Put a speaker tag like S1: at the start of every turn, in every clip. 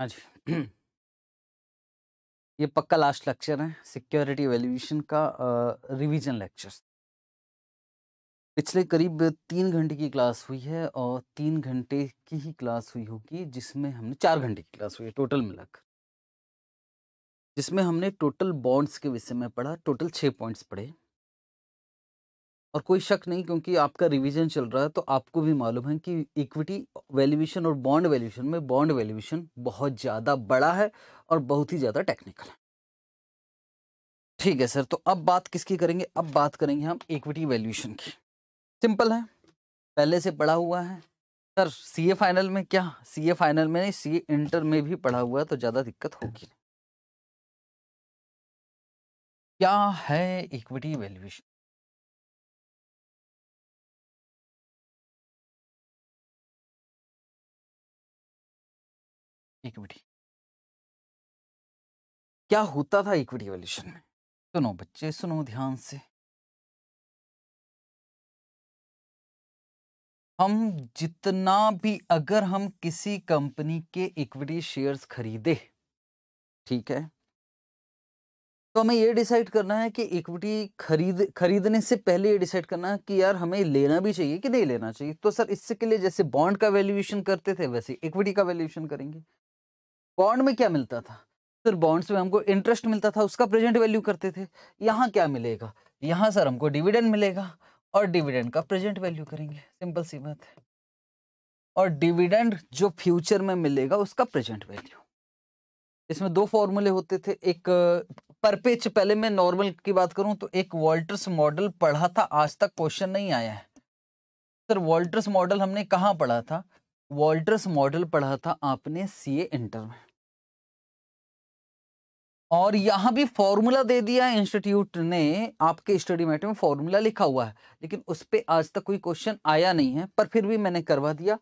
S1: हाँ जी ये पक्का लास्ट लेक्चर है सिक्योरिटी वैल्यूएशन का रिवीजन लेक्चर
S2: पिछले करीब तीन घंटे की क्लास हुई है और तीन घंटे की ही क्लास हुई होगी जिसमें हमने चार घंटे की क्लास हुई है टोटल मिलाकर जिसमें हमने टोटल बॉन्ड्स के विषय में पढ़ा टोटल छः पॉइंट्स पढ़े और कोई शक नहीं क्योंकि आपका रिवीजन चल रहा है तो आपको भी मालूम है कि इक्विटी वैल्यूएशन और बॉन्ड वैल्यूएशन में बॉन्ड वैल्यूएशन बहुत ज़्यादा बड़ा है और बहुत ही ज़्यादा टेक्निकल है ठीक है सर तो अब बात किसकी करेंगे अब बात करेंगे हम इक्विटी वैल्यूएशन की सिंपल है पहले से पढ़ा हुआ है सर ए फाइनल में क्या ए फाइनल
S1: में नहीं ए इंटर में भी पढ़ा हुआ है तो ज़्यादा दिक्कत होगी क्या है इक्विटी वैल्यूएशन इक्विटी क्या होता था इक्विटी वैल्यूशन में सुनो बच्चे सुनो ध्यान से हम जितना भी अगर हम किसी कंपनी
S2: के इक्विटी शेयर्स खरीदे ठीक है तो हमें ये डिसाइड करना है कि इक्विटी खरीद खरीदने से पहले ये डिसाइड करना है कि यार हमें लेना भी चाहिए कि नहीं लेना चाहिए तो सर इससे के लिए जैसे बॉन्ड का वैल्यूएशन करते थे वैसे इक्विटी का वैल्यूएशन करेंगे बॉन्ड में क्या मिलता था सर बॉन्ड्स में हमको इंटरेस्ट मिलता था उसका प्रेजेंट वैल्यू करते थे यहाँ क्या मिलेगा यहाँ सर हमको डिविडेंड मिलेगा और डिविडेंड का प्रेजेंट वैल्यू करेंगे सिंपल सी बात है और डिविडेंड जो फ्यूचर में मिलेगा उसका प्रेजेंट वैल्यू इसमें दो फॉर्मूले होते थे एक परपेच पहले मैं नॉर्मल की बात करूं तो एक वॉल्टर्स मॉडल पढ़ा था आज तक क्वेश्चन नहीं आया है सर वॉल्टर्स मॉडल हमने कहाँ पढ़ा था वॉल्टर्स मॉडल पढ़ा था आपने सी इंटर में और यहाँ भी फॉर्मूला दे दिया है इंस्टीट्यूट ने आपके स्टडी मैटर में फॉर्मूला लिखा हुआ है लेकिन उस पर आज तक कोई क्वेश्चन आया नहीं है पर फिर भी मैंने करवा दिया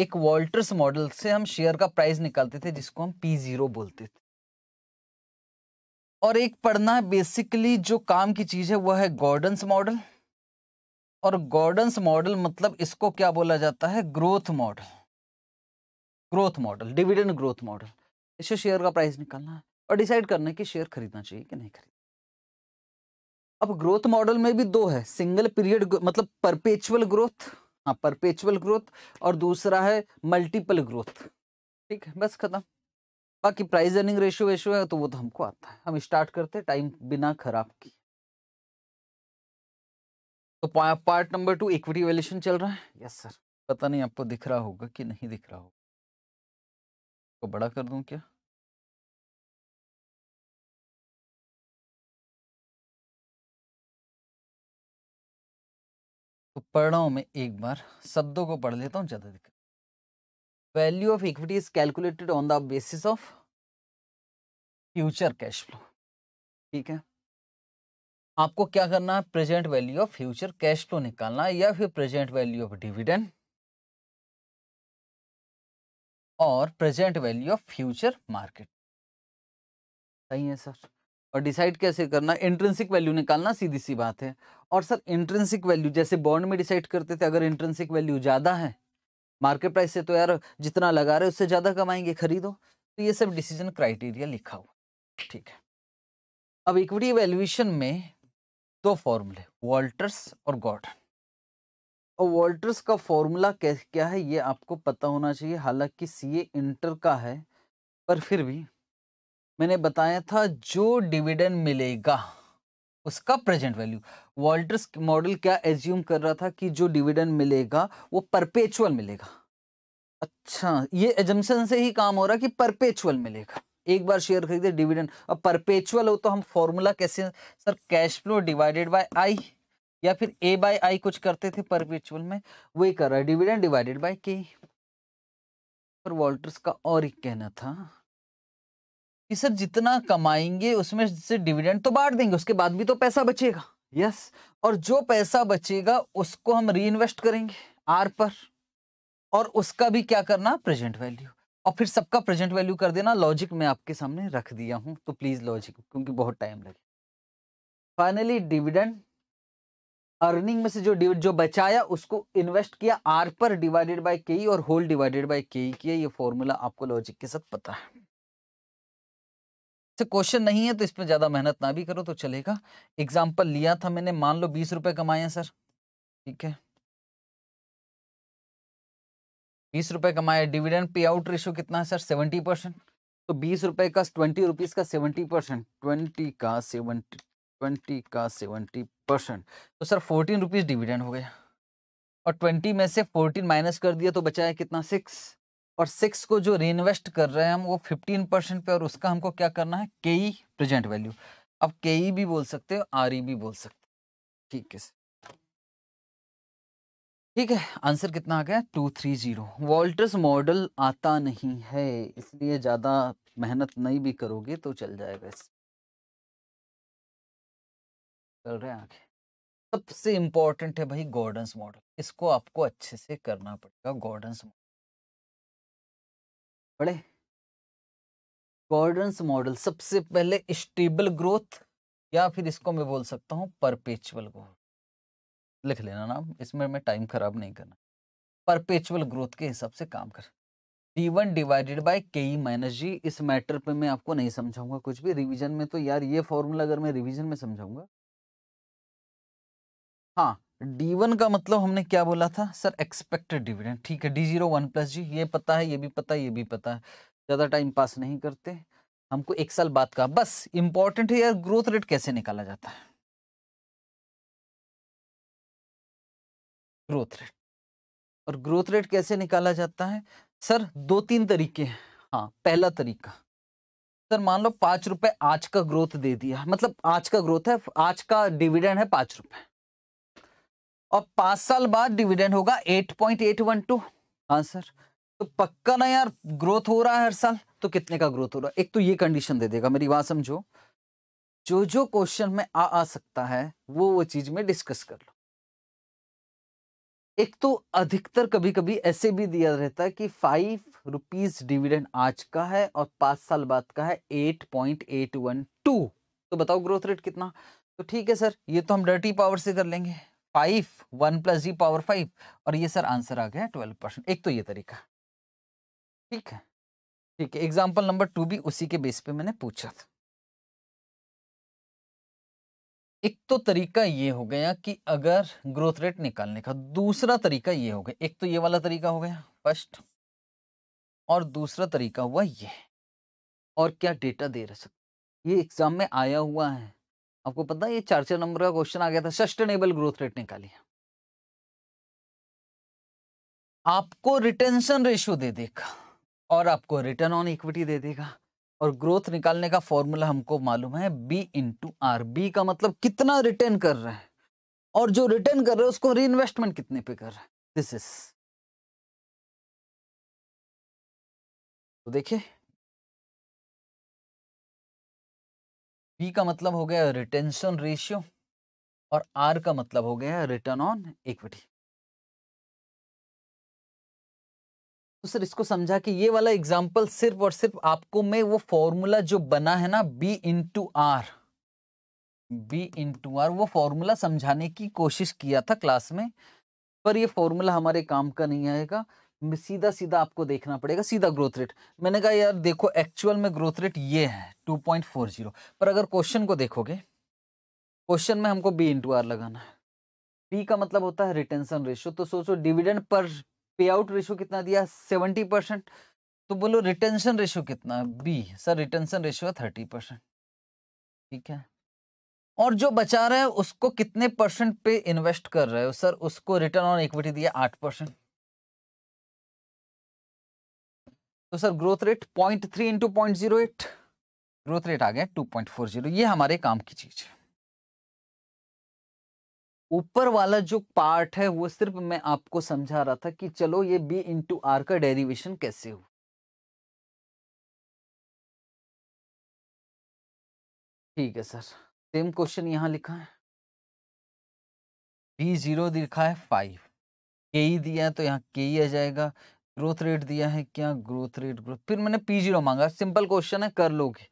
S2: एक वॉल्टर्स मॉडल से हम शेयर का प्राइस निकालते थे जिसको हम पी जीरो बोलते थे और एक पढ़ना है बेसिकली जो काम की चीज़ है वह है गॉर्डन्स मॉडल और गॉर्डन्स मॉडल मतलब इसको क्या बोला जाता है growth model growth model dividend growth model इसे शेयर का प्राइस निकालना है और डिसाइड करना है कि शेयर खरीदना चाहिए कि नहीं खरीदना अब ग्रोथ मॉडल में भी दो है सिंगल पीरियड मतलब परपेचुअल ग्रोथ हाँ परपेचुअल ग्रोथ और दूसरा है मल्टीपल ग्रोथ ठीक है बस खत्म बाकी प्राइस अर्निंग रेशियो वेशो है तो वो तो हमको आता है हम स्टार्ट करते टाइम बिना खराब किए तो part number two
S1: equity valuation चल रहा है यस सर पता नहीं आपको दिख रहा होगा कि नहीं दिख रहा होगा तो बड़ा कर दूं क्या तो पढ़ रहा मैं एक बार शब्दों को पढ़ लेता हूँ ज़्यादा दिक्कत value of equity is
S2: calculated on the basis of future cash flow ठीक है आपको क्या करना है present value of future cash flow निकालना है या फिर
S1: प्रेजेंट वैल्यू ऑफ डिविडेंड और present value of future market सही है सर और डिसाइड
S2: कैसे करना इंट्रेंसिक वैल्यू निकालना सीधी सी बात है और सर इंट्रेंसिक वैल्यू जैसे बॉन्ड में डिसाइड करते थे अगर इंट्रेंसिक वैल्यू ज़्यादा है मार्केट प्राइस से तो यार जितना लगा रहे उससे ज़्यादा कमाएंगे खरीदो तो ये सब डिसीजन क्राइटेरिया लिखा हुआ ठीक है अब इक्विटी वैल्यूएशन में दो फॉर्मूले वॉल्टर्स और गॉर्डन और वॉल्टर्स का फॉर्मूला क्या है ये आपको पता होना चाहिए हालांकि सी ए इंटर का है पर फिर भी मैंने बताया था जो डिविडेंड मिलेगा उसका प्रेजेंट वैल्यू वॉल्टर्स मॉडल क्या एज्यूम कर रहा था कि जो डिविडेंड मिलेगा वो परपेचुअल मिलेगा अच्छा ये एजम्सन से ही काम हो रहा कि परपेचुअल मिलेगा एक बार शेयर खरीदे डिविडेंड अब परपेचुअल हो तो हम फॉर्मूला कैसे sir cash flow divided by I या फिर ए बाय आई कुछ करते थे परपेचुअल में वही कर रहा है डिविडेंड डिवाइडेड बाय के पर वॉल्टर्स का और एक कहना था कि सर जितना कमाएंगे उसमें से डिविडेंड तो बांट देंगे उसके बाद भी तो पैसा बचेगा यस और जो पैसा बचेगा उसको हम री इन्वेस्ट करेंगे आर पर और उसका भी क्या करना प्रेजेंट वैल्यू और फिर सबका प्रेजेंट वैल्यू कर देना लॉजिक मैं आपके सामने रख दिया हूं तो प्लीज लॉजिक क्योंकि बहुत टाइम लगे फाइनली डिविडेंड अर्निंग में से जो जो बचाया उसको इन्वेस्ट किया आर पर डिवाइडेड बाय के और होल डिवाइडेड बाय के किया ये फॉर्मूला आपको लॉजिक के साथ पता है से क्वेश्चन नहीं है तो इस पर ज़्यादा मेहनत ना भी करो तो चलेगा एग्जाम्पल लिया था मैंने मान लो बीस रुपये कमाए सर ठीक है बीस रुपये कमाए डिविडेंड पे आउट रेशो कितना है सर सेवेंटी परसेंट तो बीस रुपये का ट्वेंटी रुपीज़ का सेवेंटी परसेंट ट्वेंटी का सेवेंटी ट्वेंटी का सेवेंटी परसेंट तो सर फोर्टीन रुपीज़ डिविडेंड हो गया और ट्वेंटी में से फोर्टीन माइनस कर दिया तो बचा है कितना सिक्स और सिक्स को जो रीइन्वेस्ट कर रहे हैं हम वो फिफ्टीन परसेंट पे और उसका हमको क्या करना है के ई प्रेजेंट वैल्यू अब के ई e भी बोल सकते हो आर ई भी बोल सकते ठीक है ठीक है आंसर कितना आ गया two three zero Walter's model आता नहीं है इसलिए ज़्यादा मेहनत नहीं भी करोगे तो चल जाएगा इस
S1: चल रहे आगे सबसे इंपॉर्टेंट है भाई गॉर्डन्स मॉडल इसको आपको अच्छे से करना पड़ेगा गॉर्डन्स मॉडल
S2: पढ़े गॉर्डन्स मॉडल सबसे पहले स्टेबल ग्रोथ या फिर इसको मैं बोल सकता हूँ परपेचुअल ग्रोथ लिख लेना नाम इसमें मैं टाइम खराब नहीं करना परपेचुअल ग्रोथ के हिसाब से काम कर डी वन डिवाइडेड बाई के ई माइनस जी इस मैटर पे मैं आपको नहीं समझाऊंगा कुछ भी रिवीजन में तो यार ये फॉर्मूला अगर मैं रिवीजन में समझाऊंगा हाँ डी वन का मतलब हमने क्या बोला था सर एक्सपेक्टेड डिविडेंड ठीक है D zero one plus G ये पता है ये भी पता है ये भी पता है ज़्यादा टाइम पास नहीं करते हमको एक साल बाद का बस इंपॉर्टेंट है यार ग्रोथ रेट
S1: कैसे निकाला जाता है ग्रोथ रेट और ग्रोथ रेट कैसे निकाला जाता है सर दो तीन तरीके हैं
S2: हाँ पहला तरीका सर मान लो पाँच रुपए आज का ग्रोथ दे दिया मतलब आज का ग्रोथ है आज का डिविडेंड है पाँच रुपए और पांच साल बाद डिविडेंड होगा eight point eight one two answer तो पक्का ना यार ग्रोथ हो रहा है हर साल तो कितने का ग्रोथ हो रहा है एक तो ये कंडीशन दे देगा मेरी बात समझो जो जो क्वेश्चन में आ आ सकता है वो वो चीज में डिस्कस कर लो एक तो अधिकतर कभी कभी ऐसे भी दिया रहता है कि फाइव रुपीज डिविडेंड आज का है और पांच साल बाद का है eight point eight one two तो बताओ ग्रोथ रेट कितना तो ठीक है सर ये तो हम डर्टी पावर से कर लेंगे five one plus G power five और ये सर आंसर आ गया ट्वेल्व परसेंट एक तो ये तरीका ठीक है ठीक है एग्जाम्पल नंबर टू भी उसी के बेस पे मैंने पूछा था एक तो तरीका ये हो गया कि अगर ग्रोथ रेट निकालने का दूसरा तरीका ये हो गया एक तो ये वाला तरीका हो गया फर्स्ट और दूसरा तरीका हुआ ये और क्या डेटा दे रहा सकते ये एग्जाम में आया हुआ है आपको पता है ये चार चार नंबर का क्वेश्चन आ गया था सस्टेनेबल ग्रोथ रेट निकालिए आपको रिटेंशन रेशियो दे देगा और आपको रिटर्न ऑन इक्विटी दे देगा और ग्रोथ निकालने का फॉर्मूला हमको मालूम है बी इंटू
S1: आर बी का मतलब कितना रिटर्न कर रहे हैं और जो रिटर्न कर रहे हैं उसको रीइन्वेस्टमेंट कितने पे कर रहे हैं दिस इज तो देखिए पी का मतलब हो गया
S2: रिटेंशन रेशियो और आर का मतलब हो गया रिटर्न ऑन इक्विटी तो सर इसको समझा कि ये वाला एग्जाम्पल सिर्फ और सिर्फ आपको मैं वो फॉर्मूला जो बना है ना B into R B into R वो फॉर्मूला समझाने की कोशिश किया था क्लास में पर ये फॉर्मूला हमारे काम का नहीं आएगा सीधा सीधा आपको देखना पड़ेगा सीधा ग्रोथ रेट मैंने कहा यार देखो एक्चुअल में ग्रोथ रेट ये है 2.40 पर अगर क्वेश्चन को देखोगे क्वेश्चन में हमको बी इंटू आर लगाना है बी का मतलब होता है रिटेंशन रेशियो तो सोचो डिविडेंड पर पे आउट रेशियो कितना दिया सेवेंटी परसेंट तो बोलो रिटेंशन रेशियो कितना बी सर रिटेंशन रेशियो है थर्टी परसेंट ठीक है और जो बचा रहा है उसको कितने परसेंट पे इन्वेस्ट कर रहे हो सर उसको रिटर्न ऑन इक्विटी दिया आठ परसेंट तो sir growth rate point three into point zero eight growth rate आ गया टू पॉइंट फोर जीरो ये हमारे काम की चीज है ऊपर वाला जो पार्ट है वो सिर्फ
S1: मैं आपको समझा रहा था कि चलो ये b इंटू आर का डेरिवेशन कैसे हो ठीक है सर सेम क्वेश्चन यहां लिखा है b जीरो लिखा है फाइव
S2: के ही दिया तो यहाँ के ही e आ जाएगा ग्रोथ रेट दिया है क्या ग्रोथ रेट ग्रोथ फिर मैंने पी जीरो मांगा सिंपल क्वेश्चन है कर लोगे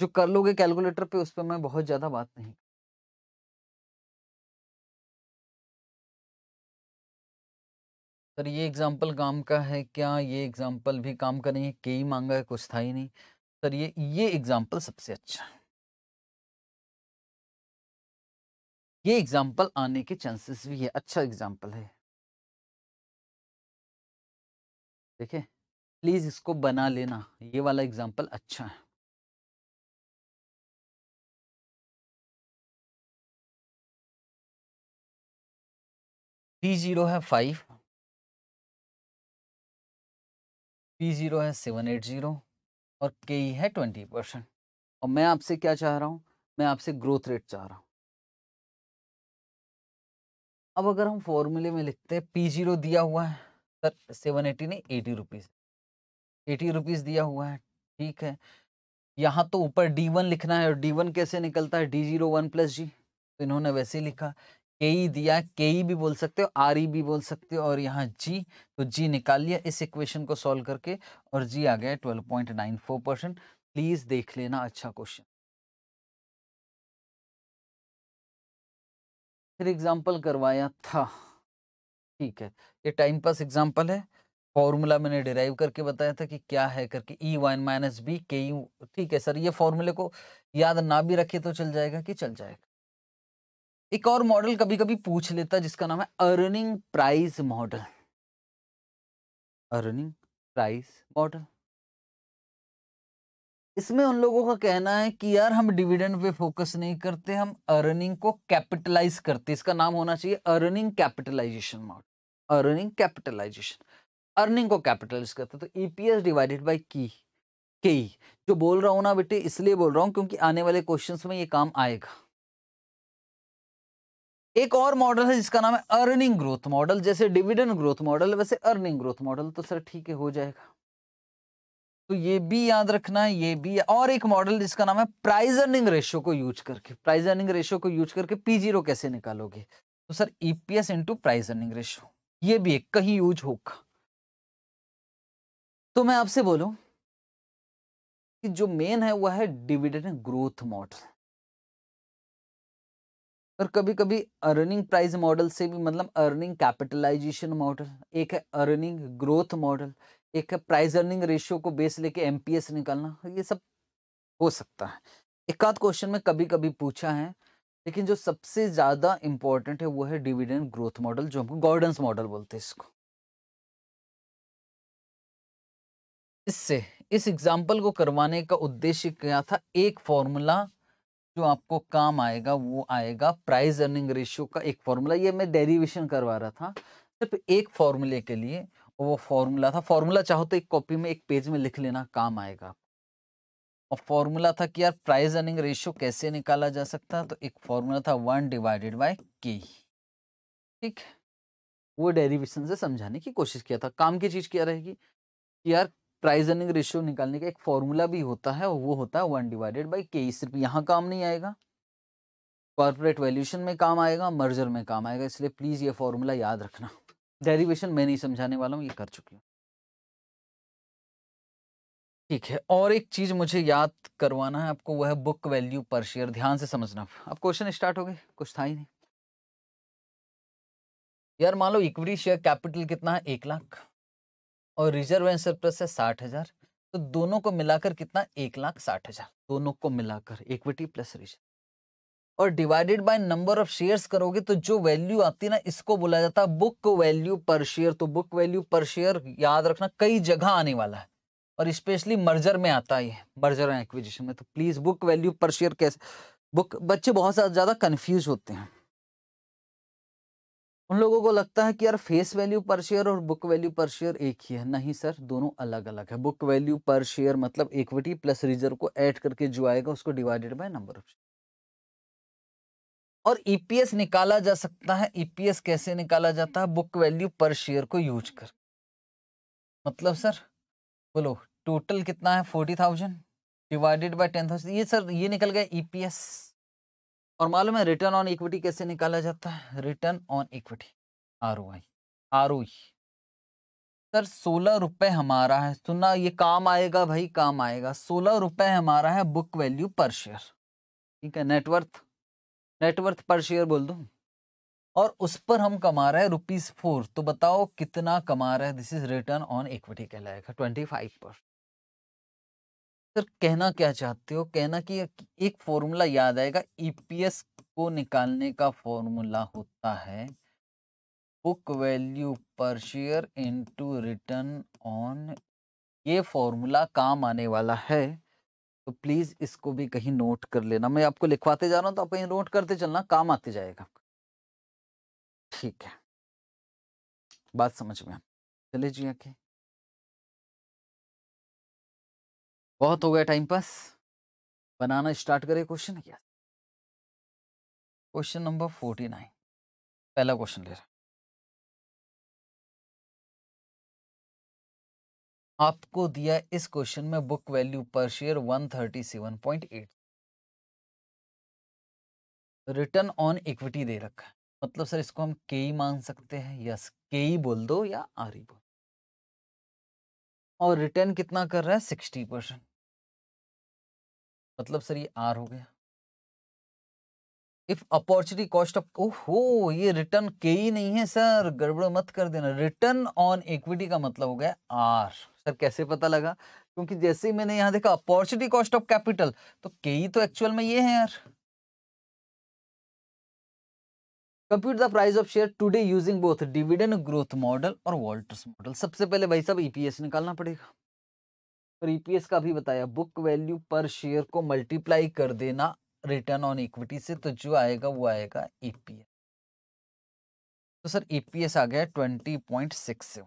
S2: जो कर लोगे कैलकुलेटर पे उस पर मैं बहुत ज़्यादा बात
S1: नहीं सर ये एग्जाम्पल काम का है क्या ये एग्जाम्पल भी काम का नहीं है के ही
S2: मांगा है कुछ था ही नहीं सर ये ये एग्जाम्पल सबसे अच्छा है
S1: ये एग्जाम्पल आने के चांसेस भी है अच्छा एग्जाम्पल है ठीक है प्लीज़ इसको बना लेना ये वाला एग्जाम्पल अच्छा है पी जीरो है फाइव पी जीरो है सेवन एट जीरो
S2: और के ई है ट्वेंटी परसेंट और मैं आपसे क्या चाह रहा हूं मैं आपसे ग्रोथ रेट चाह रहा हूं अब अगर हम फॉर्मूले में लिखते हैं पी जीरो दिया हुआ है सर सेवन एटी नहीं एटी रुपीज़ एटी रुपीज़ दिया हुआ है ठीक है यहाँ तो ऊपर डी वन लिखना है और डी वन कैसे निकलता है D zero one plus G तो इन्होंने वैसे लिखा के ई दिया के ई भी बोल सकते हो आर ई भी बोल सकते हो और यहाँ जी तो जी निकाल लिया इस इक्वेशन को सॉल्व करके और जी आ गया twelve
S1: point nine four percent please देख लेना अच्छा क्वेश्चन फिर एग्जाम्पल करवाया था
S2: ठीक है ये टाइम पास एग्जाम्पल है फॉर्मूला मैंने डिराइव करके बताया था कि क्या है करके E e one minus B के यू ठीक है सर ये फॉर्मूले को याद ना भी रखे तो चल जाएगा कि चल जाएगा एक और मॉडल कभी कभी पूछ लेता जिसका नाम है earning price model earning price model इसमें उन लोगों का कहना है कि यार हम डिविडेंड पे फोकस नहीं करते हम अर्निंग को कैपिटलाइज करते इसका नाम होना चाहिए earning capitalisation model earning capitalisation earning को कैपिटलाइज करते तो ईपीएस डिवाइडेड बाय की के जो बोल रहा हूँ ना बेटे इसलिए बोल रहा हूँ क्योंकि आने वाले क्वेश्चन में ये काम आएगा एक और मॉडल है जिसका नाम है अर्निंग ग्रोथ मॉडल जैसे डिविडेंड ग्रोथ मॉडल वैसे अर्निंग ग्रोथ मॉडल तो सर ठीक है हो जाएगा तो ये भी याद रखना है ये भी और एक मॉडल जिसका नाम है प्राइज अर्निंग रेशियो को यूज करके प्राइज अर्निंग रेशियो को यूज करके पी जीरो कैसे निकालोगे तो sir EPS into price earning ratio
S1: ये भी एक कहीं यूज होगा तो मैं आपसे बोलू कि जो मेन है वह है डिविडेंड ग्रोथ मॉडल
S2: और कभी कभी अर्निंग प्राइस मॉडल से भी मतलब अर्निंग कैपिटलाइजेशन मॉडल एक है अर्निंग ग्रोथ मॉडल एक है प्राइस अर्निंग रेशियो को बेस लेके एमपीएस निकालना ये सब हो सकता है एक आध क्वेश्चन में कभी कभी पूछा है लेकिन जो सबसे ज़्यादा इम्पोर्टेंट है वो है डिविडेंड ग्रोथ मॉडल जो हमको गॉर्डन मॉडल बोलते हैं इसको इससे इस एग्जाम्पल को करवाने का उद्देश्य क्या था एक फॉर्मूला जो आपको काम आएगा वो आएगा प्राइस अर्निंग रेशियो का एक फॉर्मूला ये मैं डेरिवेशन करवा रहा था सिर्फ एक फॉर्मूले के लिए वो फॉर्मूला था फॉर्मूला चाहो तो एक कॉपी में एक पेज में लिख लेना काम आएगा और फॉर्मूला था कि यार प्राइस अर्निंग रेशियो कैसे निकाला जा सकता तो एक फॉर्मूला था वन डिवाइडेड बाय के ठीक वो डेरिवेशन से समझाने की कोशिश किया था काम की चीज़ क्या रहेगी कि यार प्राइस अर्निंग रेशियो निकालने का एक फॉर्मूला भी होता है वो होता है वन डिवाइडेड बाई के सिर्फ यहाँ काम नहीं आएगा कॉर्पोरेट वैल्यूशन में काम आएगा मर्जर में काम आएगा इसलिए प्लीज़ ये फॉर्मूला याद रखना डेरिवेशन मैं नहीं समझाने वाला हूँ ये कर चुकी हूँ ठीक है और एक चीज मुझे याद करवाना है आपको वह है बुक वैल्यू पर शेयर ध्यान से समझना अब क्वेश्चन स्टार्ट हो गए कुछ था ही नहीं यार मान लो इक्विटी शेयर कैपिटल कितना है एक लाख और रिजर्व एंड सरप्लस है साठ हजार तो दोनों को मिलाकर कितना एक लाख साठ हजार दोनों को मिलाकर इक्विटी प्लस रिजर्व और divided by number of shares करोगे तो जो वैल्यू आती है ना इसको बोला जाता है बुक वैल्यू पर शेयर तो बुक वैल्यू पर शेयर याद रखना कई जगह आने वाला है और स्पेशली मर्जर में आता है मर्जर एंड एक्विजिशन में तो प्लीज़ बुक वैल्यू पर शेयर कैसे बुक बच्चे बहुत ज़्यादा कन्फ्यूज होते हैं उन लोगों को लगता है कि यार फेस वैल्यू पर शेयर और बुक वैल्यू पर शेयर एक ही है नहीं सर दोनों अलग अलग है बुक वैल्यू पर शेयर मतलब इक्विटी प्लस रिजर्व को ऐड करके जो आएगा उसको डिवाइडेड बाय नंबर ऑफ और ईपीएस e निकाला जा सकता है ईपीएस e कैसे निकाला जाता है बुक वैल्यू पर शेयर को यूज कर मतलब सर बोलो टोटल कितना है forty thousand divided by ten thousand ये सर ये निकल गया ई पी एस और मालूम है रिटर्न ऑन इक्विटी कैसे निकाला जाता है return on equity R O I R O sir सोलह रुपये हमारा है सुनना ये काम आएगा भाई काम आएगा सोलह रुपये हमारा है बुक वैल्यू पर शेयर ठीक है नेटवर्थ नेटवर्थ पर शेयर बोल दूँ और उस पर हम कमा रहे हैं रुपीज फोर तो बताओ कितना कमा रहे हैं this is return on equity कहलाएगा ट्वेंटी फाइव परसेंट सर कहना क्या चाहते हो कहना कि एक फॉर्मूला याद आएगा ईपीएस e को निकालने का फॉर्मूला होता है बुक वैल्यू पर शेयर इनटू रिटर्न ऑन ये फॉर्मूला काम आने वाला है तो प्लीज़ इसको भी कहीं नोट कर लेना मैं आपको लिखवाते जा रहा हूँ तो आप कहीं
S1: नोट करते चलना काम आते जाएगा ठीक है बात समझ में चले जी आके बहुत हो गया टाइम पास बनाना स्टार्ट करें क्वेश्चन क्या क्वेश्चन नंबर फोर्टी नाइन पहला क्वेश्चन ले रहा आपको दिया इस क्वेश्चन में बुक वैल्यू पर share one thirty seven point eight
S2: return on equity दे रखा है मतलब सर इसको हम के ई मान सकते हैं यस के
S1: ई बोल दो या आर ई बोल और रिटर्न कितना कर रहा है सिक्सटी परसेंट मतलब सर ये आर हो गया
S2: इफ अपॉर्चुनिटी कॉस्ट ऑफ ओहो ये रिटर्न के ही नहीं है सर गड़बड़ मत कर देना रिटर्न ऑन इक्विटी का मतलब हो गया आर सर कैसे पता लगा क्योंकि जैसे ही मैंने यहां देखा अपॉर्चुनिटी कॉस्ट ऑफ कैपिटल तो के ही तो एक्चुअल में ये है यार compute the price of share today using both dividend growth model और वॉल्टर्स मॉडल सबसे पहले भाई साहब ईपीएस e निकालना पड़ेगा और ईपीएस e का भी बताया बुक वैल्यू पर शेयर को मल्टीप्लाई कर देना रिटर्न ऑन इक्विटी से तो
S1: जो आएगा वो आएगा ईपीएस e तो सर ईपीएस आ गया ट्वेंटी पॉइंट सिक्स से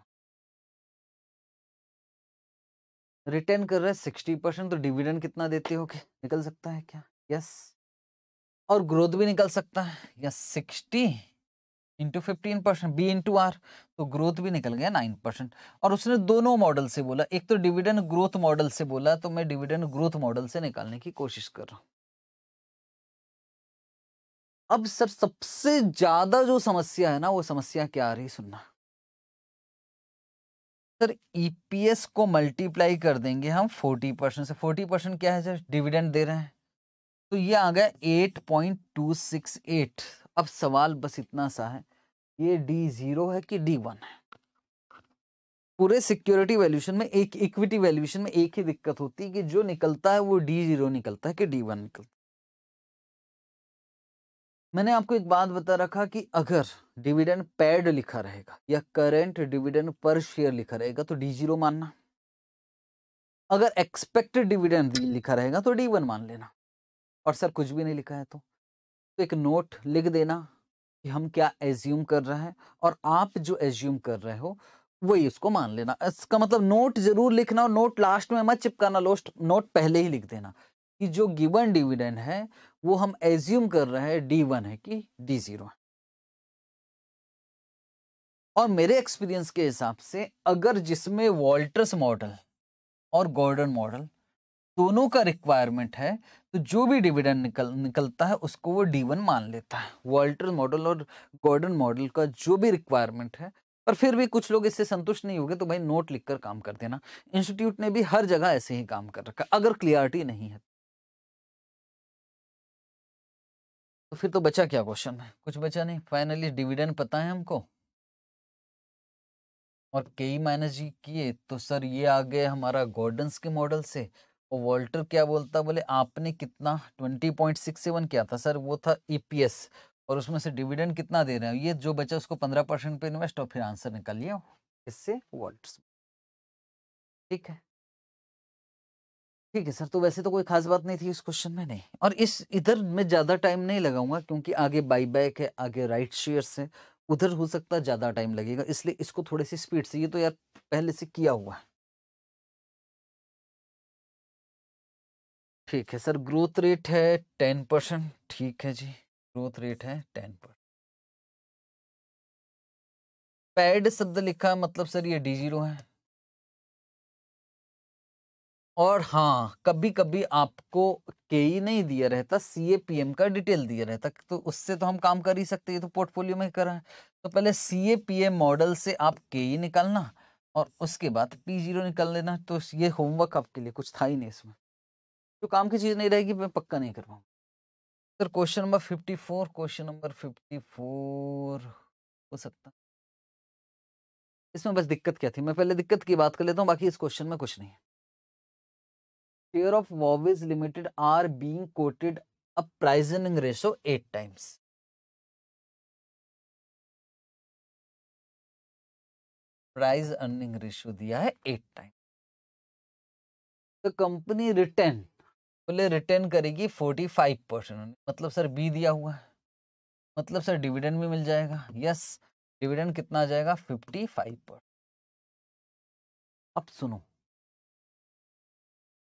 S1: रिटर्न कर रहा है
S2: सिक्सटी परसेंट तो डिविडेंड कितना देते हो के? निकल सकता है क्या यस yes. और ग्रोथ भी निकल सकता है या sixty into fifteen percent B into R तो ग्रोथ भी निकल गया नाइन परसेंट और उसने दोनों मॉडल से बोला एक तो डिविडेंड ग्रोथ मॉडल से बोला तो मैं डिविडेंड ग्रोथ मॉडल से निकालने की कोशिश कर रहा हूं अब सर सबसे ज्यादा जो समस्या है ना वो समस्या क्या आ रही सुनना सर ईपीएस e को मल्टीप्लाई कर देंगे हम फोर्टी परसेंट से फोर्टी परसेंट क्या है सर डिविडेंड दे रहे हैं तो ये आ गया eight point two six eight अब सवाल बस इतना सा है ये डी जीरो है कि डी वन है पूरे सिक्योरिटी वैल्यूशन में एक इक्विटी वैल्यूशन में एक ही दिक्कत होती है कि जो निकलता है वो डी जीरो निकलता है कि डी वन निकलता है मैंने आपको एक बात बता रखा कि अगर डिविडेंड पेड लिखा रहेगा या करेंट डिविडेंड पर शेयर लिखा रहेगा तो डी जीरो मानना अगर एक्सपेक्टेड डिविडेंड लिखा रहेगा तो डी वन मान लेना और सर कुछ भी नहीं लिखा है तो, तो एक नोट लिख देना कि हम क्या एज्यूम कर रहे हैं और आप जो एज्यूम कर रहे हो वही उसको मान लेना इसका मतलब नोट जरूर लिखना और नोट लास्ट में मत चिपकाना लोस्ट नोट पहले ही लिख देना कि जो गिवन डिविडेंड है वो हम एज्यूम कर रहे हैं डी वन है कि डी जीरो है और मेरे एक्सपीरियंस के हिसाब से अगर जिसमें वॉल्टर्स मॉडल और गॉर्डन मॉडल दोनों का रिक्वायरमेंट है तो जो भी डिविडेंड निकल निकलता है उसको वो डी वन मान लेता है वॉल्टर मॉडल और गॉर्डन मॉडल का जो भी रिक्वायरमेंट है पर फिर भी कुछ लोग इससे संतुष्ट नहीं होंगे तो भाई नोट लिखकर काम कर देना इंस्टीट्यूट ने भी हर जगह ऐसे ही काम कर रखा अगर क्लियरिटी नहीं है तो फिर तो बचा क्या क्वेश्चन है कुछ बचा नहीं फाइनली डिविडेंड पता है हमको और के माइनस जी किए तो सर ये आ गए हमारा गॉर्डन्स के मॉडल से और तो वॉल्टर क्या बोलता बोले आपने कितना ट्वेंटी पॉइंट सिक्स सेवन किया था सर वो था ईपीएस e और उसमें से डिविडेंड कितना दे रहे हैं ये जो बचा उसको पंद्रह परसेंट पे इन्वेस्ट और फिर आंसर निकाल लिया इससे वॉल्टर्स ठीक है ठीक है सर तो वैसे तो कोई खास बात नहीं थी इस क्वेश्चन में नहीं और इस इधर मैं ज़्यादा टाइम नहीं लगाऊंगा क्योंकि आगे बाई बैक है आगे राइट शेयर्स है उधर हो सकता है ज़्यादा टाइम लगेगा इसलिए इसको थोड़ी सी स्पीड से ये तो यार पहले से किया हुआ है
S1: ठीक है सर ग्रोथ रेट है टेन परसेंट ठीक है जी ग्रोथ रेट है टेन परसेंट पैड शब्द लिखा मतलब सर ये डी जीरो है
S2: और हाँ कभी कभी आपको के ही e नहीं दिया रहता सी ए पी एम का डिटेल दिया रहता तो उससे तो हम काम कर ही सकते ये तो पोर्टफोलियो में करा है तो पहले C A P M model से आप के ही e निकालना और उसके बाद पी जीरो निकाल लेना तो ये होमवर्क आपके लिए कुछ था ही नहीं इसमें जो तो काम की चीज़ नहीं रहेगी मैं पक्का नहीं कर पाऊँगा sir question number fifty four question number fifty four हो सकता इसमें बस दिक्कत क्या थी मैं पहले दिक्कत की बात कर लेता हूँ बाकी इस क्वेश्चन में कुछ नहीं है
S1: शेयर ऑफ वॉविज limited are being quoted a price earning ratio eight times price earning ratio दिया है eight time the
S2: company return बोले रिटर्न करेगी फोर्टी फाइव परसेंट मतलब सर बी दिया
S1: हुआ है मतलब सर डिविडेंड भी मिल जाएगा यस डिविडेंड कितना आ जाएगा फिफ्टी फाइव परसेंट अब सुनो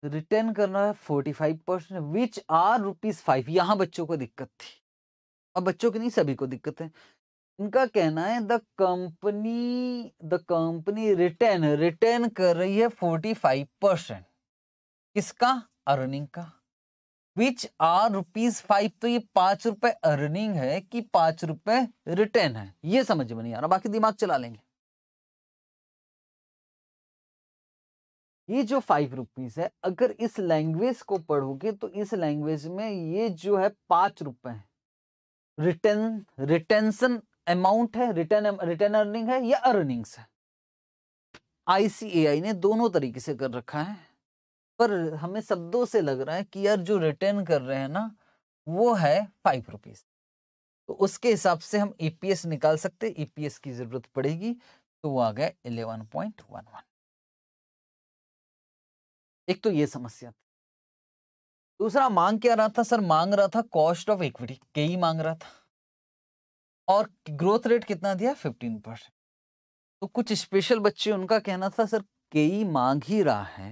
S2: रिटर्न करना है forty five percent which are rupees five यहां बच्चों को दिक्कत थी अब बच्चों की नहीं सभी को दिक्कत है इनका कहना है the company the company return return कर रही है फोर्टी फाइव परसेंट किसका अर्निंग का विच आर रुपीज फाइव तो ये पांच रुपए अर्निंग है कि पांच रुपए रिटर्न है ये समझ में नहीं आ रहा बाकी दिमाग चला लेंगे ये जो फाइव रुपीज है अगर इस लैंग्वेज को पढ़ोगे तो इस लैंग्वेज में ये जो है पांच रुपए है रिटर्न रिटेंशन अमाउंट है रिटर्न रिटर्न अर्निंग है या अर्निंग्स है आईसीएआई ने दोनों तरीके से कर रखा है पर हमें शब्दों से लग रहा है कि यार जो रिटर्न कर रहे हैं ना वो है फाइव रुपीज तो उसके हिसाब से हम ईपीएस e निकाल सकते ईपीएस e की जरूरत पड़ेगी तो वो आ गया इलेवन पॉइंट वन वन एक तो ये समस्या थी दूसरा मांग क्या रहा था सर मांग रहा था कॉस्ट ऑफ इक्विटी के ही मांग रहा था और ग्रोथ रेट कितना दिया फिफ्टीन परसेंट तो कुछ स्पेशल बच्चे उनका कहना था सर के मांग ही रहा है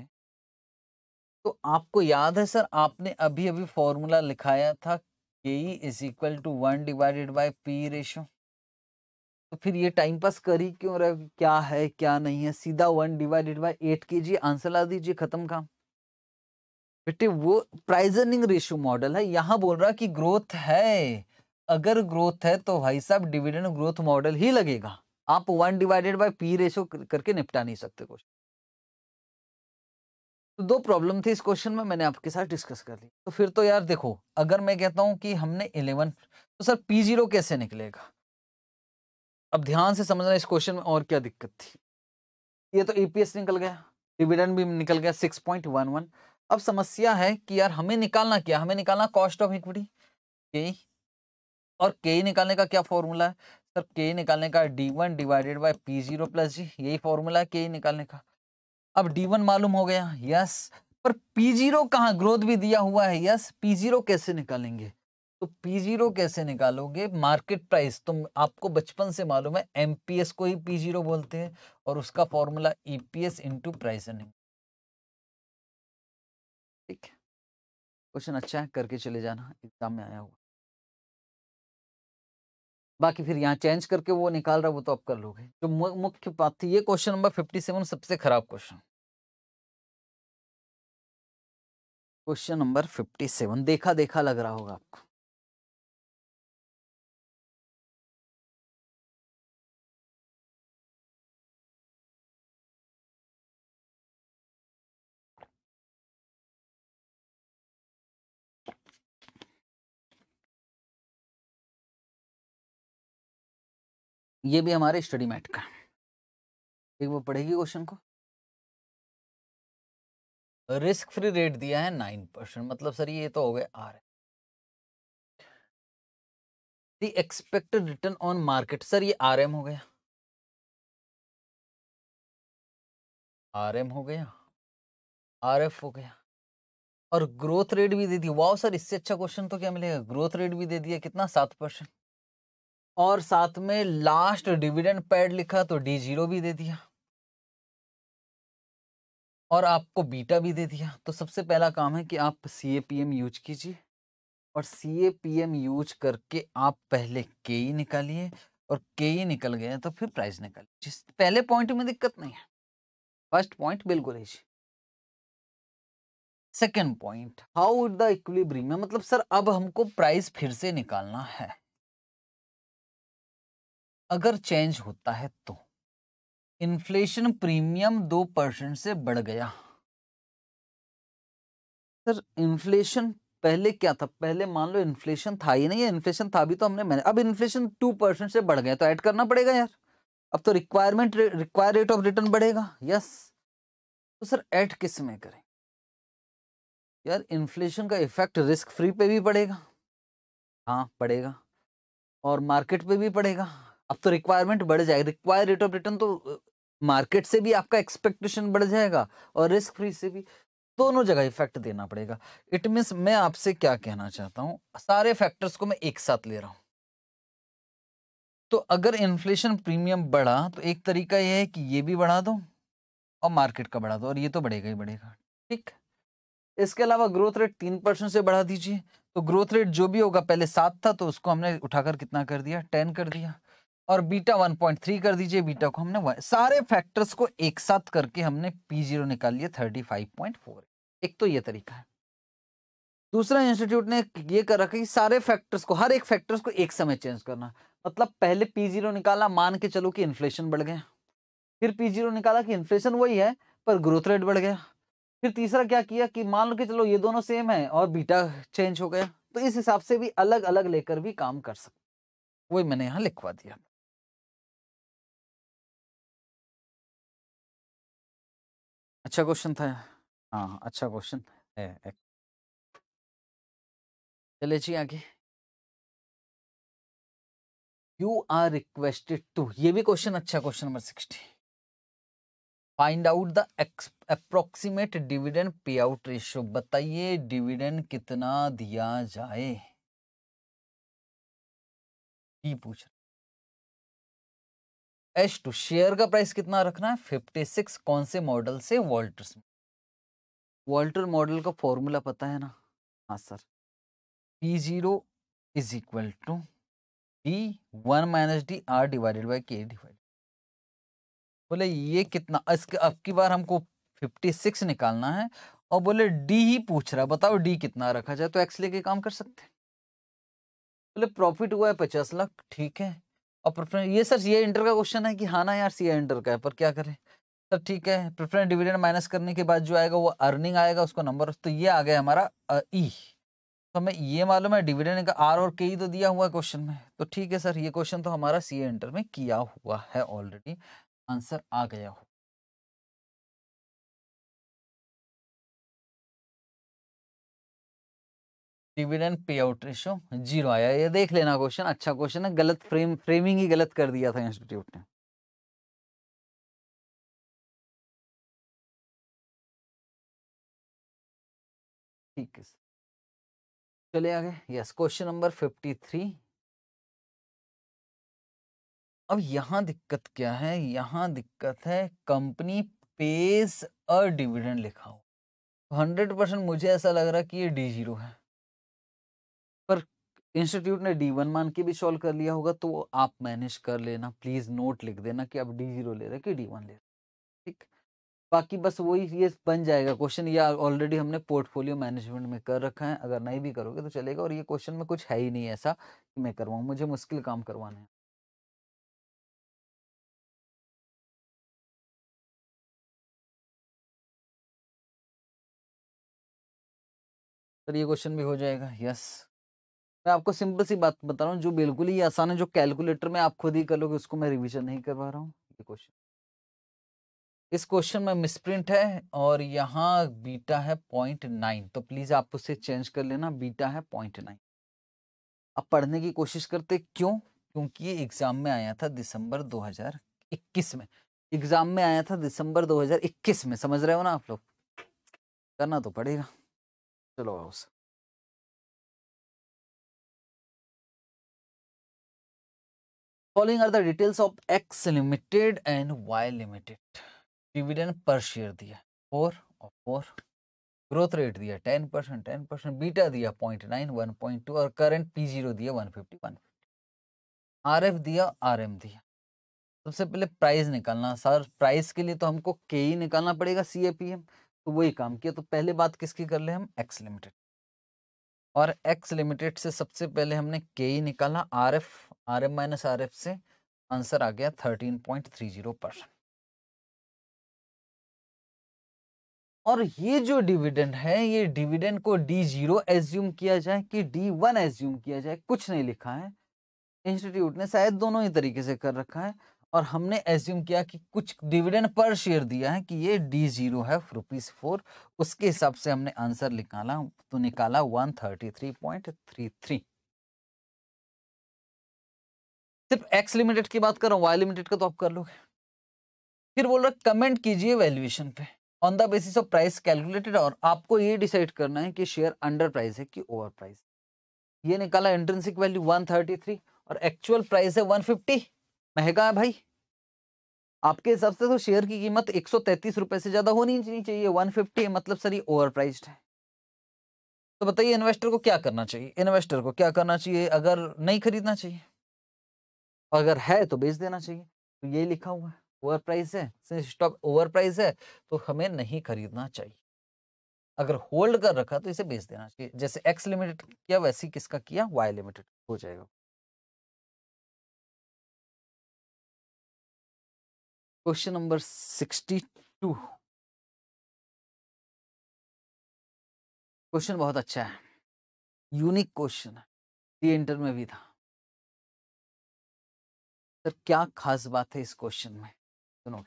S2: तो आपको याद है सर आपने अभी अभी फॉर्मूला लिखाया था K E is equal to one divided by P ratio तो फिर ये टाइम पास करी क्यों रहे क्या है क्या नहीं है सीधा one divided by eight G answer ला दीजिए खत्म काम बेटे वो प्राइजनिंग रेशो मॉडल है यहाँ बोल रहा कि ग्रोथ है अगर ग्रोथ है तो भाई साहब डिविडेंड ग्रोथ मॉडल ही लगेगा आप one divided by P ratio करके निपटा नहीं सकते कुछ तो दो प्रॉब्लम थी इस क्वेश्चन में मैंने आपके साथ डिस्कस कर ली तो फिर तो यार देखो अगर मैं कहता हूँ कि हमने इलेवन तो सर पी जीरो कैसे निकलेगा अब ध्यान से समझना इस क्वेश्चन में और क्या दिक्कत थी ये तो ईपीएस निकल गया डिविडेंड भी निकल गया सिक्स पॉइंट वन वन अब समस्या है कि यार हमें निकालना क्या हमें निकालना कॉस्ट ऑफ इक्विटी के और के निकालने का क्या फॉर्मूला है सर के निकालने का D one divided by P zero plus G यही फॉर्मूला है के निकालने का अब डी वन मालूम हो गया यस पर पी जीरो कहाँ ग्रोथ भी दिया हुआ है यस पी जीरो कैसे निकालेंगे तो पी जीरो कैसे निकालोगे मार्केट प्राइस तो आपको बचपन से मालूम है एम पी एस को ही पी जीरो बोलते हैं और उसका formula E P S into price ठीक है क्वेश्चन अच्छा है करके चले जाना एग्जाम में आया हुआ बाकी फिर यहाँ चेंज करके वो निकाल रहा है वो तो आप कर लोगे जो
S1: मुख्य बात थी ये क्वेश्चन नंबर फिफ्टी सेवन सबसे खराब question question number fifty seven देखा देखा लग रहा होगा आपको ये भी हमारे स्टडी मैट का एक वो पढ़ेगी क्वेश्चन को रिस्क फ्री रेट दिया है नाइन परसेंट मतलब सर ये तो हो गए R the expected return on market sir ये आर हो गया आर हो गया आर हो गया और ग्रोथ रेट भी दे दी वाओ सर इससे अच्छा क्वेश्चन तो क्या मिलेगा ग्रोथ रेट भी दे दिया
S2: कितना सात परसेंट और साथ में लास्ट डिविडेंड पैड लिखा तो डी जीरो भी दे दिया और आपको बीटा भी दे दिया तो सबसे पहला काम है कि आप C A P M use कीजिए और C A P M use करके आप पहले के ई e निकालिए और के ई e निकल गए तो फिर प्राइस निकालिए जिस पहले पॉइंट में दिक्कत नहीं है फर्स्ट पॉइंट बिल्कुल जी second point how is the equilibrium मतलब सर अब हमको प्राइस फिर से निकालना है अगर चेंज होता है तो इन्फ्लेशन प्रीमियम दो परसेंट से बढ़ गया सर इन्फ्लेशन पहले क्या था पहले मान लो इन्फ्लेशन था ही नहीं इन्फ्लेशन था भी तो हमने मैंने अब इन्फ्लेशन टू परसेंट से बढ़ गया तो ऐड करना पड़ेगा यार अब तो requirement require rate of return बढ़ेगा यस तो सर ऐड किस में करें यार इन्फ्लेशन का इफेक्ट रिस्क फ्री पे भी पड़ेगा हाँ पड़ेगा और मार्केट पे भी पड़ेगा अब तो रिक्वायरमेंट बढ़ जाएगी रिक्वायर रेट ऑफ रिटर्न तो मार्केट से भी आपका एक्सपेक्टेशन बढ़ जाएगा और रिस्क फ्री से भी दोनों जगह इफेक्ट देना पड़ेगा इट मीन्स मैं आपसे क्या कहना चाहता हूँ सारे फैक्टर्स को मैं एक साथ ले रहा हूँ तो अगर इन्फ्लेशन प्रीमियम बढ़ा तो एक तरीका यह है कि ये भी बढ़ा दो और मार्केट का बढ़ा दो और ये तो बढ़ेगा ही बढ़ेगा ठीक इसके अलावा ग्रोथ रेट तीन परसेंट से बढ़ा दीजिए तो ग्रोथ रेट जो भी होगा पहले सात था तो उसको हमने उठाकर कितना कर दिया टेन कर दिया और बीटा 1.3 कर दीजिए बीटा को हमने सारे फैक्टर्स को एक साथ करके हमने पी जीरो निकाल लिया फोर एक तो ये तरीका है दूसरा इंस्टीट्यूट ने ये कर रखा कि सारे फैक्टर्स को हर एक फैक्टर्स को एक समय चेंज करना मतलब पहले पी जीरो निकाला मान के चलो कि इन्फ्लेशन बढ़ गया फिर पी जीरो निकाला कि इन्फ्लेशन वही है पर ग्रोथ रेट बढ़ गया फिर तीसरा क्या किया कि मान लो कि चलो ये दोनों सेम है और बीटा चेंज हो गया तो इस हिसाब से भी अलग अलग लेकर भी
S1: काम कर सकते वही मैंने यहाँ लिखवा दिया अच्छा क्वेश्चन था हाँ, हाँ अच्छा क्वेश्चन है चले जी आगे यू आर रिक्वेस्टेड टू ये भी क्वेश्चन अच्छा question number
S2: sixty find out the approximate dividend पे आउट
S1: रेशियो बताइए डिविडेंड कितना दिया जाए ये पूछ एच टू शेयर का प्राइस कितना रखना है फिफ्टी सिक्स कौन से मॉडल से वॉल्टर वॉल्टर
S2: मॉडल का फॉर्मूला पता है ना हाँ sir P zero is equal to D one minus D R divided by K divide बोले ये कितना इसके अब की बार हमको फिफ्टी सिक्स निकालना है और बोले डी ही पूछ रहा बताओ डी कितना रखा जाए तो एक्स लेके काम कर सकते हैं बोले प्रॉफिट हुआ है पचास लाख ठीक है और प्रेफरेंस ये सर ये इंटर का क्वेश्चन है कि हाँ ना यार सी ए इंटर का है पर क्या करें सर ठीक है प्रेफरेंस डिविडेंड माइनस करने के बाद जो आएगा वो अर्निंग आएगा उसको नंबर तो ये आ गया हमारा ई e. तो हमें ये मालूम है डिविडेंड का आर और के ही तो दिया हुआ है क्वेश्चन में तो ठीक है सर ये क्वेश्चन तो हमारा सी ए इंटर में किया हुआ है ऑलरेडी
S1: आंसर आ गया हुआ dividend pay payout ratio zero आया ये देख लेना क्वेश्चन अच्छा क्वेश्चन है गलत फ्रेम फ्रेमिंग ही गलत कर दिया था इंस्टीट्यूट ने ठीक है चले आगे yes question number fifty three अब यहां दिक्कत क्या है यहां
S2: दिक्कत है कंपनी पेज अ डिविडेंड लिखा हो हंड्रेड परसेंट मुझे ऐसा लग रहा है कि ये डी जीरो है इंस्टीट्यूट ने डी वन मान के भी सॉल्व कर लिया होगा तो आप मैनेज कर लेना प्लीज नोट लिख देना कि आप डी जीरो ले रहे कि डी वन ले रहे ठीक बाकी बस वही ये बन जाएगा क्वेश्चन या ऑलरेडी हमने पोर्टफोलियो मैनेजमेंट में कर रखा है अगर नहीं भी करोगे तो चलेगा और ये क्वेश्चन में कुछ है ही नहीं ऐसा कि
S1: मैं करवाऊँ मुझे मुश्किल काम करवाना है तो ये क्वेश्चन भी हो जाएगा यस मैं आपको सिंपल सी बात
S2: बता रहा हूँ जो बिल्कुल ही आसान है जो कैलकुलेटर में आप खुद ही कर लोगे उसको मैं रिविजन नहीं करवा रहा हूँ क्वेश्चन इस क्वेश्चन में मिसप्रिंट है और यहाँ बीटा है पॉइंट नाइन तो प्लीज आप उसे चेंज कर लेना बीटा है पॉइंट नाइन अब पढ़ने की कोशिश करते क्यों क्योंकि ये एग्जाम में आया था दिसंबर 2021 में
S1: एग्जाम में आया था दिसंबर 2021 में समझ रहे हो ना आप लोग करना तो पड़ेगा चलो आओ following are the details of X limited and
S2: Y limited dividend per share दिया फोर और फोर ग्रोथ रेट दिया ten percent ten percent beta दिया point nine one point two और करंट पी जीरो दिया one fifty one R F दिया R M दिया सबसे पहले प्राइस निकालना सर प्राइस के लिए तो हमको के ही निकालना पड़ेगा सी ए पी एम तो वही काम किया तो पहले बात किसकी कर ले हम एक्स लिमिटेड और एक्स लिमिटेड से सबसे पहले हमने के ही निकाला R F R M minus R F से आंसर आ गया thirteen point three zero percent और ये जो डिविडेंड है ये डिविडेंड को डी जीरो एज्यूम किया जाए कि डी वन एज्यूम किया जाए कुछ नहीं लिखा है इंस्टीट्यूट ने शायद दोनों ही तरीके से कर रखा है और हमने एज्यूम किया कि कुछ डिविडेंड पर शेयर दिया है कि ये डी जीरो है रुपीज फोर उसके हिसाब से हमने आंसर निकाला तो निकाला one thirty three point three three सिर्फ एक्स लिमिटेड की बात कर रहा हूँ वाई लिमिटेड का तो आप कर लोगे फिर बोल रहा कमेंट कीजिए वैल्यूएशन पे on the basis of price calculated और आपको ये डिसाइड करना है कि शेयर अंडर प्राइस है कि ओवर प्राइस ये निकाला इंट्रेंसिक वैल्यू 133 और एक्चुअल प्राइस है 150 महंगा है भाई आपके हिसाब से तो शेयर की कीमत एक रुपए से ज्यादा होनी नहीं चाहिए 150 है मतलब सर ये ओवर प्राइस्ड है तो बताइए इन्वेस्टर को क्या करना चाहिए इन्वेस्टर को क्या करना चाहिए अगर नहीं खरीदना चाहिए अगर है तो बेच देना चाहिए तो ये लिखा हुआ है ओवर प्राइस है सिंस स्टॉक ओवर प्राइस है तो हमें नहीं खरीदना चाहिए अगर
S1: होल्ड कर रखा तो इसे बेच देना चाहिए जैसे एक्स लिमिटेड किया वैसे किसका किया वाई लिमिटेड हो जाएगा question number sixty two question बहुत अच्छा है यूनिक क्वेश्चन है ये इंटर में भी था तो क्या खास बात है इस क्वेश्चन में सुनो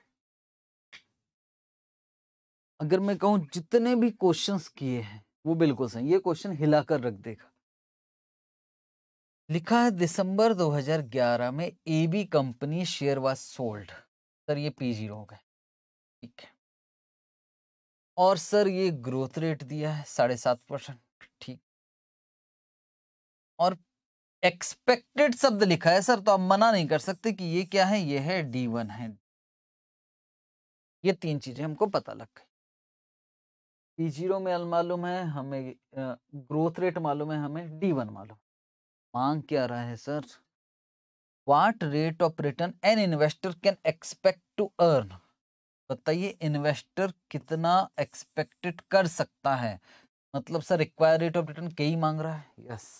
S1: अगर मैं कहूं जितने भी क्वेश्चंस
S2: किए हैं वो बिल्कुल सही ये क्वेश्चन हिलाकर रख देगा लिखा है दिसंबर 2011 में A B company share was sold sir ये
S1: पी जीरो हो गए ठीक है और सर ये ग्रोथ रेट दिया है साढ़े सात परसेंट ठीक और
S2: एक्सपेक्टेड शब्द लिखा है सर तो आप मना नहीं कर सकते कि ये क्या है ये है डी वन है ये तीन चीजें हमको पता लग गई डी जीरो में अल मालूम है हमें ग्रोथ रेट मालूम है हमें डी वन मालूम मांग क्या रहा है sir what rate of return an investor can expect to earn बताइए इन्वेस्टर कितना एक्सपेक्टेड कर सकता है मतलब sir require rate of return कई मांग रहा है यस yes.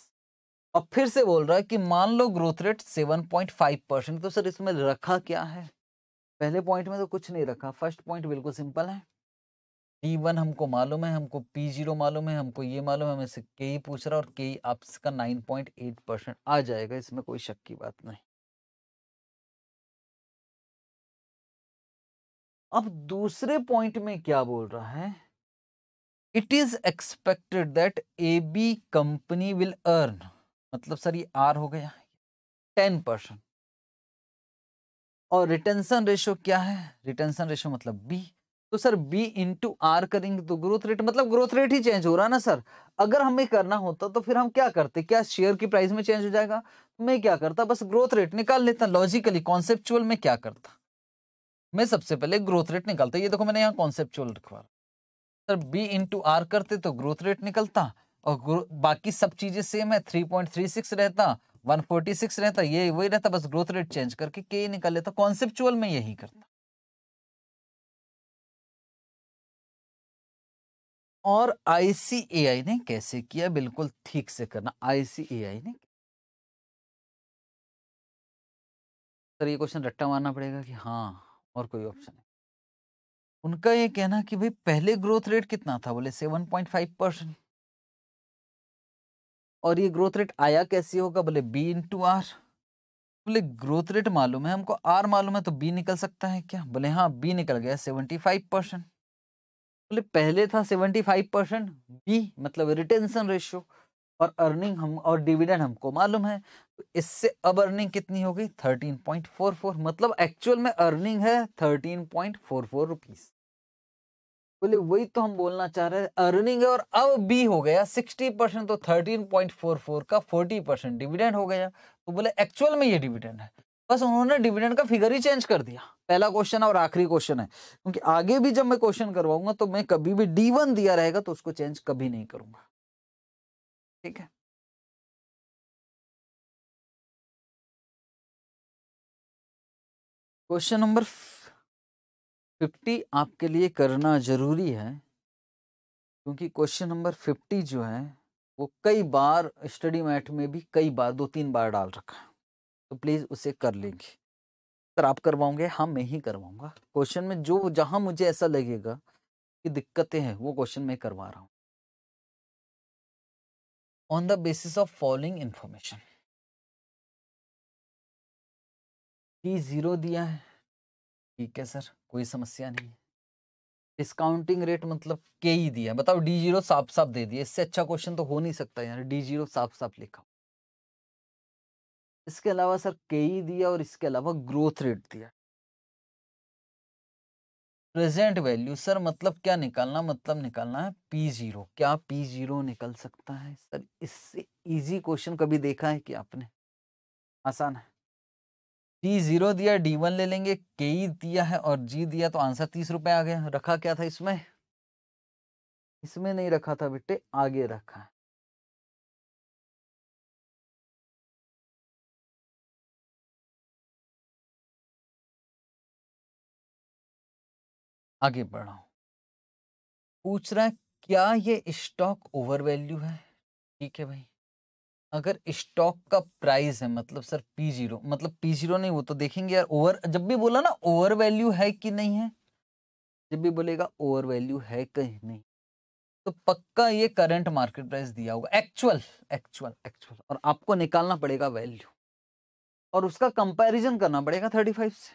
S2: अब फिर से बोल रहा है कि मान लो ग्रोथ रेट 7.5 परसेंट तो सर इसमें रखा क्या है पहले पॉइंट में तो कुछ नहीं रखा फर्स्ट पॉइंट बिल्कुल सिंपल है पी वन हमको मालूम है हमको पी जीरो मालूम है हमको ये मालूम है हमें से के ही पूछ रहा है और के ही आपका नाइन पॉइंट एट परसेंट आ जाएगा
S1: इसमें कोई शक की बात नहीं अब दूसरे पॉइंट में क्या बोल रहा है it is
S2: expected that A B company will earn मतलब सर ये आर हो गया टेन परसेंट और रिटेंशन रेशो क्या है रिटेंशन रेशो मतलब बी तो सर बी इंटू आर करेंगे तो ग्रोथ रेट मतलब ग्रोथ रेट ही चेंज हो रहा है ना सर अगर हमें करना होता तो फिर हम क्या करते क्या शेयर की प्राइस में चेंज हो जाएगा तो मैं क्या करता बस ग्रोथ रेट निकाल लेता लॉजिकली कॉन्सेप्चुअल में क्या करता मैं सबसे पहले ग्रोथ रेट निकालता ये देखो मैंने यहाँ कॉन्सेप्चुअल रखवा सर बी इंटू आर करते तो ग्रोथ रेट निकलता और बाकी सब चीजें सेम है सिक्स रहता वन फोर्टी सिक्स रहता ये वही रहता बस ग्रोथ रेट चेंज करके के निकाल लेता कॉन्सेप्चुअल में यही करता
S1: और आई ने कैसे किया बिल्कुल ठीक से करना आईसीएआई ने
S2: सर ये क्वेश्चन रट्टा मारना पड़ेगा कि हाँ और कोई ऑप्शन है उनका ये कहना कि भाई पहले ग्रोथ रेट कितना था बोले सेवन पॉइंट फाइव परसेंट और ये ग्रोथ रेट आया कैसे होगा बोले बी इंटू आर बोले ग्रोथ रेट मालूम है हमको आर मालूम है तो बी निकल सकता है क्या बोले हाँ बी निकल गया सेवेंटी फाइव परसेंट बोले पहले था सेवेंटी फाइव परसेंट बी मतलब रिटेंशन रेशियो और अर्निंग हम और डिविडेंड हमको मालूम है तो इससे अब अर्निंग कितनी हो गई थर्टीन पॉइंट फोर फोर मतलब एक्चुअल में अर्निंग है thirteen point four four rupees बोले वही तो हम बोलना चाह रहे हैं अर्निंग है और अब बी हो गया सिक्सटी परसेंट तो थर्टीन पॉइंट फोर फोर का फोर्टी परसेंट डिविडेंड हो गया तो बोले एक्चुअल में ये डिविडेंड है बस उन्होंने डिविडेंड का फिगर ही चेंज कर दिया पहला क्वेश्चन और आखिरी क्वेश्चन है क्योंकि आगे भी जब मैं क्वेश्चन करवाऊंगा तो मैं कभी भी डी दिया रहेगा तो उसको चेंज
S1: कभी नहीं करूंगा ठीक है क्वेश्चन नंबर फिफ्टी आपके लिए करना ज़रूरी है क्योंकि क्वेश्चन
S2: नंबर फिफ्टी जो है वो कई बार स्टडी मैट में भी कई बार दो तीन बार डाल रखा है तो प्लीज़ उसे कर लेंगे सर आप करवाओगे हाँ मैं ही करवाऊंगा क्वेश्चन में जो जहाँ मुझे ऐसा लगेगा कि दिक्कतें हैं वो क्वेश्चन मैं करवा रहा हूँ
S1: on the basis of following information T zero दिया है ठीक है
S2: सर कोई समस्या नहीं है डिस्काउंटिंग रेट मतलब के ही दिया बताओ डी जीरो साफ साफ दे दिया इससे अच्छा क्वेश्चन तो हो नहीं सकता यार डी जीरो साफ साफ लिखा इसके अलावा सर के ही दिया और इसके अलावा ग्रोथ रेट दिया प्रेजेंट वैल्यू सर मतलब क्या निकालना मतलब निकालना है पी जीरो क्या पी जीरो निकल सकता है सर इससे इजी क्वेश्चन कभी देखा है कि आपने आसान है टी जीरो दिया डी वन ले लेंगे के ई दिया है और
S1: जी दिया तो आंसर तीस रुपए आ गया रखा क्या था इसमें
S2: इसमें नहीं रखा
S1: था बेटे आगे रखा है आगे बढ़ा पूछ रहा है क्या ये
S2: स्टॉक ओवर वैल्यू है ठीक है भाई अगर स्टॉक का प्राइस है मतलब सर पी जीरो मतलब पी जीरो नहीं वो तो देखेंगे यार ओवर जब भी बोला ना ओवर वैल्यू है कि नहीं है जब भी बोलेगा ओवर वैल्यू है कि नहीं तो पक्का ये करंट मार्केट प्राइस दिया होगा एक्चुअल एक्चुअल एक्चुअल और आपको निकालना पड़ेगा वैल्यू और उसका कंपेरिजन करना पड़ेगा थर्टी फाइव से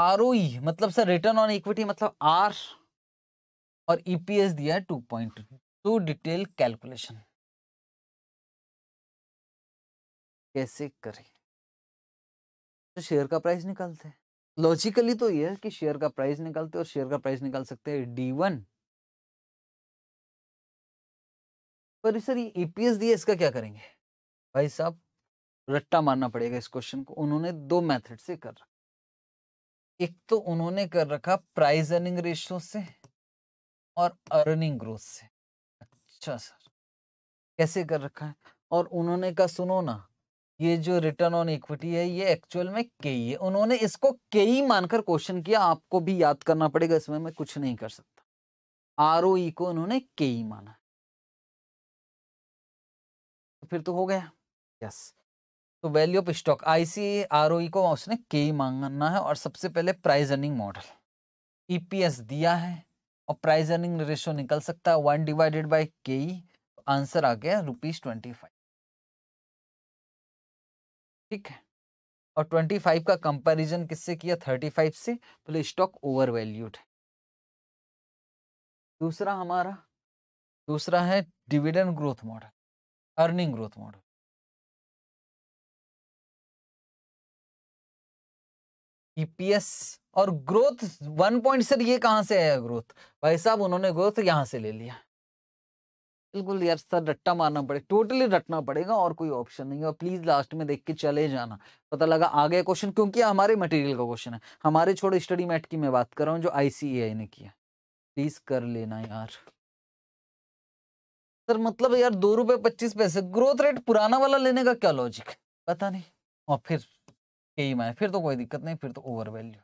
S2: आर e, मतलब सर रिटर्न ऑन इक्विटी मतलब आर और ई
S1: e दिया है two point two detail calculation कैसे करें तो शेयर का प्राइस निकालते हैं
S2: लॉजिकली तो ये है कि शेयर का प्राइस निकालते हैं और शेयर का प्राइस निकाल सकते हैं डी वन पर सर ये ईपीएस e दिए इसका क्या करेंगे भाई साहब रट्टा मारना पड़ेगा इस क्वेश्चन को उन्होंने दो मेथड से कर रखा एक तो उन्होंने कर रखा प्राइस अर्निंग रेशियो से और अर्निंग ग्रोथ से अच्छा सर कैसे कर रखा है और उन्होंने कहा सुनो ना ये जो रिटर्न ऑन इक्विटी है ये एक्चुअल में केई है उन्होंने इसको केई मानकर क्वेश्चन किया आपको भी याद करना पड़ेगा इसमें मैं कुछ नहीं कर सकता आर e को उन्होंने केई माना तो फिर तो हो गया यस तो value of stock IC R को उसने केई मांगना है और सबसे पहले प्राइज अर्निंग मॉडल ईपीएस दिया है और प्राइज अर्निंग रेशो निकल सकता है one divided by KE answer आ गया रुपीज ट्वेंटी फाइव
S1: ठीक है और 25 का कंपैरिजन किससे किया 35 से बोले स्टॉक ओवर वैल्यूड है दूसरा हमारा दूसरा है dividend growth model earning growth model EPS e और ग्रोथ वन पॉइंट सर ये कहां से आया ग्रोथ भाई साहब उन्होंने ग्रोथ
S2: यहां से ले लिया बिल्कुल यार सर रट्टा मारना पड़ेगा टोटली रटना पड़ेगा और कोई ऑप्शन नहीं है और प्लीज लास्ट में देख के चले जाना पता लगा आगे क्वेश्चन क्योंकि हमारे मटेरियल का क्वेश्चन है हमारे छोड़े स्टडी मैट की मैं बात कर रहा हूँ जो आईसीएआई ने किया प्लीज कर लेना यार सर मतलब यार दो रुपये पच्चीस पैसे ग्रोथ रेट पुराना वाला
S1: लेने का क्या लॉजिक है पता नहीं और फिर यही माए फिर तो कोई दिक्कत नहीं फिर तो ओवर वैल्यू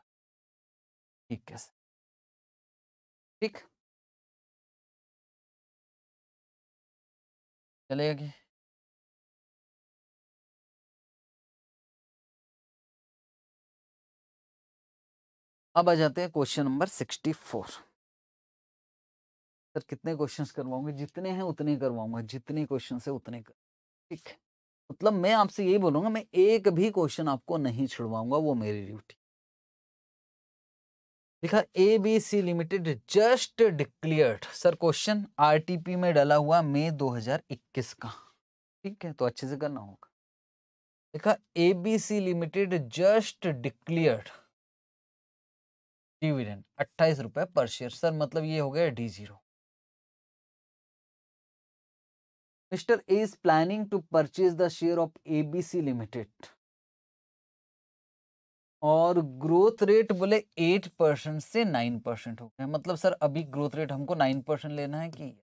S1: ठीक है सर ठीक चलेगा कि अब आ जाते हैं question number sixty four
S2: sir कितने क्वेश्चंस करवाऊंगे जितने हैं उतने करवाऊंगा जितने क्वेश्चन है उतने कर... ठीक मतलब मैं आपसे यही बोलूंगा मैं एक भी क्वेश्चन आपको नहीं छुड़वाऊंगा वो मेरी ड्यूटी लिखा A B C limited just declared sir question P में डाला हुआ मई 2021 का ठीक है तो अच्छे से करना होगा लिखा A B C limited just declared
S1: dividend अट्ठाईस रुपए पर शेयर सर मतलब ये हो गया D zero mister A is planning to purchase the share of A B C limited और ग्रोथ
S2: रेट बोले एट परसेंट से नाइन परसेंट हो गया मतलब सर अभी ग्रोथ रेट हमको नाइन परसेंट
S1: लेना है कि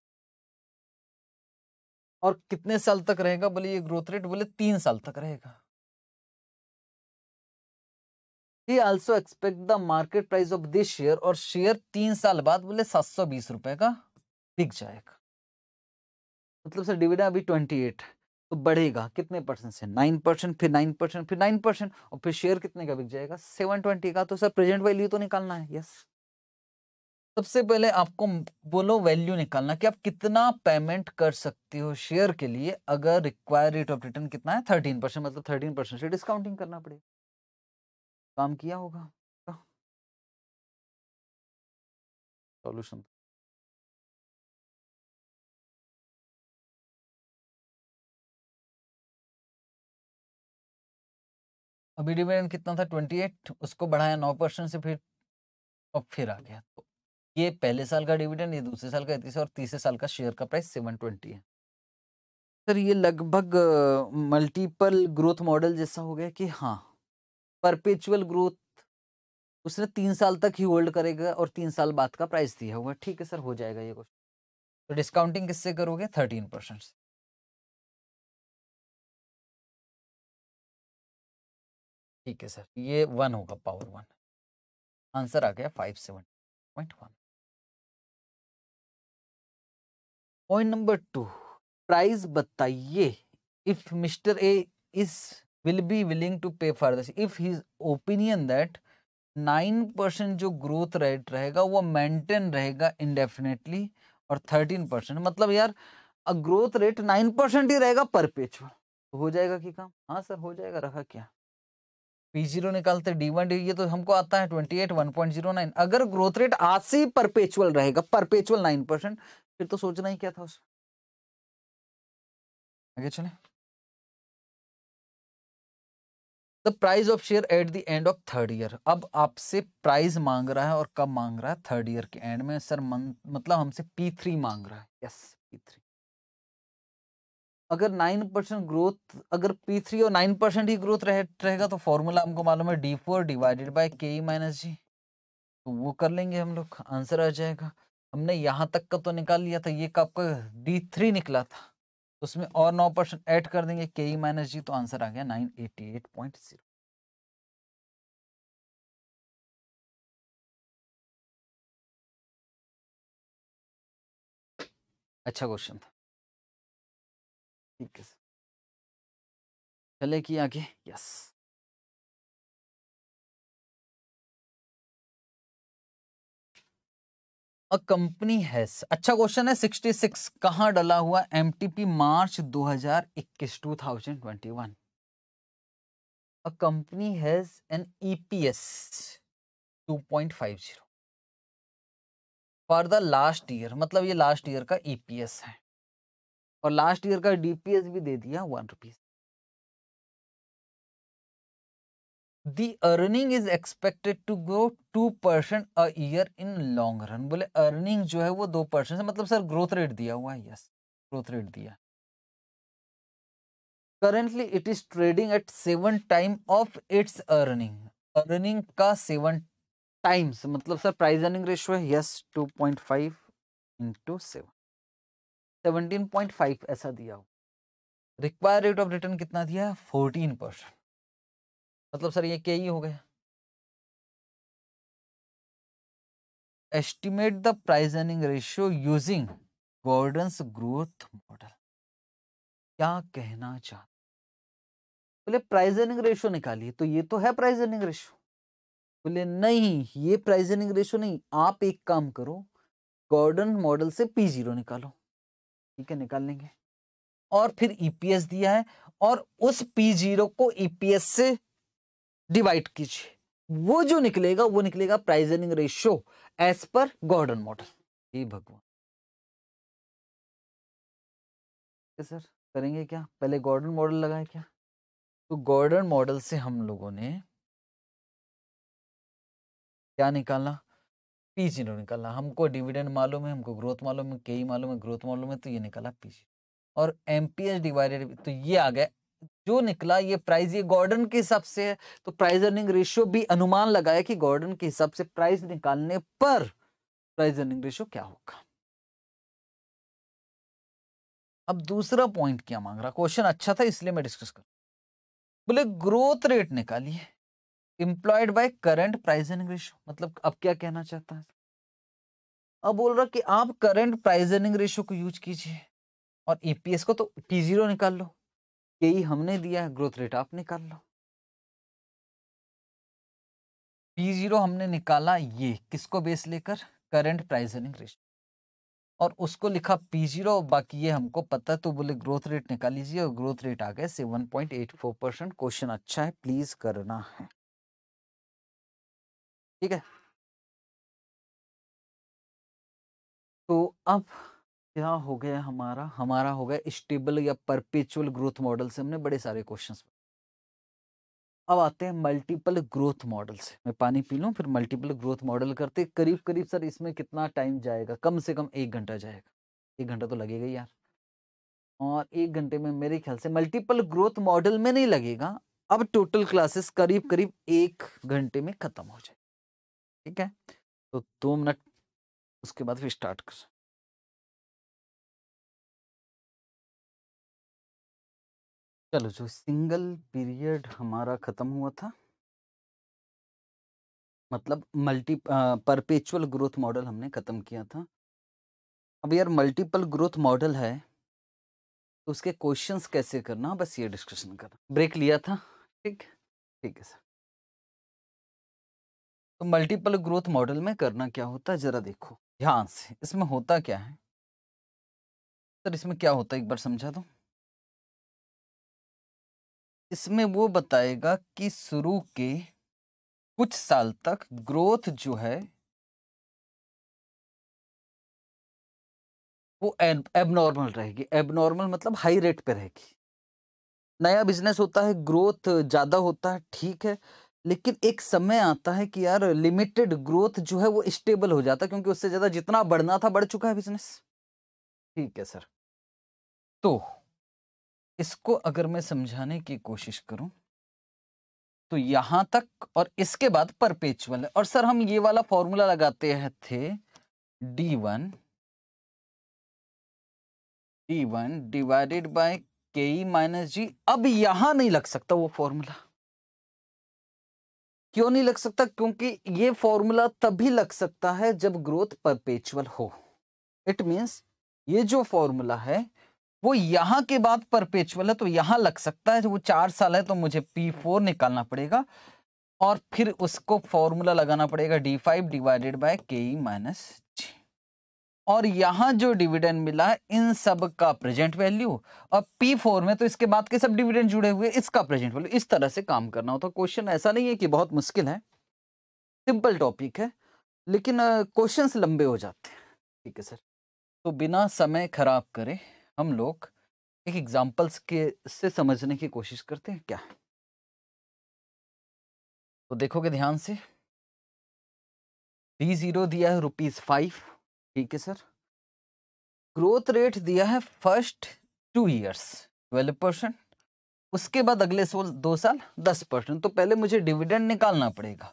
S1: और कितने साल तक रहेगा बोले ये ग्रोथ रेट बोले तीन साल तक रहेगा ही also
S2: expect the market price of this share और शेयर तीन साल बाद बोले सात सौ बीस रुपए का बिक जाएगा मतलब सर डिविडेंड अभी ट्वेंटी एट है तो बढ़ेगा कितने परसेंट से नाइन परसेंट फिर नाइन परसेंट फिर नाइन परसेंट और फिर शेयर कितने का बिक जाएगा सेवन ट्वेंटी का तो सर प्रेजेंट वैल्यू तो निकालना है यस सबसे पहले आपको बोलो वैल्यू निकालना कि आप कितना पेमेंट कर सकते हो शेयर के लिए अगर रिक्वायर रेट ऑफ रिटर्न
S1: कितना है थर्टीन परसेंट मतलब थर्टीन परसेंट से डिस्काउंटिंग करना पड़ेगा काम किया होगा सॉल्यूशन अभी डिविडेंड कितना था 28 उसको बढ़ाया
S2: 9 परसेंट से फिर और फिर आ गया तो ये पहले साल का डिविडेंड ये दूसरे साल का इकतीस और तीसरे साल का शेयर का प्राइस 720 है सर ये लगभग मल्टीपल ग्रोथ मॉडल जैसा हो गया कि हाँ परपेचुअल ग्रोथ उसने तीन साल तक ही होल्ड करेगा और तीन साल बाद का प्राइस दिया हुआ ठीक है सर हो जाएगा ये कुछ
S1: तो डिस्काउंटिंग किससे करोगे थर्टीन परसेंट ठीक है सर ये वन होगा पावर वन आंसर आ गया five seven point one point number two price बताइए if mister
S2: A is will be willing to pay for this if his opinion that nine percent जो growth rate रहेगा वो maintain रहेगा indefinitely और thirteen percent मतलब यार growth rate nine percent ही रहेगा पर परपेचुअल हो जाएगा कि काम हाँ सर हो जाएगा रखा क्या पी जीरो निकालते डी वन डी ये तो हमको आता है twenty eight one point zero nine अगर ग्रोथ रेट आज से ही परपेचुअल रहेगा परपेचुअल नाइन परसेंट
S1: फिर तो सोचना ही क्या था उसमें आगे चले the price of share at the end of third year अब
S2: आपसे प्राइज मांग रहा है और कब मांग रहा है थर्ड ईयर के एंड में सर मतलब हमसे पी थ्री मांग रहा है यस पी थ्री अगर नाइन परसेंट ग्रोथ अगर पी थ्री और नाइन परसेंट ही ग्रोथ रह, रहेगा तो फॉर्मूला हमको मालूम है डी फोर डिवाइडेड बाई के ई माइनस जी तो वो कर लेंगे हम लोग आंसर आ जाएगा हमने यहाँ तक का तो निकाल लिया था ये कब का डी थ्री निकला था उसमें और नौ परसेंट एड कर देंगे के ई
S1: माइनस जी तो आंसर आ गया nine eighty eight point zero अच्छा क्वेश्चन था ठीक है चले कि आगे यस अ कंपनी हैज अच्छा
S2: क्वेश्चन है 66 कहाँ डला हुआ P March 2021 2021 a company has an EPS e 2.50 for the last year मतलब ये
S1: लास्ट ईयर का ईपीएस e है और लास्ट ईयर का डीपीएस भी दे दिया one rupees the earning is expected
S2: to grow two percent a year in long run बोले अर्निंग जो है वो दो परसेंट मतलब सर ग्रोथ रेट दिया हुआ है यस ग्रोथ रेट दिया currently it is trading at seven time of its earning earning का seven times मतलब सर price earning ratio है yes 2.5 point five into seven 17.5 ऐसा दिया हो रिक्वायर रेट ऑफ रिटर्न
S1: कितना दिया फोर्टीन परसेंट मतलब सर ये के ही हो गया estimate the price earning ratio using
S2: Gordon's growth model क्या कहना चाहते बोले प्राइस अर्निंग रेशियो निकालिए तो ये तो है प्राइस अर्निंग रेशियो बोले नहीं ये प्राइस अर्निंग रेशियो नहीं आप एक काम करो गॉर्डन मॉडल से पी जीरो निकालो ठीक है निकाल लेंगे और फिर ईपीएस e दिया है और उस पी जीरो को ईपीएस e से डिवाइड कीजिए वो जो निकलेगा वो निकलेगा pricing earning ratio as per Gordon model ये भगवान
S1: सर करेंगे क्या पहले गॉर्डन मॉडल लगाए क्या तो गॉर्डन मॉडल से हम लोगों ने
S2: क्या निकाला पी जीरो निकालना हमको डिविडेंड मालूम है हमको ग्रोथ मालूम है के मालूम है ग्रोथ मालूम है तो ये निकाला पी जीरो और एम पी एच डिवाइडेड तो ये आ गया जो निकला ये प्राइस ये गॉर्डन के हिसाब से है तो प्राइस अर्निंग रेशियो भी अनुमान लगाया कि गॉर्डन के हिसाब से प्राइस निकालने पर प्राइस अर्निंग रेशियो क्या होगा अब दूसरा पॉइंट क्या मांग रहा क्वेश्चन अच्छा था इसलिए मैं डिस्कस कर बोले ग्रोथ रेट निकालिए employed by current price and ratio मतलब अब क्या कहना चाहता है अब बोल रहा कि आप करंट प्राइस
S1: एंड रेशो को यूज कीजिए और ईपीएस e को तो टी जीरो निकाल लो यही हमने दिया है ग्रोथ रेट आप निकाल लो पी
S2: जीरो हमने निकाला ये किसको बेस लेकर करंट प्राइस एंड रेशो और उसको लिखा पी जीरो बाकी ये हमको पता तो बोले ग्रोथ रेट निकाल लीजिए और ग्रोथ रेट आ गए seven
S1: point eight four percent question अच्छा है प्लीज करना है ठीक है तो अब
S2: क्या हो गया हमारा हमारा हो गया स्टेबल या परपेचुअल ग्रोथ मॉडल से हमने बड़े सारे क्वेश्चंस अब आते हैं मल्टीपल ग्रोथ मॉडल से मैं पानी पी लूँ फिर मल्टीपल ग्रोथ मॉडल करते करीब करीब सर इसमें कितना टाइम जाएगा कम से कम एक घंटा जाएगा एक घंटा तो लगेगा यार और एक घंटे में मेरे ख्याल से मल्टीपल ग्रोथ मॉडल में नहीं लगेगा अब टोटल क्लासेस करीब करीब एक घंटे में खत्म हो जाए
S1: ठीक है तो दो मिनट उसके बाद फिर स्टार्ट कर चलो जो सिंगल पीरियड हमारा ख़त्म हुआ था
S2: मतलब मल्टी परपेचुअल ग्रोथ मॉडल हमने ख़त्म किया था अब यार मल्टीपल ग्रोथ मॉडल है तो उसके क्वेश्चंस कैसे करना बस ये डिस्कशन करना ब्रेक लिया था ठीक ठीक है सर तो मल्टीपल ग्रोथ मॉडल में करना क्या होता है जरा देखो ध्यान से इसमें होता क्या है
S1: सर इसमें क्या होता है एक बार समझा दो इसमें वो बताएगा कि शुरू के कुछ साल तक ग्रोथ जो है वो एबनॉर्मल रहेगी एबनॉर्मल मतलब हाई रेट पे रहेगी नया
S2: बिजनेस होता है ग्रोथ ज़्यादा होता है ठीक है लेकिन एक समय आता है कि यार लिमिटेड ग्रोथ जो है वो स्टेबल हो जाता है क्योंकि उससे ज़्यादा जितना बढ़ना था बढ़ चुका है बिजनेस ठीक है सर तो इसको अगर मैं समझाने की कोशिश करूं तो यहां तक और इसके बाद परपेचुअल है और सर हम ये वाला फॉर्मूला लगाते हैं थे D one D one divided by K minus G अब यहां नहीं लग सकता वो फॉर्मूला क्यों नहीं लग सकता क्योंकि ये फॉर्मूला तभी लग सकता है जब ग्रोथ परपेचुअल हो इट मीन्स ये जो फॉर्मूला है वो यहां के बाद परपेचुअल है तो यहां लग सकता है वो चार साल है तो मुझे पी फोर निकालना पड़ेगा और फिर उसको फॉर्मूला लगाना पड़ेगा D five divided by K E minus और यहाँ जो डिविडेंड मिला इन सब का प्रेजेंट वैल्यू और पी फोर में तो इसके बाद के सब डिविडेंड जुड़े हुए इसका प्रेजेंट वैल्यू इस तरह से काम करना होता क्वेश्चन ऐसा नहीं है कि बहुत मुश्किल है सिंपल टॉपिक है लेकिन क्वेश्चंस uh, लंबे हो जाते हैं ठीक है सर तो बिना समय खराब करे हम लोग एक एग्जाम्पल्स के से समझने की
S1: कोशिश करते हैं क्या तो देखोगे ध्यान से डी जीरो दिया है रुपीज फाइव ठीक है सर
S2: ग्रोथ रेट दिया है first two years twelve percent उसके बाद अगले सोल दो साल दस परसेंट तो पहले मुझे डिविडेंड निकालना पड़ेगा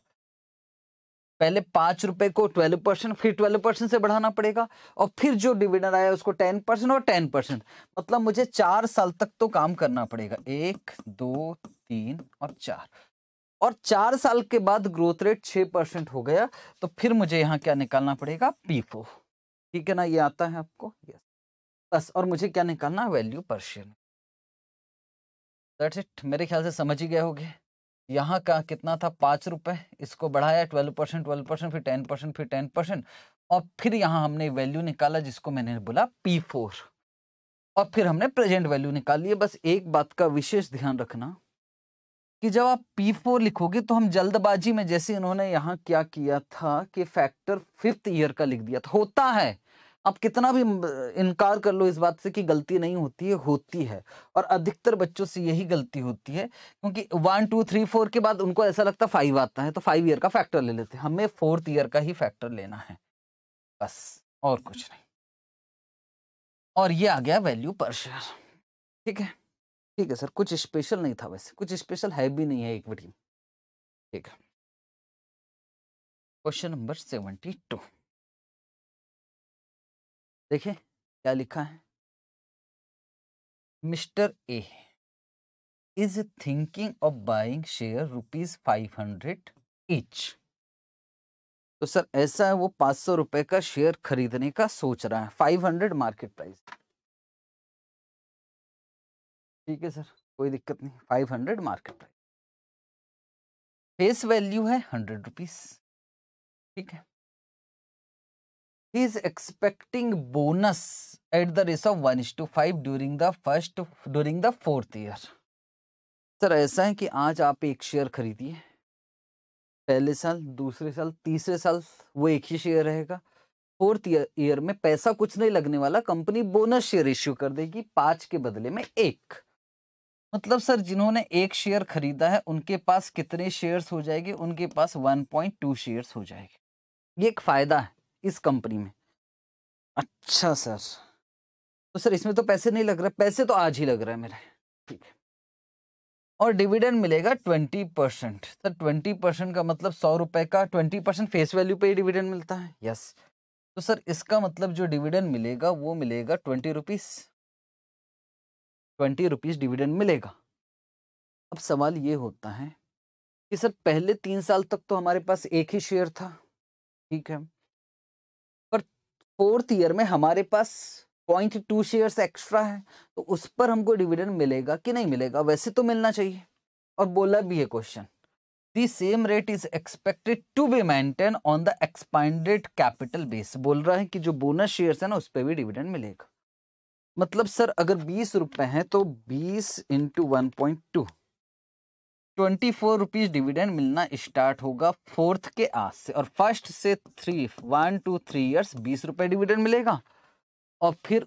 S2: पहले पांच रुपए को ट्वेल्व परसेंट फिर ट्वेल्व परसेंट से बढ़ाना पड़ेगा और फिर जो डिविडेंड आया उसको टेन परसेंट और टेन परसेंट मतलब मुझे चार साल तक तो काम करना पड़ेगा एक दो तीन और चार और चार साल के बाद ग्रोथ रेट छह परसेंट हो गया तो फिर मुझे यहाँ क्या निकालना पड़ेगा पीफो ठीक है ना ये आता है आपको यस बस और मुझे क्या निकालना वैल्यू पर शेयर दैट्स इट मेरे ख्याल से समझ ही गए होगे यहाँ का कितना था पाँच रुपये इसको बढ़ाया ट्वेल्व परसेंट ट्वेल्व परसेंट फिर टेन परसेंट फिर टेन परसेंट और फिर यहाँ हमने वैल्यू निकाला जिसको मैंने बोला पी फोर और फिर हमने प्रेजेंट वैल्यू निकाली है बस एक बात का विशेष ध्यान रखना कि जब आप पी फोर लिखोगे तो हम जल्दबाजी में जैसे इन्होंने यहाँ क्या किया था कि फैक्टर फिफ्थ ईयर का लिख दिया था होता है आप कितना भी इनकार कर लो इस बात से कि गलती नहीं होती है होती है और अधिकतर बच्चों से यही गलती होती है क्योंकि वन टू थ्री फोर के बाद उनको ऐसा लगता है फाइव आता है तो फाइव ईयर का फैक्टर ले लेते हैं हमें फोर्थ ईयर का ही फैक्टर लेना है बस और कुछ नहीं और ये आ गया वैल्यू पर शेयर ठीक है ठीक है सर कुछ स्पेशल
S1: नहीं था वैसे कुछ स्पेशल है भी नहीं है इक्विटी ठीक है क्वेश्चन नंबर सेवेंटी टू देखिए क्या लिखा है mister A
S2: is thinking of buying share rupees five hundred each तो सर ऐसा है वो पांच सौ रुपए का शेयर खरीदने का सोच रहा है फाइव हंड्रेड
S1: मार्केट प्राइस ठीक है सर कोई दिक्कत नहीं five hundred market price face value है हंड्रेड रुपीज ठीक है he is expecting bonus
S2: at the ratio of 1 is to 5 during the first during the fourth year sir ऐसा है कि आज आप एक शेयर खरीदिए पहले साल दूसरे साल तीसरे साल वो एक ही शेयर रहेगा फोर्थ ईयर में पैसा कुछ नहीं लगने वाला कंपनी बोनस शेयर इश्यू कर देगी पांच के बदले में एक मतलब सर जिन्होंने एक शेयर खरीदा है उनके पास कितने शेयर्स हो जाएंगे उनके पास 1.2 शेयर्स हो जाएंगे ये एक फायदा है इस कंपनी में अच्छा सर तो सर इसमें तो पैसे नहीं लग रहा पैसे तो आज ही लग रहा है मेरे ठीक है और डिविडेंड मिलेगा twenty percent sir twenty percent का मतलब सौ रुपए का ट्वेंटी परसेंट फेस वैल्यू पे ही डिविडेंड मिलता है यस तो सर इसका मतलब जो डिविडेंड मिलेगा वो मिलेगा twenty rupees twenty rupees dividend मिलेगा अब सवाल ये होता है कि सर पहले तीन साल तक तो हमारे पास एक ही शेयर था ठीक है फोर्थ ईयर में हमारे पास पॉइंट टू शेयर्स एक्स्ट्रा है तो उस पर हमको डिविडेंड मिलेगा कि नहीं मिलेगा वैसे तो मिलना चाहिए और बोला भी है question the same rate is expected to be maintain on the expanded capital base बोल रहा है कि जो बोनस शेयर्स है ना उस पर भी डिविडेंड मिलेगा मतलब सर अगर बीस रुपए हैं तो बीस into one point two twenty four rupees dividend मिलना स्टार्ट होगा फोर्थ के आज से और फर्स्ट से three one two three years बीस रुपए डिविडेंड मिलेगा और फिर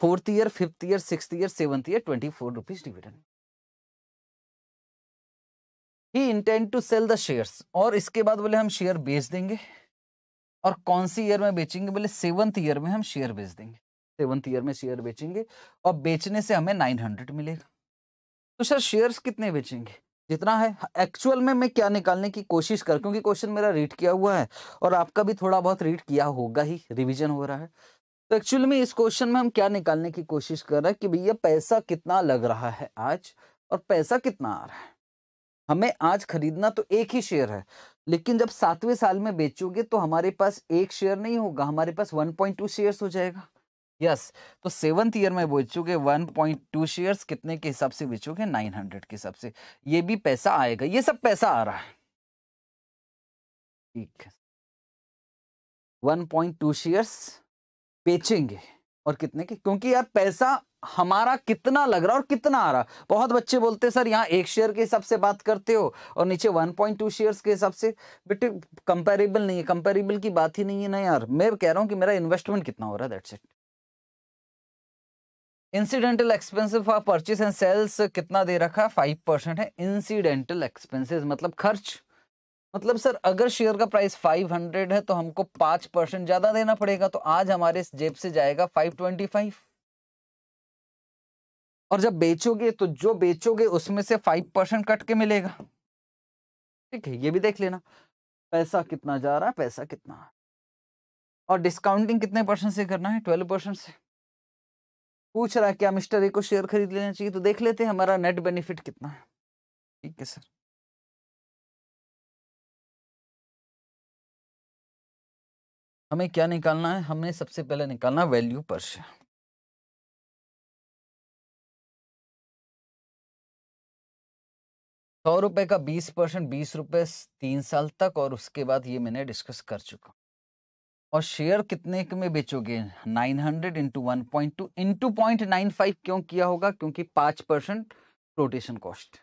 S2: fourth year fifth year six year seventh year twenty four rupees dividend he intend to sell the shares और इसके बाद बोले हम शेयर बेच देंगे और कौन सी ईयर में बेचेंगे बोले सेवंथ ईयर में हम शेयर बेच देंगे सेवंथ ईयर में शेयर बेचेंगे और बेचने से हमें नाइन हंड्रेड मिलेगा तो सर शेयर्स कितने बेचेंगे जितना है एक्चुअल में मैं क्या निकालने की कोशिश कर क्योंकि क्वेश्चन मेरा रीड किया हुआ है और आपका भी थोड़ा बहुत रीड किया होगा ही रिविजन हो रहा है तो एक्चुअल में इस क्वेश्चन में हम क्या निकालने की कोशिश कर रहे हैं कि भैया पैसा कितना लग रहा है आज और पैसा कितना आ रहा है हमें आज खरीदना तो एक ही शेयर है लेकिन जब सातवें साल में बेचोगे तो हमारे पास एक शेयर नहीं होगा हमारे पास 1.2 शेयर्स हो जाएगा यस तो सेवंथ ईयर में वो चुके वन पॉइंट टू शेयर्स कितने के हिसाब से बेचोगे नाइन हंड्रेड के हिसाब से ये भी पैसा आएगा ये सब पैसा आ रहा है ठीक है वन पॉइंट टू शेयर्स बेचेंगे और कितने के क्योंकि यार पैसा हमारा कितना लग रहा और कितना आ रहा बहुत बच्चे बोलते हैं सर यहाँ एक शेयर के हिसाब से बात करते हो और नीचे 1.2 शेयर्स के हिसाब से बेटे कंपेरेबल नहीं है कंपेरेबल की बात ही नहीं है ना यार मैं कह रहा हूँ कि मेरा इन्वेस्टमेंट कितना हो रहा है that's it incidental expenses for purchase and sales कितना दे रखा है फाइव परसेंट है इंसिडेंटल एक्सपेंसिस मतलब खर्च मतलब सर अगर शेयर का प्राइस फाइव हंड्रेड है तो हमको पांच परसेंट ज़्यादा देना पड़ेगा तो आज हमारे जेब से जाएगा फाइव ट्वेंटी फाइव और जब बेचोगे तो जो बेचोगे उसमें से फाइव परसेंट कट के मिलेगा ठीक है ये भी देख लेना पैसा कितना जा रहा है पैसा कितना और डिस्काउंटिंग कितने परसेंट से करना है ट्वेल्व परसेंट से
S1: पूछ रहा है क्या मिस्टर ए को शेयर खरीद लेना चाहिए तो देख लेते हैं हमारा नेट बेनिफिट कितना है ठीक है सर हमें क्या निकालना है हमने सबसे पहले निकालना वैल्यू पर शेयर सौ रुपए का बीस परसेंट बीस रुपए तीन साल तक और उसके बाद
S2: ये मैंने डिस्कस कर चुका और शेयर कितने में बेचोगे 900 hundred into one point two into point nine five क्यों किया होगा क्योंकि पाँच परसेंट रोटेशन कॉस्ट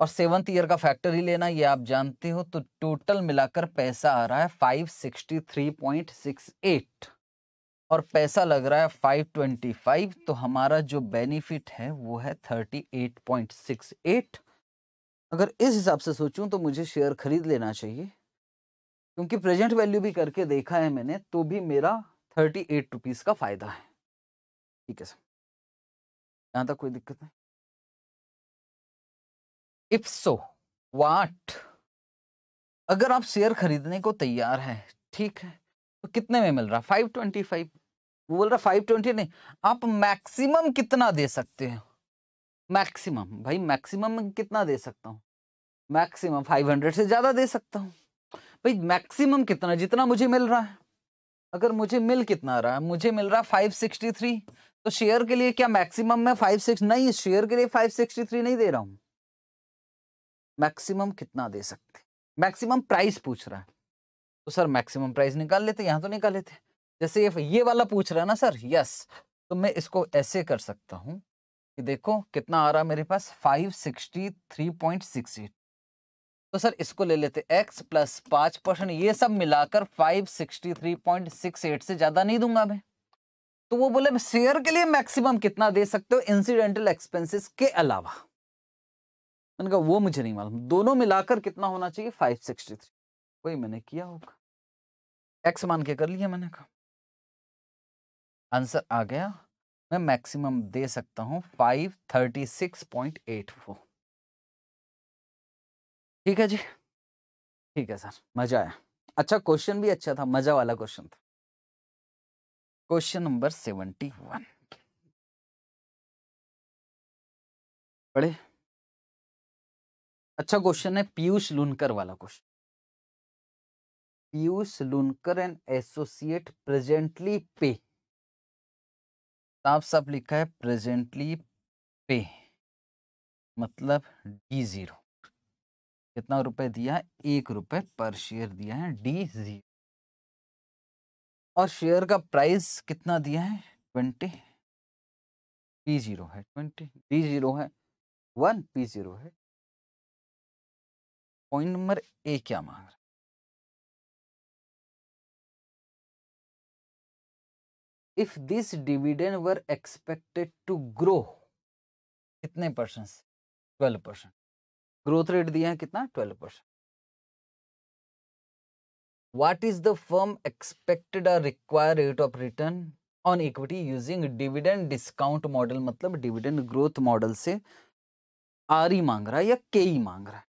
S2: और सेवंथ ईयर का फैक्टर ही लेना ये आप जानते हो तो टोटल मिलाकर पैसा आ रहा है five sixty three point six eight और पैसा लग रहा है फाइव ट्वेंटी फाइव तो हमारा जो बेनिफिट है वो है thirty eight point six eight अगर इस हिसाब से सोचूं तो मुझे शेयर खरीद लेना चाहिए क्योंकि प्रेजेंट वैल्यू भी करके देखा है मैंने तो भी मेरा थर्टी एट रुपीज़ का फ़ायदा
S1: है ठीक है सर यहाँ तक कोई दिक्कत नहीं इफ सो वाट अगर आप शेयर
S2: खरीदने को तैयार हैं ठीक है तो कितने में मिल रहा फाइव ट्वेंटी फाइव वो बोल रहा फाइव ट्वेंटी नहीं आप मैक्सिमम कितना दे सकते हैं मैक्सिमम भाई मैक्सिमम कितना दे सकता हूँ मैक्सिमम फाइव हंड्रेड से ज़्यादा दे सकता हूँ भाई मैक्सिमम कितना जितना मुझे मिल रहा है अगर मुझे मिल कितना रहा है मुझे मिल रहा फाइव सिक्सटी थ्री तो शेयर के लिए क्या मैक्सिमम मैं फाइव सिक्स नहीं शेयर के लिए फाइव सिक्सटी थ्री नहीं दे रहा हूं मैक्सिमम कितना दे सकते मैक्सिमम प्राइस पूछ रहा है तो सर मैक्सिमम प्राइस निकाल लेते यहाँ तो निकाल लेते जैसे ये ये वाला पूछ रहा है ना सर यस तो मैं इसको ऐसे कर सकता हूँ कि देखो कितना आ रहा है मेरे पास five sixty three point six eight तो सर इसको ले लेते x प्लस पाँच परसेंट ये सब मिलाकर 563.68 से ज़्यादा नहीं दूंगा मैं तो वो बोले शेयर के लिए मैक्सिमम कितना दे सकते हो इंसिडेंटल एक्सपेंसेस के अलावा मैंने कहा वो मुझे नहीं मालूम दोनों मिलाकर कितना होना चाहिए 563 वही मैंने किया होगा एक्स मान के कर लिया मैंने कहा आंसर आ गया मैं मैक्सिमम दे सकता हूँ 536.84
S1: ठीक है जी ठीक है सर मजा आया अच्छा क्वेश्चन भी अच्छा था मजा वाला क्वेश्चन था क्वेश्चन नंबर सेवेंटी वन पढ़े अच्छा क्वेश्चन है पीयूष लुनकर वाला question
S2: Piyush Lunkar and associate presently पे साफ साफ लिखा है प्रेजेंटली पे मतलब डी जीरो कितना रुपए दिया एक रुपए पर शेयर दिया है डी जी और शेयर का प्राइस कितना दिया है
S1: ट्वेंटी पी जीरो है ट्वेंटी डी जीरो है वन पी जीरो है पॉइंट नंबर ए क्या मांग रहा if this dividend were expected to grow कितने percent
S2: twelve percent growth rate दिया है कितना twelve percent what is the firm expected और require rate of return on equity using dividend discount model मतलब dividend growth model से R E e मांग रहा है या के ई e मांग रहा है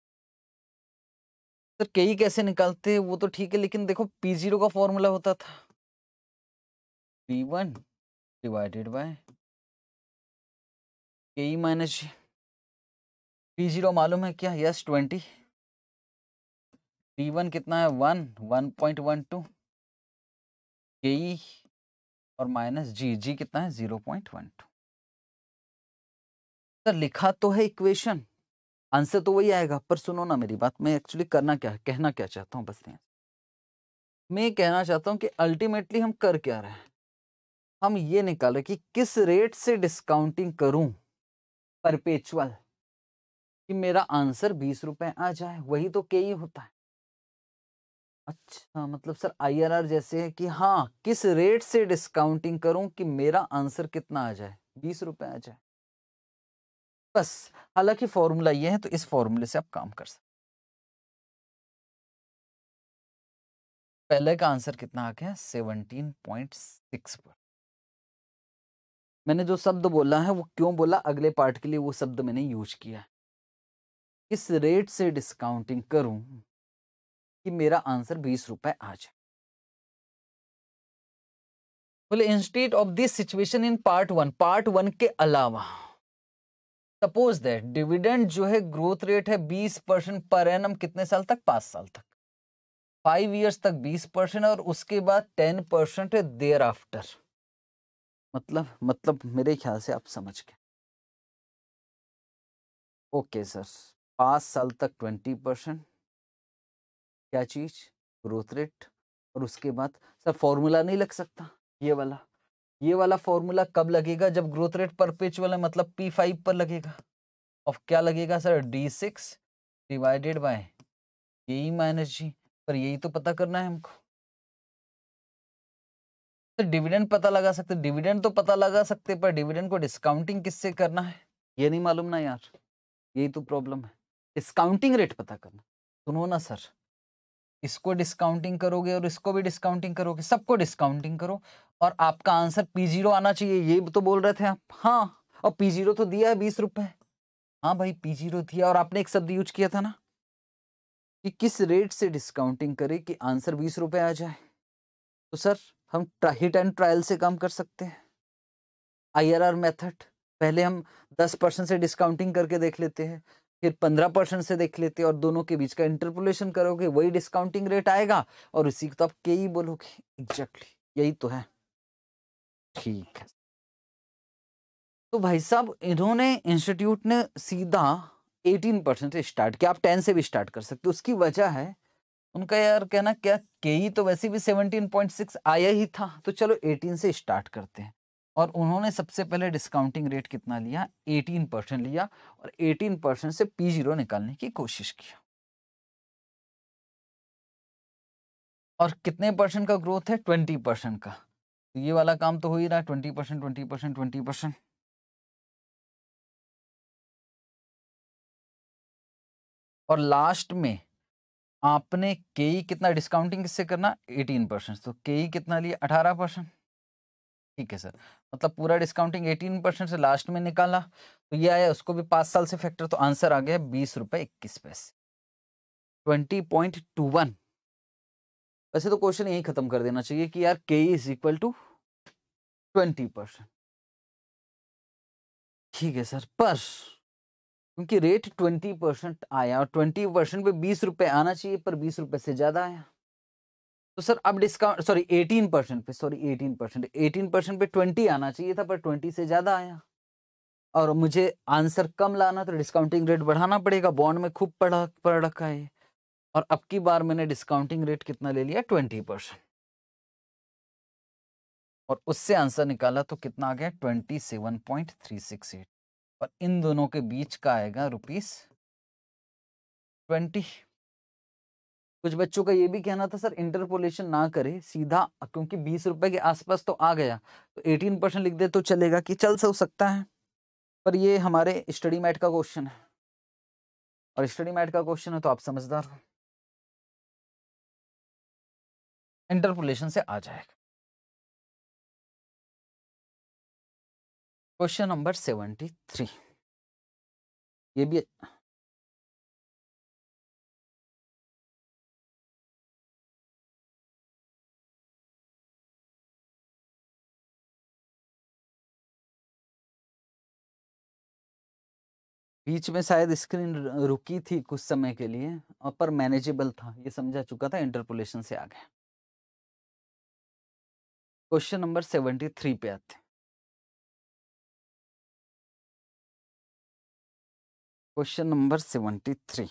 S2: सर के ई e कैसे निकालते
S1: वो तो ठीक है लेकिन देखो पी जीरो का फॉर्मूला होता था P one divided by K E minus G P zero मालूम है क्या यस ट्वेंटी पी वन कितना है
S2: one one point one two के और माइनस जी जी कितना है zero point one two sir लिखा तो है इक्वेशन आंसर तो वही आएगा पर सुनो ना मेरी बात मैं एक्चुअली करना क्या कहना क्या चाहता हूँ बस मैं कहना चाहता हूँ कि अल्टीमेटली हम कर क्या रहे हैं हम ये रहे कि किस रेट से डिस्काउंटिंग करूं परपेचुअल कि मेरा आंसर बीस रुपए आ जाए वही तो के ही होता है अच्छा मतलब सर आईआरआर जैसे है कि हाँ किस रेट से डिस्काउंटिंग करूं कि मेरा आंसर कितना आ जाए बीस रुपए आ जाए बस हालांकि फॉर्मूला ये है तो इस फॉर्मूले से आप काम कर सकते पहले का आंसर कितना आ गया सेवनटीन पॉइंट सिक्स पर मैंने जो शब्द बोला है वो क्यों बोला अगले पार्ट के लिए वो शब्द मैंने यूज किया है
S1: किस रेट से डिस्काउंटिंग करूं कि मेरा आंसर बीस रुपए आ जाए बोले instead of
S2: this situation in part one part one के अलावा सपोज दैट डिविडेंड जो है ग्रोथ रेट है बीस परसेंट पर एन कितने साल तक पांच साल तक फाइव इयर्स तक बीस परसेंट और उसके बाद टेन परसेंट है देयर आफ्टर मतलब मतलब मेरे ख्याल से आप समझ गए ओके सर पाँच साल तक ट्वेंटी परसेंट क्या चीज ग्रोथ रेट और उसके बाद सर फॉर्मूला नहीं लग सकता ये वाला ये वाला फॉर्मूला कब लगेगा जब ग्रोथ रेट परपेचुअल है मतलब पी फाइव पर लगेगा और क्या लगेगा sir D six divided by यही माइनस जी पर यही तो पता करना है हमको तो डिविडेंड पता लगा सकते डिविडेंड तो पता लगा सकते पर डिविडेंड को डिस्काउंटिंग किससे करना है ये नहीं मालूम ना यार यही तो प्रॉब्लम है डिस्काउंटिंग रेट पता करना सुनो ना सर इसको डिस्काउंटिंग करोगे और इसको भी डिस्काउंटिंग करोगे सबको डिस्काउंटिंग करो और आपका आंसर पी जीरो आना चाहिए ये तो बोल रहे थे आप हाँ और पी जीरो तो दिया है बीस रुपए हाँ भाई पी जीरो दिया और आपने एक शब्द यूज किया था ना कि किस रेट से डिस्काउंटिंग करे कि आंसर बीस रुपए आ जाए तो सर हम हिट एंड ट्रायल से काम कर सकते हैं आई आर आर मेथड पहले हम दस परसेंट से डिस्काउंटिंग करके देख लेते हैं फिर पंद्रह परसेंट से देख लेते और दोनों के बीच का इंटरपोलेशन करोगे वही डिस्काउंटिंग रेट आएगा और उसी को तो आप के ही e बोलोगे एग्जैक्टली यही तो है ठीक है तो भाई साहब इन्होंने इंस्टीट्यूट ने सीधा एटीन परसेंट से स्टार्ट किया आप टेन से भी स्टार्ट कर सकते हो उसकी वजह है उनका यार कहना क्या के ही e तो वैसे भी सिक्स आया ही था तो चलो एटीन से स्टार्ट करते हैं और उन्होंने सबसे पहले डिस्काउंटिंग रेट कितना लिया 18 परसेंट लिया और 18 परसेंट से पी जीरो निकालने की कोशिश किया और कितने परसेंट का ग्रोथ है 20 परसेंट का तो ये वाला काम तो हो ही रहा 20 twenty
S1: percent twenty percent twenty percent और लास्ट में आपने के e कितना
S2: डिस्काउंटिंग किससे करना 18 परसेंट तो के e कितना लिया 18 परसेंट ठीक है सर मतलब पूरा डिस्काउंटिंग 18 परसेंट से लास्ट में निकाला तो ये आया उसको भी पाँच साल से फैक्टर तो आंसर आ गया बीस रुपये इक्कीस पैसे ट्वेंटी पॉइंट टू वन वैसे तो क्वेश्चन यही खत्म कर देना चाहिए कि यार K is equal to twenty percent ठीक है सर पर क्योंकि रेट ट्वेंटी परसेंट आया और ट्वेंटी परसेंट पे बीस रुपए आना चाहिए पर बीस रुपए से ज्यादा आया तो सर अब डिस्काउंट सॉरी 18 परसेंट पे सॉरी 18 परसेंट एटीन परसेंट पे 20 आना चाहिए था पर 20 से ज़्यादा आया और मुझे आंसर कम लाना तो डिस्काउंटिंग रेट बढ़ाना पड़ेगा बॉन्ड में खूब पढ़ा पढ़ रखा है और अब की बार मैंने डिस्काउंटिंग रेट कितना ले लिया ट्वेंटी परसेंट और उससे आंसर निकाला तो कितना आ गया twenty seven point three six eight और इन दोनों के बीच का आएगा रुपीस ट्वेंटी कुछ बच्चों का ये भी कहना था सर इंटरपोलेशन ना करें सीधा क्योंकि बीस रुपए के आसपास तो आ गया तो एटीन परसेंट लिख दे तो चलेगा कि चल सो सकता है पर ये हमारे स्टडी मैट का क्वेश्चन है
S1: और स्टडी मैट का क्वेश्चन है तो आप समझदार हो इंटरपोलेशन से आ जाएगा क्वेश्चन नंबर सेवेंटी थ्री ये भी बीच में
S2: शायद स्क्रीन रुकी थी कुछ समय के लिए और पर मैनेजेबल था ये समझा चुका था इंटरपोलेशन
S1: से आगे क्वेश्चन नंबर सेवेंटी थ्री पे आते क्वेश्चन नंबर सेवेंटी थ्री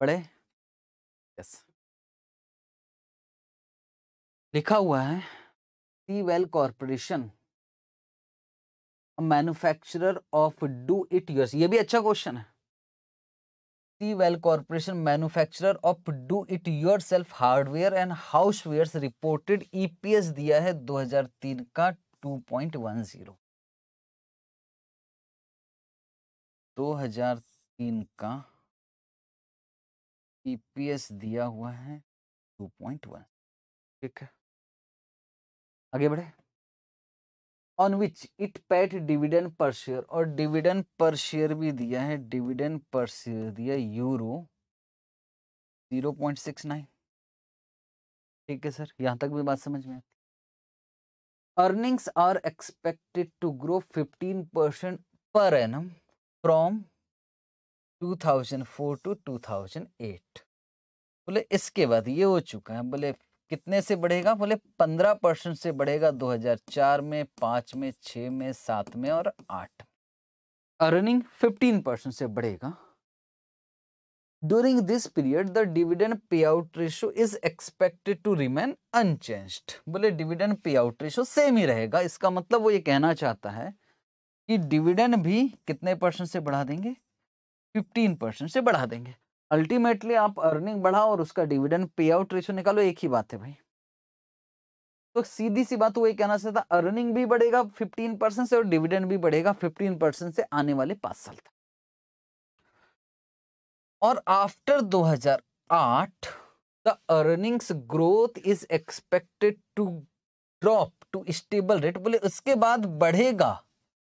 S1: पढ़े यस लिखा हुआ है C well corporation manufacturer of do it your ये
S2: भी अच्छा क्वेश्चन है C well corporation manufacturer of do it yourself hardware and houseware reported EPS दिया है 2003
S1: का 2.10 2003 का ईपीएस e दिया हुआ है 2.1 ठीक है आगे बढ़े
S2: on which it paid dividend per share और डिविडेंड पर शेयर भी दिया है डिविडेंड पर शेयर दिया euro zero point six nine ठीक है सर यहां तक भी बात समझ में आती earnings are expected to grow fifteen percent per annum from two thousand four to two thousand eight बोले इसके बाद ये हो चुका है बोले कितने से बढ़ेगा बोले पंद्रह परसेंट से बढ़ेगा 2004 में पांच में छ में सात में और आठ अर्निंग फिफ्टीन परसेंट से बढ़ेगा दिस पीरियड द डिविडेंड पे payout ratio is expected to remain unchange बोले पे आउट रेशो सेम ही रहेगा इसका मतलब वो ये कहना चाहता है कि डिविडेंड भी कितने परसेंट से बढ़ा देंगे 15 परसेंट से बढ़ा देंगे अल्टीमेटली आप अर्निंग बढ़ाओ और उसका डिविडेंड पे आउट रेशो निकालो एक ही बात है भाई तो सीधी सी बात वो ये कहना चाहता अर्निंग भी बढ़ेगा 15 परसेंट से और डिविडेंड भी बढ़ेगा 15 परसेंट से आने वाले पांच साल तक और after 2008 the earnings growth is expected to drop to stable rate बोले उसके बाद बढ़ेगा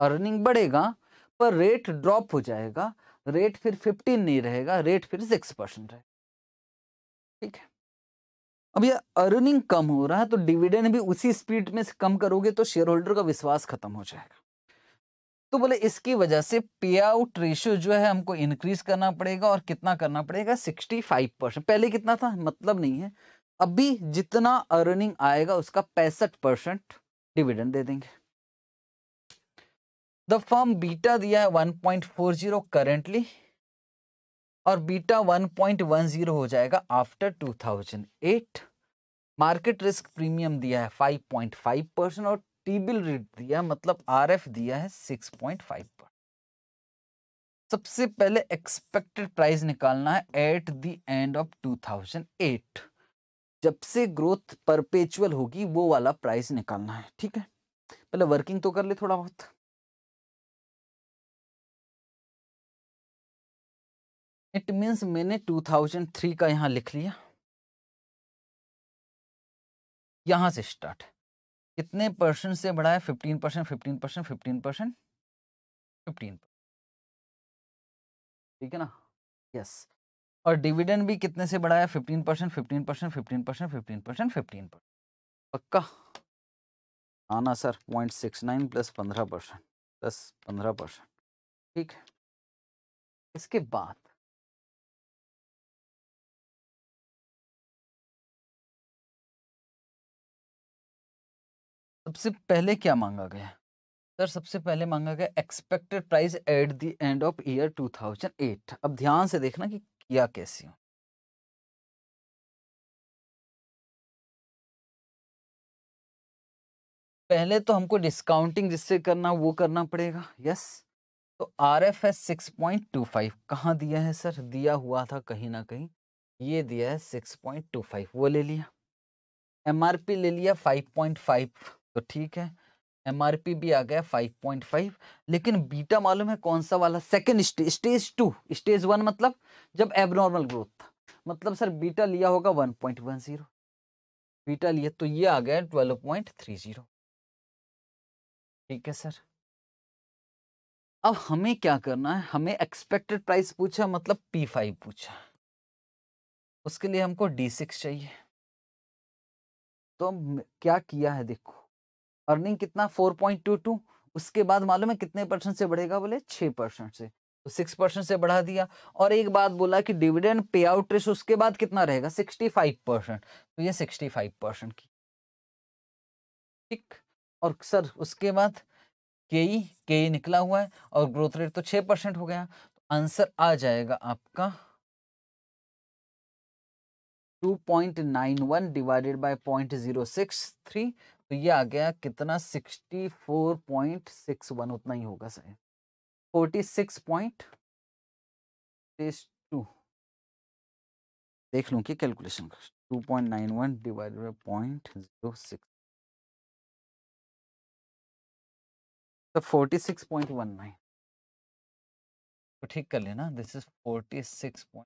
S2: अर्निंग बढ़ेगा पर रेट ड्रॉप हो जाएगा रेट फिर फिफ्टीन नहीं रहेगा रेट फिर सिक्स परसेंट रहेगा ठीक है अब ये अर्निंग कम हो रहा है तो डिविडेंड भी उसी स्पीड में से कम करोगे तो शेयर होल्डर का विश्वास खत्म हो जाएगा तो बोले इसकी वजह से पे आउट रेशियो जो है हमको इंक्रीज करना पड़ेगा और कितना करना पड़ेगा सिक्सटी फाइव परसेंट पहले कितना था मतलब नहीं है अभी जितना अर्निंग आएगा उसका पैंसठ परसेंट डिविडेंड दे देंगे द फॉर्म बीटा दिया है 1.40 करेंटली और बीटा 1.10 हो जाएगा आफ्टर 2008 मार्केट रिस्क प्रीमियम दिया है 5.5 परसेंट और टीबिल रेट दिया मतलब आरएफ दिया है 6.5 मतलब परसेंट सबसे पहले एक्सपेक्टेड प्राइस निकालना है एट द एंड ऑफ 2008 जब से ग्रोथ परपेचुअल होगी वो वाला प्राइस निकालना है ठीक है
S1: पहले वर्किंग तो कर ले थोड़ा बहुत इट मीन्स मैंने 2003 का यहाँ लिख लिया यहाँ से स्टार्ट कितने परसेंट से बढ़ाया 15 percent fifteen percent fifteen percent fifteen
S2: ठीक है ना यस और डिविडेंड भी कितने से बढ़ाया 15 percent fifteen percent fifteen percent fifteen percent fifteen percent पक्का आना हाँ
S1: sir point six nine plus पंद्रह परसेंट प्लस पंद्रह परसेंट ठीक है इसके बाद सबसे पहले क्या मांगा गया सर सबसे पहले मांगा गया expected price at the end of year 2008 अब ध्यान से देखना कि किया कैसे हो पहले तो हमको डिस्काउंटिंग जिससे करना वो करना पड़ेगा यस तो R F S six
S2: point two five कहाँ दिया है सर दिया हुआ था कहीं ना कहीं ये दिया है सिक्स पॉइंट टू फाइव वो ले लिया एम आर पी ले लिया फाइव पॉइंट फाइव तो ठीक है एम भी आ गया फाइव लेकिन बीटा मालूम है कौन सा वाला second stage stage two stage one मतलब जब एबनॉर्मल ग्रोथ था मतलब सर बीटा लिया होगा 1.10 बीटा लिया तो ये आ गया 12.30 ठीक है सर अब हमें क्या करना है हमें एक्सपेक्टेड प्राइस पूछा मतलब पी फाइव पूछा उसके लिए हमको डी सिक्स चाहिए तो क्या किया है देखो अर्निंग कितना फोर पॉइंट टू टू उसके बाद मालूम है कितने परसेंट से बढ़ेगा बोले छह परसेंट से तो सिक्स परसेंट से बढ़ा दिया और एक बात बोला कि डिविडेंड पे आउट रेस उसके बाद कितना रहेगा सिक्सटी फाइव परसेंट तो ये सिक्सटी फाइव परसेंट की ठीक और सर उसके बाद के ई के ई निकला हुआ है और ग्रोथ रेट तो छह परसेंट हो गया तो आंसर आ जाएगा आपका two point nine one divided by point zero six three तो ये आ गया कितना 64.61 उतना ही होगा सर 46.2
S1: देख लूँ कि कैलकुलेशन का 2.91 divided by point zero six तो 46.19 नाइन तो ठीक कर लेना दिस इज 46.19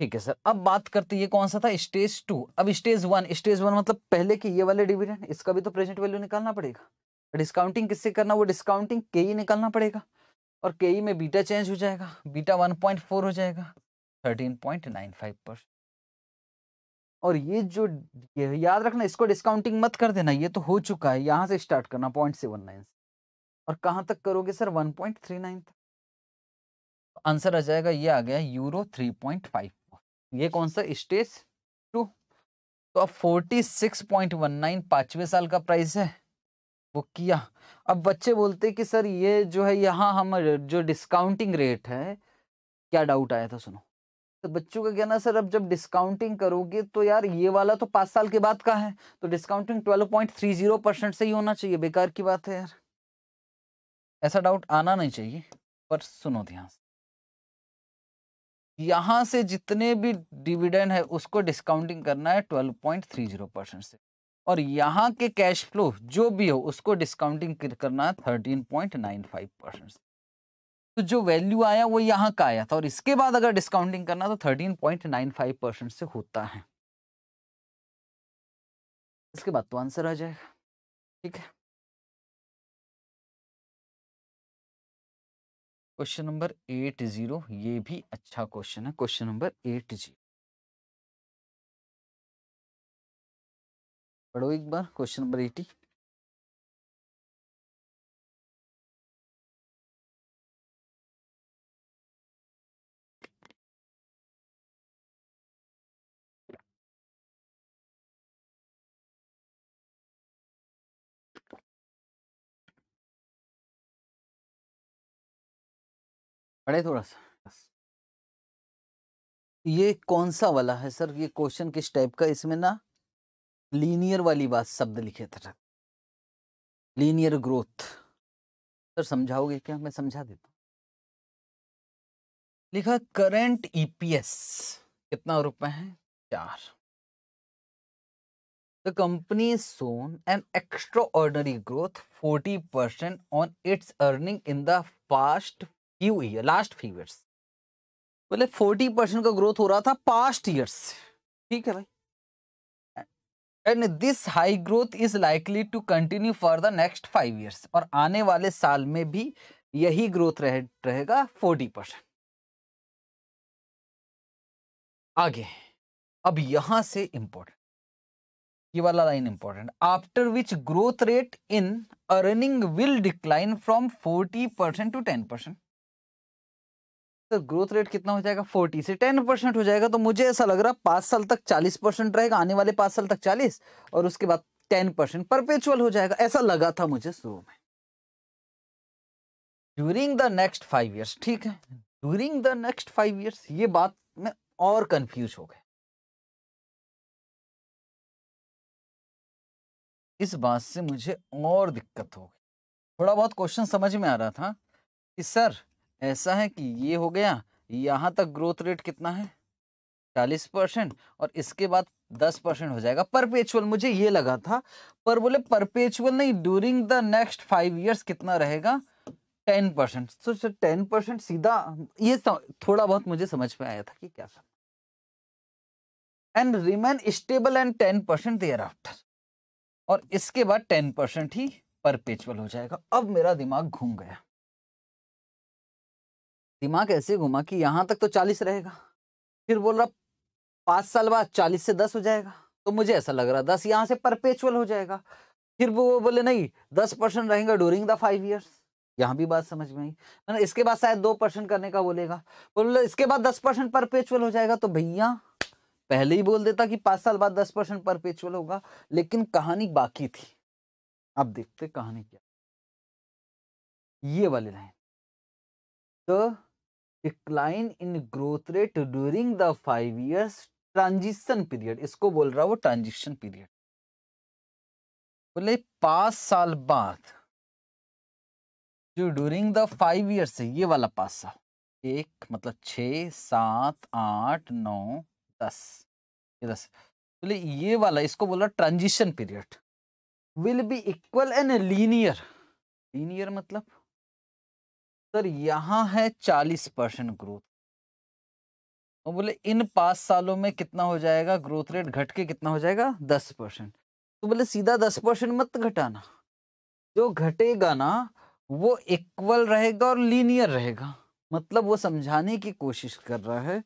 S2: ठीक है सर अब बात करते ये कौन सा था स्टेज टू अब स्टेज वन स्टेज वन मतलब पहले के ये वाले डिविडेंड इसका भी तो प्रेजेंट वैल्यू निकालना पड़ेगा डिस्काउंटिंग किससे करना वो डिस्काउंटिंग के ही e निकालना पड़ेगा और के ई e में बीटा चेंज हो जाएगा बीटा वन पॉइंट फोर हो जाएगा thirteen point nine five percent और ये जो ये याद रखना इसको डिस्काउंटिंग मत कर देना ये तो हो चुका है यहाँ से स्टार्ट करना पॉइंट सेवन नाइन और कहाँ तक करोगे sir one point three nine तक आंसर आ जाएगा ये आ गया यूरो थ्री पॉइंट फाइव ये कौन सा स्टेज टू तो अब forty six point one nine पाँचवें साल का प्राइस है वो किया अब बच्चे बोलते कि सर ये जो है यहाँ हम जो डिस्काउंटिंग रेट है क्या डाउट आया था सुनो तो बच्चों का कहना सर अब जब डिस्काउंटिंग करोगे तो यार ये वाला तो पाँच साल के बाद का है तो discounting twelve point three zero percent से ही होना चाहिए बेकार की बात है यार ऐसा डाउट आना नहीं चाहिए पर सुनो ध्यान से यहाँ से जितने भी डिविडेंड है उसको डिस्काउंटिंग करना है 12.30 परसेंट से और यहाँ के कैश फ्लो जो भी हो उसको डिस्काउंटिंग करना है 13.95 परसेंट तो जो वैल्यू आया वो यहाँ का आया था और इसके बाद अगर डिस्काउंटिंग करना तो 13.95 परसेंट से होता है
S1: इसके बाद तो आंसर आ जाएगा ठीक है क्वेश्चन नंबर एट जीरो ये भी अच्छा क्वेश्चन है क्वेश्चन नंबर एट जीरो पढ़ो एक बार क्वेश्चन नंबर एटी पढ़े थोड़ा सा ये कौन सा वाला है सर ये क्वेश्चन किस टाइप का इसमें ना लीनियर वाली बात शब्द लिखे थे लीनियर ग्रोथ सर समझाओगे क्या मैं समझा देता हूँ लिखा करंट ईपीएस e कितना रुपए है चार
S2: company shown an shown ordinary growth forty 40% on its earning in the past few year last few years बोले फोर्टी परसेंट का ग्रोथ हो रहा था पास्ट ईयर्स ठीक है भाई and this high growth is likely to continue for the next five years और आने वाले साल में भी यही ग्रोथ रहे, रहेगा फोर्टी परसेंट आगे अब यहां से इंपॉर्टेंट ये वाला line important after which growth rate in earning will decline from forty percent to ten percent sir growth rate कितना हो जाएगा फोर्टी से टेन परसेंट हो जाएगा तो मुझे ऐसा लग रहा है पांच साल तक चालीस परसेंट रहेगा आने वाले पांच साल तक चालीस और उसके बाद टेन परसेंट परपेचुअल हो जाएगा ऐसा लगा था मुझे शुरू में
S1: during the next five years ठीक है during the next five years ये बात में और कंफ्यूज हो गए इस बात से मुझे और दिक्कत हो गई थोड़ा बहुत
S2: क्वेश्चन समझ में आ रहा था कि सर ऐसा है कि ये हो गया यहाँ तक ग्रोथ रेट कितना है चालीस परसेंट और इसके बाद दस परसेंट हो जाएगा परपेचुअल मुझे ये लगा था पर बोले परपेचुअल नहीं during the next five years कितना रहेगा टेन परसेंट सो तो टेन परसेंट सीधा ये तो थोड़ा बहुत मुझे समझ में आया था कि क्या था and remain stable and ten percent thereafter और इसके बाद टेन परसेंट ही परपेचुअल हो जाएगा अब मेरा दिमाग घूम गया दिमाग ऐसे घुमा कि यहाँ तक तो चालीस रहेगा फिर बोल रहा पांच साल बाद चालीस से दस हो जाएगा तो मुझे ऐसा लग रहा दस यहाँ से परपेचुअल हो जाएगा फिर वो बोले नहीं दस परसेंट रहेगा ड्यूरिंग द फाइव ईयर्स यहाँ भी बात समझ में आई मैंने इसके बाद शायद दो परसेंट करने का बोलेगा बोले इसके बाद दस परसेंट परपेचुअल हो जाएगा तो भैया पहले ही बोल देता कि पाँच साल बाद दस परसेंट परपेचुअल
S1: होगा लेकिन कहानी बाकी थी अब देखते कहानी क्या ये वाली लाइन तो decline in
S2: growth rate during the five years transition period इसको बोल रहा वो ट्रांजिशन पीरियड बोले पांच साल बाद जो ड्यूरिंग द फाइव ईयर्स है ये वाला पांच साल एक मतलब छ सात आठ नौ दस ये दस बोले ये वाला इसको बोल रहा transition period will be equal and linear linear मतलब सर यहाँ है चालीस परसेंट ग्रोथ वो बोले इन पाँच सालों में कितना हो जाएगा ग्रोथ रेट घट के कितना हो जाएगा दस परसेंट तो बोले सीधा दस परसेंट मत घटाना जो घटेगा ना वो इक्वल रहेगा और लीनियर रहेगा मतलब वो समझाने की कोशिश कर रहा है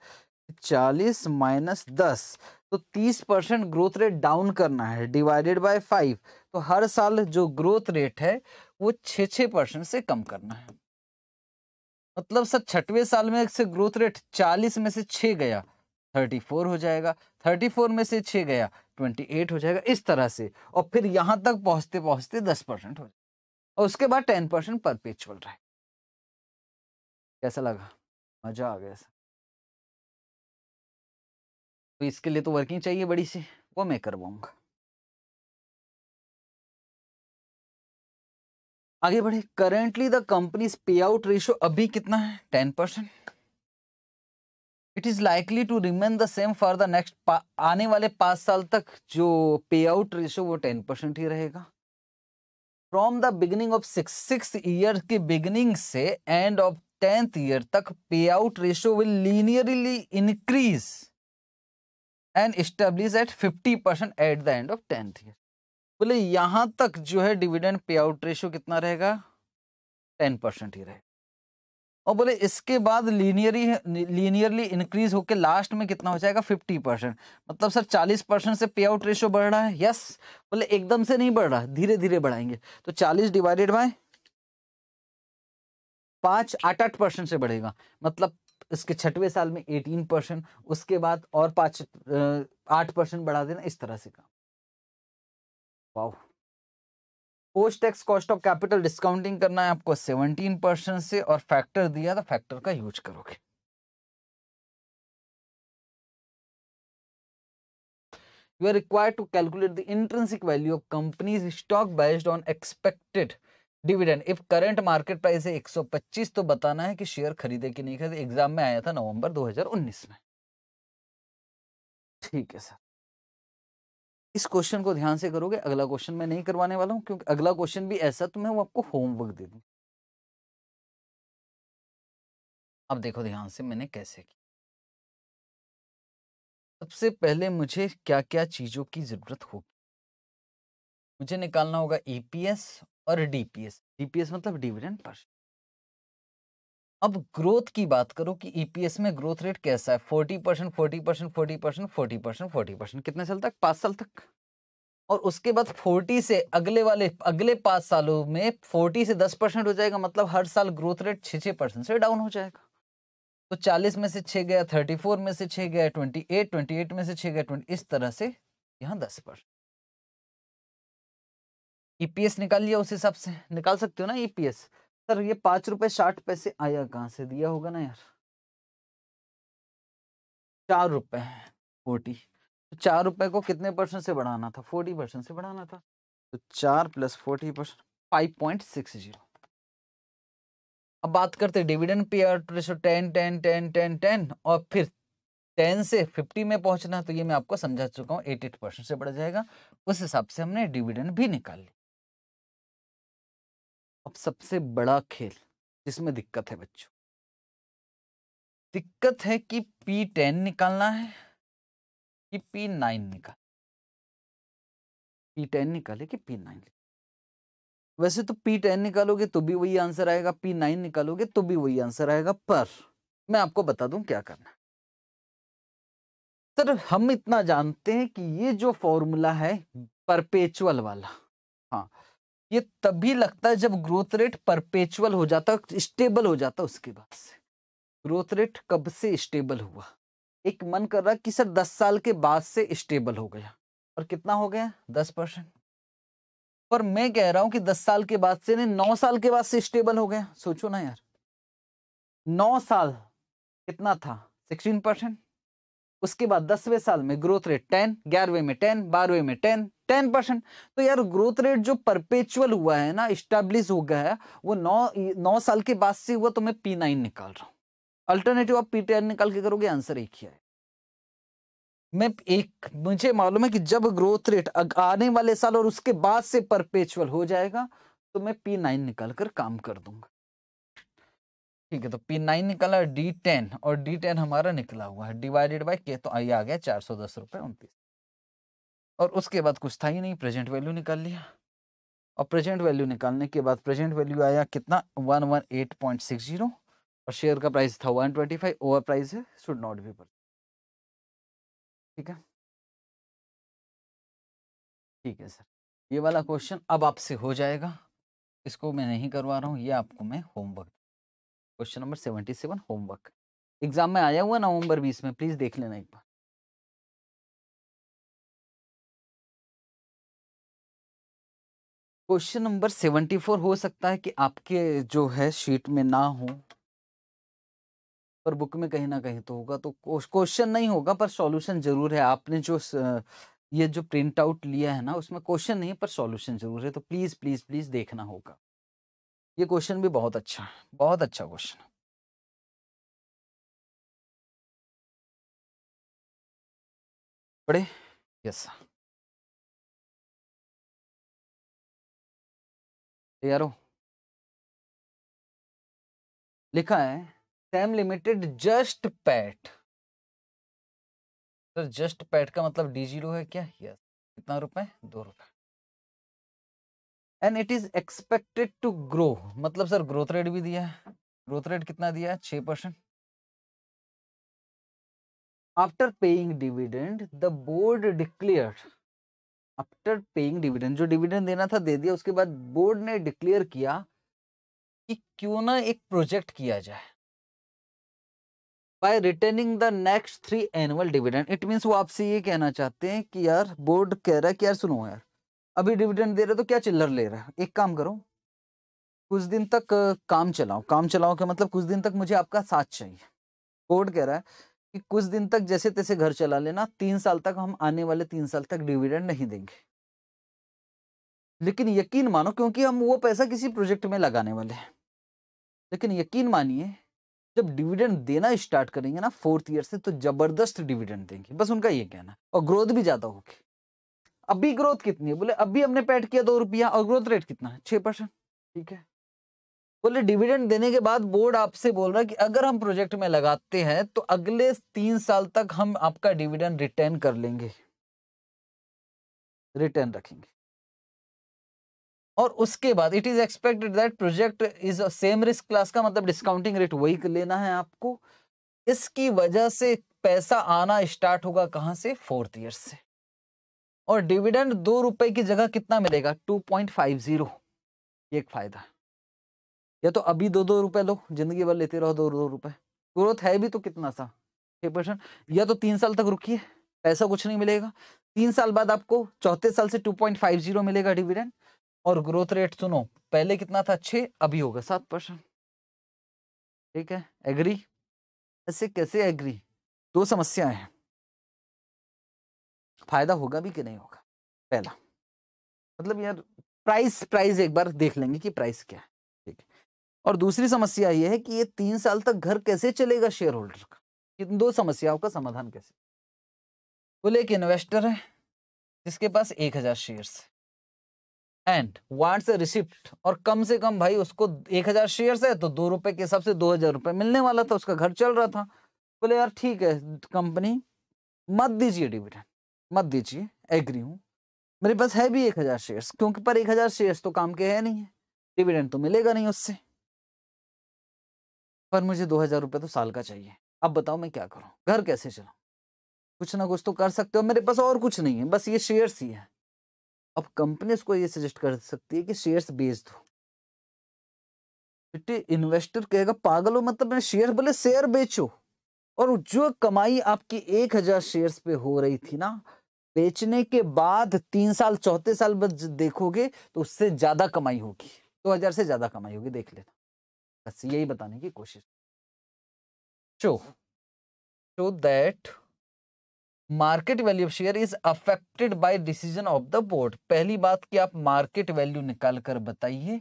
S2: चालीस माइनस दस तो तीस परसेंट ग्रोथ रेट डाउन करना है डिवाइडेड बाय फाइव तो हर साल जो ग्रोथ रेट है वो छः छः परसेंट से कम करना है मतलब सर छठवें साल में से ग्रोथ रेट चालीस में से छ गया थर्टी फोर हो जाएगा थर्टी फोर में से छ गया ट्वेंटी एट हो जाएगा इस तरह से और फिर यहाँ तक पहुँचते पहुँचते दस परसेंट हो जाएगा और उसके बाद टेन परसेंट
S1: पर पेज चल रहा है कैसा लगा मज़ा आ गया सर तो इसके लिए तो वर्किंग चाहिए बड़ी सी वो मैं करवाऊँगा आगे बढ़े करेंटली द कंपनी पे आउट रेशियो अभी कितना है ten percent
S2: it is likely to remain the same for the next आने वाले पाँच साल तक जो पे आउट रेशियो वो टेन परसेंट ही रहेगा from the beginning of six six year के बिगिनिंग से एंड ऑफ टेंथ ईयर तक पे out ratio will linearly increase and stablish at fifty percent at the end of tenth year बोले यहां तक जो है डिविडेंड पे आउट रेशियो कितना रहेगा टेन परसेंट ही रहेगा और बोले इसके बाद लीनियरी लीनियरली इंक्रीज होकर लास्ट में कितना हो जाएगा फिफ्टी परसेंट मतलब सर चालीस परसेंट से पे आउट रेशियो बढ़ रहा है यस बोले एकदम से नहीं बढ़ रहा धीरे धीरे बढ़ाएंगे तो चालीस डिवाइडेड बाय पाँच आठ आठ परसेंट से बढ़ेगा मतलब इसके छठवें साल में एटीन परसेंट उसके बाद और पांच आठ परसेंट बढ़ा देना इस तरह से काम वाओ post tax cost of capital discounting करना
S1: है आपको 17 परसेंट से और फैक्टर दिया था तो फैक्टर का यूज करोगे you are required to calculate
S2: the intrinsic value of company's stock based on expected dividend if current market price है 125 तो बताना है कि शेयर खरीदे कि नहीं खरीदे एग्जाम में आया था नवंबर 2019 में
S1: ठीक है सर इस
S2: क्वेश्चन को ध्यान से करोगे अगला क्वेश्चन मैं नहीं करवाने वाला हूँ क्योंकि अगला क्वेश्चन भी ऐसा तो मैं वो आपको होमवर्क दे दूँ
S1: अब देखो ध्यान से मैंने कैसे किया सबसे पहले मुझे क्या क्या चीज़ों की ज़रूरत होगी
S2: मुझे निकालना होगा ईपीएस e और डीपीएस डीपीएस मतलब डिविडेंड पर्सन अब ग्रोथ की बात करो कि ईपीएस e में ग्रोथ रेट कैसा है forty percent forty percent forty percent forty percent forty percent कितने साल तक पांच साल तक और उसके बाद फोर्टी से अगले वाले अगले पांच सालों में फोर्टी से दस परसेंट हो जाएगा मतलब हर साल ग्रोथ रेट छ छ परसेंट से डाउन हो जाएगा तो चालीस में से छ गया थर्टी फोर में से छ गया ट्वेंटी एट ट्वेंटी एट में से छ गया ट्वेंटी इस तरह से यहाँ दस परसेंट ईपीएस e निकाल लिया उस हिसाब से निकाल सकते हो ना ईपीएस e सर ये पाँच रुपये साठ पैसे आया कहाँ से दिया होगा ना यार चार रुपये फोर्टी तो चार रुपये को कितने परसेंट से बढ़ाना था फोर्टी परसेंट से बढ़ाना था तो चार plus forty percent five point six zero अब बात करते डिविडेंड पे रेशो तो ten ten ten ten ten और फिर टेन से फिफ्टी में पहुंचना तो ये मैं आपको समझा चुका हूँ एट एट परसेंट से बढ़ जाएगा
S1: उस हिसाब से हमने डिविडेंड भी निकाल लिया अब सबसे बड़ा खेल जिसमें दिक्कत है बच्चों दिक्कत है कि पी टेन निकालना है कि P9 निकाल
S2: P10 निकाले कि P9 वैसे तो पी टेन निकालोगे तो भी वही आंसर आएगा पी नाइन निकालोगे तो भी वही आंसर आएगा पर मैं आपको बता दूं क्या करना सर हम इतना जानते हैं कि ये जो फॉर्मूला है परपेचुअल वाला हाँ ये तभी लगता है जब ग्रोथ रेट परपेचुअल हो जाता स्टेबल हो जाता उसके बाद से ग्रोथ रेट कब से स्टेबल हुआ एक मन कर रहा कि सर दस साल के बाद से स्टेबल हो गया और कितना हो गया दस परसेंट पर मैं कह रहा हूं कि दस साल के बाद से नहीं नौ साल के बाद से स्टेबल हो गया सोचो ना यार नौ साल कितना था सिक्सटीन परसेंट उसके बाद दसवें साल में ग्रोथ रेट टेन ग्यारहवें में टेन बारहवें में टेन टेन परसेंट तो यार ग्रोथ रेट जो परपेचुअल हुआ है ना इस्टेब्लिश हो गया है वो नौ नौ साल के बाद से हुआ तो मैं पी नाइन निकाल रहा हूँ अल्टरनेटिव आप पी टेन निकाल के करोगे आंसर एक ही है मैं एक मुझे मालूम है कि जब ग्रोथ रेट आने वाले साल और उसके बाद से परपेचुअल हो जाएगा तो मैं पी नाइन निकाल कर काम कर दूंगा ठीक है तो पी नाइन निकला डी टेन और डी टेन हमारा निकला हुआ है डिवाइडेड बाई के तो आई आ गया चार सौ दस रुपए उनतीस और उसके बाद कुछ था ही नहीं प्रेजेंट वैल्यू निकाल लिया और प्रेजेंट वैल्यू निकालने के बाद प्रेजेंट वैल्यू आया कितना one one eight point six zero और शेयर का प्राइस था one twenty five over price है शुड
S1: नॉट बी पर ठीक है ठीक है सर ये वाला क्वेश्चन अब आपसे हो जाएगा इसको मैं नहीं करवा रहा हूँ ये आपको मैं homework question number seventy seven homework exam में आया हुआ नवंबर बीस में प्लीज़ देख लेना एक बार क्वेश्चन नंबर सेवेंटी फोर हो सकता है कि आपके
S2: जो है शीट में ना हो पर बुक में कहीं ना कहीं तो होगा तो क्वेश्चन नहीं होगा पर सॉल्यूशन जरूर है आपने जो ये जो प्रिंट आउट लिया है ना उसमें क्वेश्चन नहीं पर सॉल्यूशन जरूर है तो प्लीज़ प्लीज़ प्लीज़ देखना होगा ये
S1: क्वेश्चन भी बहुत अच्छा है बहुत अच्छा क्वेश्चन है पढ़े यस yes. यारो लिखा है Sam limited just pat
S2: sir just pat का मतलब डी जीरो है क्या यस कितना
S1: रुपए दो रुपए and it is expected to grow मतलब
S2: सर ग्रोथ रेट भी दिया है ग्रोथ रेट कितना दिया है छः percent after paying dividend the board declared after paying dividend जो डिविडेंड देना था दे दिया उसके बाद बोर्ड ने डिक्लेयर किया कि क्यों ना एक प्रोजेक्ट किया जाए By returning the next three annual dividend, it means वो आपसे ये कहना चाहते हैं कि यार बोर्ड कह रहा है कि यार सुनो यार अभी डिविडेंड दे रहे तो क्या चिल्लर ले रहा है एक काम करो कुछ दिन तक काम चलाओ काम चलाओ का मतलब कुछ दिन तक मुझे आपका साथ चाहिए बोर्ड कह रहा है कि कुछ दिन तक जैसे तैसे घर चला लेना तीन साल तक हम आने वाले तीन साल तक डिविडेंड नहीं देंगे लेकिन यकीन मानो क्योंकि हम वो पैसा किसी प्रोजेक्ट में लगाने वाले हैं लेकिन यकीन मानिए जब डिविडेंड देना स्टार्ट करेंगे ना फोर्थ ईयर से तो जबरदस्त डिविडेंड देंगे बस उनका ये कहना और ग्रोथ भी ज्यादा होगी अभी ग्रोथ कितनी है बोले अभी हमने पैड किया दो रुपया और ग्रोथ रेट कितना है छह परसेंट ठीक है बोले डिविडेंड देने के बाद बोर्ड आपसे बोल रहा है कि अगर हम प्रोजेक्ट में लगाते हैं तो अगले तीन साल तक हम आपका डिविडेंड रिटर्न कर लेंगे रिटर्न रखेंगे और उसके बाद it is expected that project is same risk class का मतलब डिस्काउंटिंग रेट वही लेना है आपको इसकी वजह से पैसा आना स्टार्ट होगा कहां से फोर्थ ईयर से और डिविडेंड दो रुपए की जगह कितना मिलेगा टू पॉइंट फाइव जीरो एक फायदा या तो अभी दो दो रुपए लो जिंदगी भर लेते रहो दो दो रुपए ग्रोथ है भी तो कितना सा छह परसेंट या तो तीन साल तक रुकिए पैसा कुछ नहीं मिलेगा तीन साल बाद आपको चौथे साल से टू पॉइंट फाइव जीरो मिलेगा डिविडेंड और ग्रोथ रेट सुनो पहले कितना था छे अभी होगा
S1: सात परसेंट ठीक है एग्री ऐसे कैसे एग्री दो समस्याएं हैं फायदा होगा भी कि नहीं होगा
S2: पहला मतलब यार प्राइस प्राइस एक बार देख लेंगे कि प्राइस क्या है और दूसरी समस्या ये है कि ये तीन साल तक घर कैसे चलेगा शेयर होल्डर का इन दो समस्याओं का समाधान कैसे बोले तो एक इन्वेस्टर है जिसके पास एक हजार शेयर है एंड वांट्स ए रिसिप्ट और कम से कम भाई उसको एक हजार शेयर है तो दो रुपए के हिसाब से दो हजार रुपये मिलने वाला था उसका घर चल रहा था बोले यार ठीक है कंपनी मत दीजिए डिविडेंड मत दीजिए एग्री हूँ मेरे पास है भी एक हजार शेयर्स क्योंकि पर एक हजार शेयर्स तो काम के है नहीं है डिविडेंड तो मिलेगा नहीं उससे पर मुझे दो हजार रुपये तो साल का चाहिए अब बताओ मैं क्या करूँ घर कैसे चलाऊँ कुछ ना कुछ तो कर सकते हो मेरे पास और कुछ नहीं है बस ये शेयर्स ही है अब कंपनी उसको ये सजेस्ट कर सकती है कि शेयर्स बेच दो बेटे इन्वेस्टर कहेगा पागल हो मतलब मैं शेयर बोले शेयर बेचो और जो कमाई आपकी एक हजार शेयर पे हो रही थी ना बेचने के बाद तीन साल चौथे साल बाद देखोगे तो उससे ज्यादा कमाई होगी दो हजार से ज्यादा कमाई होगी देख लेना बस यही बताने की कोशिश show show that market value of share is affected by decision of the board पहली बात कि आप मार्केट वैल्यू निकाल कर बताइए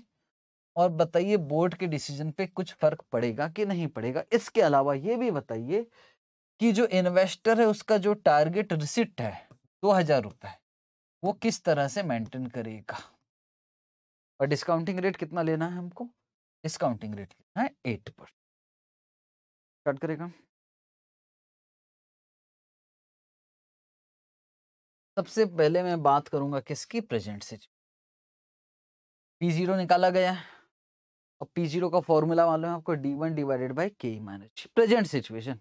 S2: और बताइए बोर्ड के डिसीजन पे कुछ फर्क पड़ेगा कि नहीं पड़ेगा इसके अलावा ये भी बताइए कि जो इन्वेस्टर है उसका जो टारगेट रिसिट है दो हजार रुपये वो किस तरह से मेंटेन करेगा और डिस्काउंटिंग रेट कितना लेना है हमको
S1: डिस्काउंटिंग रेट है एट परसेंट स्टार्ट करेगा सबसे पहले मैं बात करूंगा किसकी प्रेजेंट से पी जीरो निकाला गया है और
S2: पी जीरो का फॉर्मूला मालूम है आपको D one divided by K minus present situation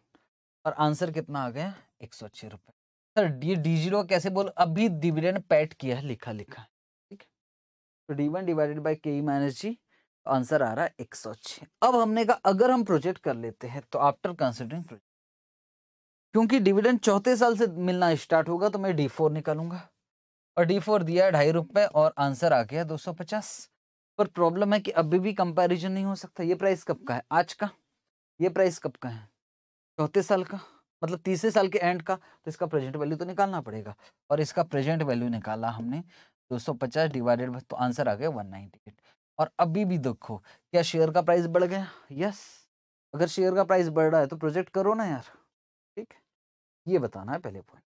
S2: और आंसर कितना आ गया एक सौ अच्छे रुपये सर डी डी जीरो कैसे बोल अभी डिविडेंड पैट किया है लिखा लिखा ठीक है तो D one divided by K minus G answer आ रहा है एक सौ छः अब हमने कहा अगर हम प्रोजेक्ट कर लेते हैं तो आफ्टर कंसिडरिंग प्रोजेक्ट क्योंकि डिविडेंड चौथे साल से मिलना स्टार्ट होगा तो मैं डी फोर निकालूंगा और डी फोर दिया ढाई रुपये और आंसर आ गया दो सौ पचास पर प्रॉब्लम है कि अभी भी कंपैरिजन नहीं हो सकता ये प्राइस कब का है आज का ये प्राइस कब का है चौथे साल का मतलब तीसरे साल के एंड का तो इसका प्रेजेंट वैल्यू तो निकालना पड़ेगा और इसका प्रेजेंट वैल्यू निकाला हमने पचास डिवाइडेड तो आंसर आ गया एट और अभी भी देखो क्या शेयर का प्राइस बढ़ गया यस अगर शेयर का प्राइस बढ़ रहा है तो प्रोजेक्ट करो ना यार
S1: ठीक ये बताना है पहले पॉइंट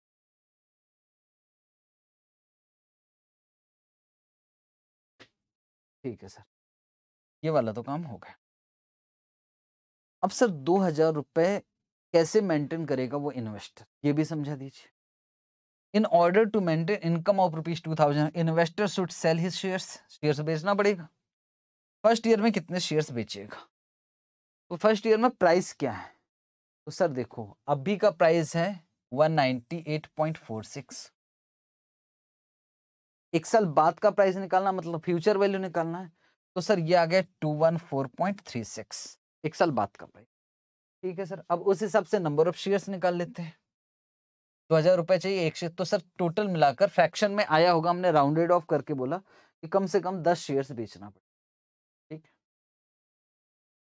S1: ठीक है सर ये वाला तो काम हो गया अब सर दो हजार रुपये कैसे मेंटेन करेगा
S2: वो इन्वेस्टर ये भी समझा दीजिए in order to maintain income of rupees two thousand investor should sell his shares shares बेचना पड़ेगा फर्स्ट ईयर में कितने शेयर्स बेचेगा तो फर्स्ट ईयर में प्राइस क्या है तो सर देखो अभी का प्राइस है 198.46 एक साल बाद का प्राइस निकालना मतलब फ्यूचर वैल्यू निकालना है तो सर ये आ गया 214.36 एक साल बाद का प्राइस ठीक है सर अब उस हिसाब से नंबर ऑफ शेयर्स निकाल लेते हैं दो हजार रुपये चाहिए एक शेयर तो सर टोटल मिलाकर फ्रैक्शन में आया होगा हमने राउंडेड ऑफ करके बोला कि कम से कम दस शेयर्स बेचना पड़ेगा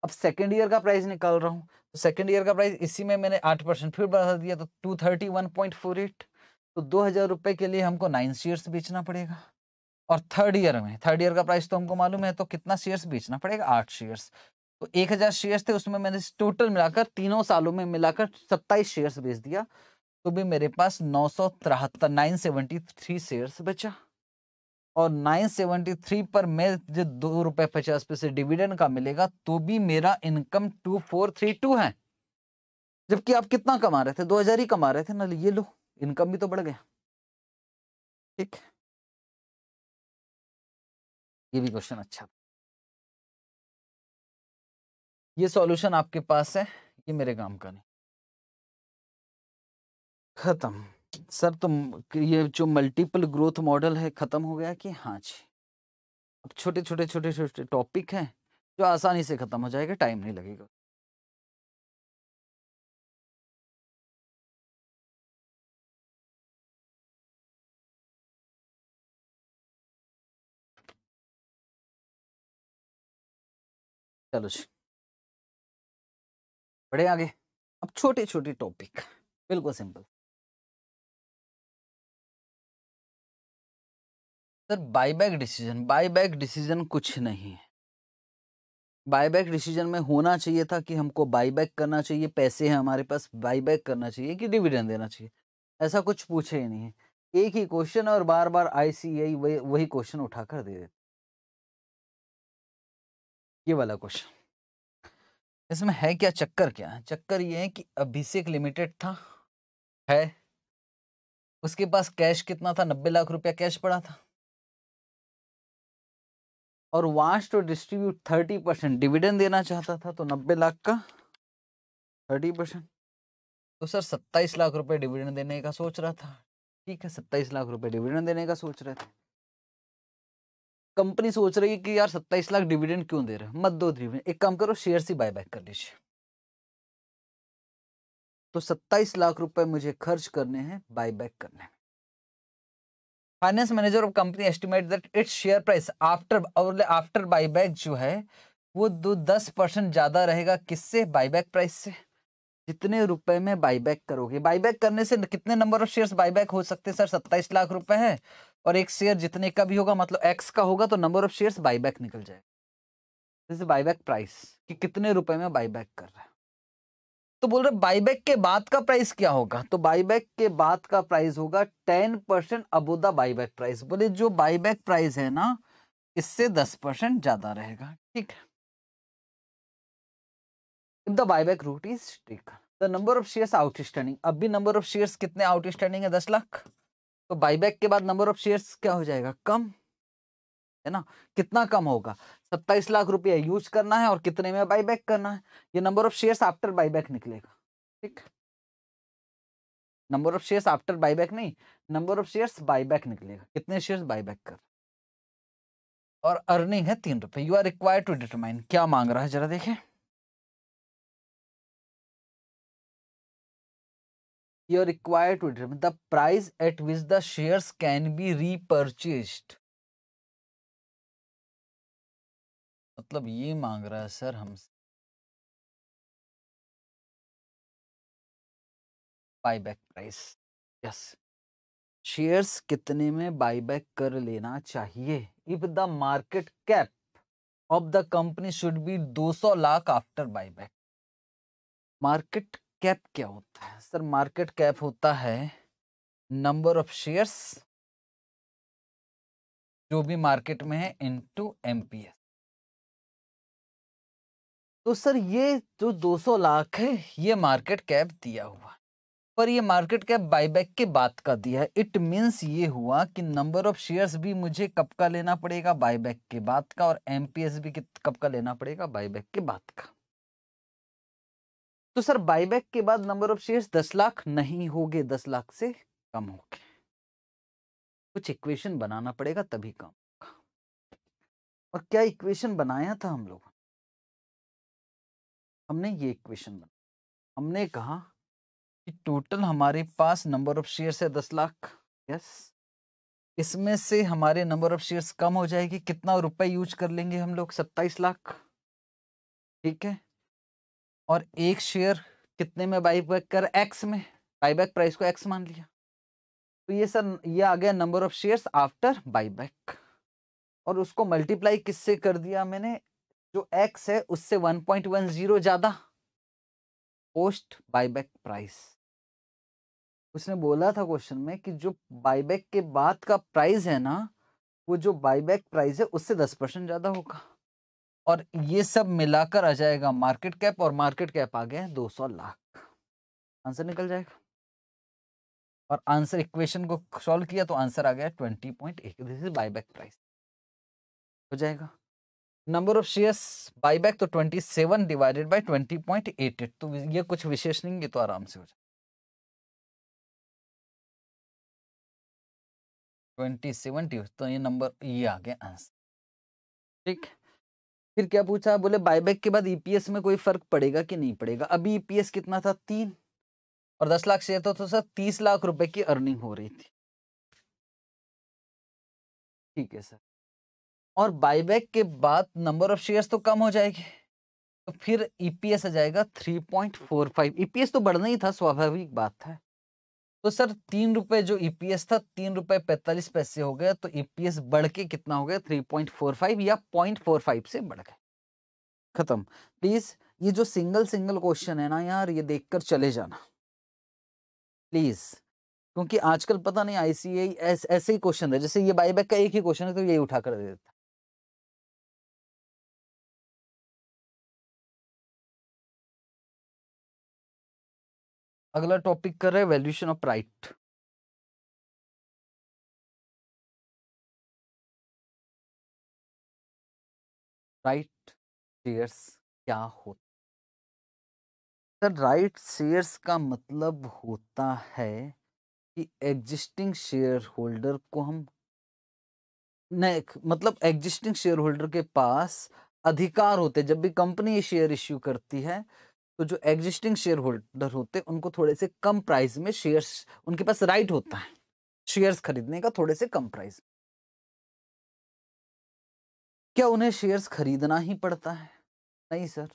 S2: अब सेकेंड ईयर का प्राइस निकाल रहा हूँ तो सेकेंड ईयर का प्राइस इसी में मैंने आठ परसेंट फिर बढ़ा दिया तो two thirty one point four eight तो दो हज़ार रुपये के लिए हमको नाइन शेयर्स बेचना पड़ेगा और थर्ड ईयर में थर्ड ईयर का प्राइस तो हमको मालूम है तो कितना शेयर्स बेचना पड़ेगा आठ शेयर्स तो एक हज़ार शेयर्स थे उसमें मैंने टोटल मिलाकर तीनों सालों में मिलाकर सत्ताईस शेयर्स बेच दिया तो भी मेरे पास नौ सौ तिहत्तर नाइन सेवेंटी थ्री शेयर्स बचा और 973 पर मैं जो दो रुपए पचास पैसे डिविडेंड का मिलेगा तो भी मेरा इनकम 2432 है जबकि आप कितना कमा रहे थे
S1: 2000 ही कमा रहे थे ना ये लो इनकम भी तो बढ़ गया ठीक ये भी क्वेश्चन अच्छा ये सॉल्यूशन आपके पास है ये मेरे काम का नहीं
S2: खत्म सर तो ये जो मल्टीपल ग्रोथ मॉडल है
S1: ख़त्म हो गया कि हाँ जी अब छोटे छोटे छोटे छोटे टॉपिक हैं जो आसानी से ख़त्म हो जाएगा टाइम नहीं लगेगा चलो जी बढ़े आगे अब छोटे छोटे टॉपिक बिल्कुल simple sir buyback decision buyback decision कुछ नहीं है
S2: बाईबैक डिसीजन में होना चाहिए था कि हमको बैक करना चाहिए पैसे हैं हमारे पास बैक करना चाहिए कि डिविडेंड देना चाहिए ऐसा कुछ पूछे ही नहीं है एक ही क्वेश्चन और बार बार आईसीआई वही वही क्वेश्चन उठाकर दे देते ये वाला क्वेश्चन इसमें है क्या चक्कर क्या है चक्कर ये है कि अभिषेक लिमिटेड था है उसके पास कैश कितना था नब्बे लाख रुपया कैश पड़ा था और wants to distribute thirty percent dividend देना चाहता था तो नब्बे लाख का थर्टी परसेंट तो सर सत्ताईस लाख रुपए डिविडेंड देने का सोच रहा था ठीक है सत्ताईस लाख रुपए डिविडेंड देने का सोच रहे थे कंपनी सोच रही है कि यार सत्ताईस लाख डिविडेंड क्यों दे रहे हैं मत दो डिविडेंड एक काम करो शेयर ही बायबैक कर लीजिए तो सत्ताईस लाख रुपए मुझे खर्च करने हैं बायबैक करने finance manager of company estimate that its share price after after buyback जो है वो दो दस परसेंट ज़्यादा रहेगा किससे बाईबैक प्राइस से जितने रुपए में बाईबैक करोगे बाईबैक करने से कितने नंबर ऑफ शेयर्स बाईबैक हो सकते हैं सर सत्ताईस लाख रुपए है और एक शेयर जितने का भी होगा मतलब एक्स का होगा तो नंबर ऑफ शेयर्स बाईबैक निकल जाएगा बाईबैक प्राइस कि कितने रुपए में बाईबैक कर रहा है तो बोल रहे बाईबैक के बाद का प्राइस क्या होगा तो बाईबैक के बाद का प्राइस होगा ten percent above the buyback price बोले जो बाईबैक प्राइस है ना इससे दस परसेंट ज्यादा रहेगा ठीक है if the buyback route is ठीक the number of shares outstanding अब भी नंबर ऑफ शेयर्स कितने आउटस्टैंडिंग है दस लाख तो बाईबैक के बाद नंबर ऑफ शेयर्स क्या हो जाएगा कम है ना कितना कम होगा सत्ताईस लाख रुपया यूज करना है और कितने में बाईबैक करना है ये number of shares after buyback निकलेगा ठीक number of shares after buyback नहीं नंबर ऑफ शेयर्स बाईबैक निकलेगा कितने शेयर्स बाईबैक
S1: कर और अर्निंग है तीन रुपए you are required to determine क्या मांग रहा है जरा देखे
S2: you are required to determine the price at which the shares can be repurchased
S1: मतलब ये मांग रहा है सर हमसे बाईबैक प्राइस यस शेयर्स कितने में बाईबैक कर
S2: लेना चाहिए if the market cap of the company should be 200 lakh after buyback market cap क्या होता है सर
S1: मार्केट कैप होता है नंबर ऑफ शेयर्स जो भी मार्केट में है इनटू एमपीएस
S2: तो सर ये जो 200 लाख है ये मार्केट कैप दिया हुआ पर ये मार्केट कैप बाईबैक के बाद का दिया है इट मीन्स ये हुआ कि नंबर ऑफ शेयर्स भी मुझे कब का लेना पड़ेगा बाईबैक के बाद का और एमपीएस भी कब का लेना पड़ेगा बाईबैक के बाद का तो सर बाईबैक के बाद नंबर ऑफ शेयर्स दस लाख नहीं गए दस लाख से कम गए कुछ इक्वेशन बनाना
S1: पड़ेगा तभी कम होगा और क्या इक्वेशन बनाया था हम लोगों हमने ये इक्वेशन बना हमने कहा कि
S2: टोटल हमारे पास नंबर ऑफ शेयर्स है दस लाख यस इसमें से हमारे नंबर ऑफ शेयर्स कम हो जाएगी कितना रुपए यूज कर लेंगे हम लोग सत्ताईस लाख ठीक है और एक शेयर कितने में बाईबैक कर एक्स में बाईबैक प्राइस को एक्स मान लिया तो ये सर ये आ गया number of shares after buyback और उसको मल्टीप्लाई किससे कर दिया मैंने जो एक्स है उससे 1.10 ज्यादा पोस्ट बायबैक प्राइस उसने बोला था क्वेश्चन में कि जो बायबैक के बाद का प्राइस है ना वो जो बायबैक प्राइस है उससे दस परसेंट ज्यादा होगा और ये सब मिलाकर आ जाएगा मार्केट कैप और मार्केट कैप आ गया दो सौ लाख आंसर निकल जाएगा और आंसर इक्वेशन को सॉल्व किया तो आंसर आ गया ट्वेंटी पॉइंट एक दिस इज बायबैक प्राइस हो जाएगा नंबर ऑफ शेयर्स बाईबैक तो
S1: 27 डिवाइडेड बाय 20.88 तो ये कुछ विशेष नहीं ये तो आराम से हो जाए 27 तो ये नंबर ये आ गया आंसर ठीक फिर क्या पूछा बोले बाईबैक
S2: के बाद ईपीएस e में कोई फर्क पड़ेगा कि नहीं पड़ेगा अभी ईपीएस e कितना था तीन और दस लाख शेयर था तो, तो सर तीस लाख रुपए की अर्निंग हो रही थी ठीक है सर और बाईबैक के बाद नंबर ऑफ शेयर्स तो कम हो जाएगी तो फिर ईपीएस e आ जाएगा 3.45 ईपीएस e तो बढ़ना ही था स्वाभाविक बात है तो सर तीन रुपए जो ईपीएस e था तीन रुपए पैंतालीस पैसे हो गया तो ईपीएस बढ़ के कितना हो गया 3.45 या 0.45 से बढ़ गए खत्म प्लीज ये जो सिंगल सिंगल क्वेश्चन है ना यार ये देखकर चले जाना प्लीज क्योंकि आजकल पता नहीं आईसीआई ऐसे ही क्वेश्चन है जैसे ये बाईबैक का एक
S1: ही क्वेश्चन है तो यही उठा कर दे देता अगला टॉपिक कर रहे हैं valuation of right right shares क्या होता है राइट शेयर्स का मतलब
S2: होता है कि एग्जिस्टिंग शेयर होल्डर को हम मतलब एग्जिस्टिंग शेयर होल्डर के पास अधिकार होते जब भी कंपनी शेयर इश्यू करती है तो जो एग्जिस्टिंग शेयर होल्डर होते हैं उनको थोड़े से कम प्राइस में शेयर्स उनके पास राइट होता है शेयर्स खरीदने का थोड़े से कम प्राइस क्या उन्हें शेयर्स खरीदना ही पड़ता है नहीं सर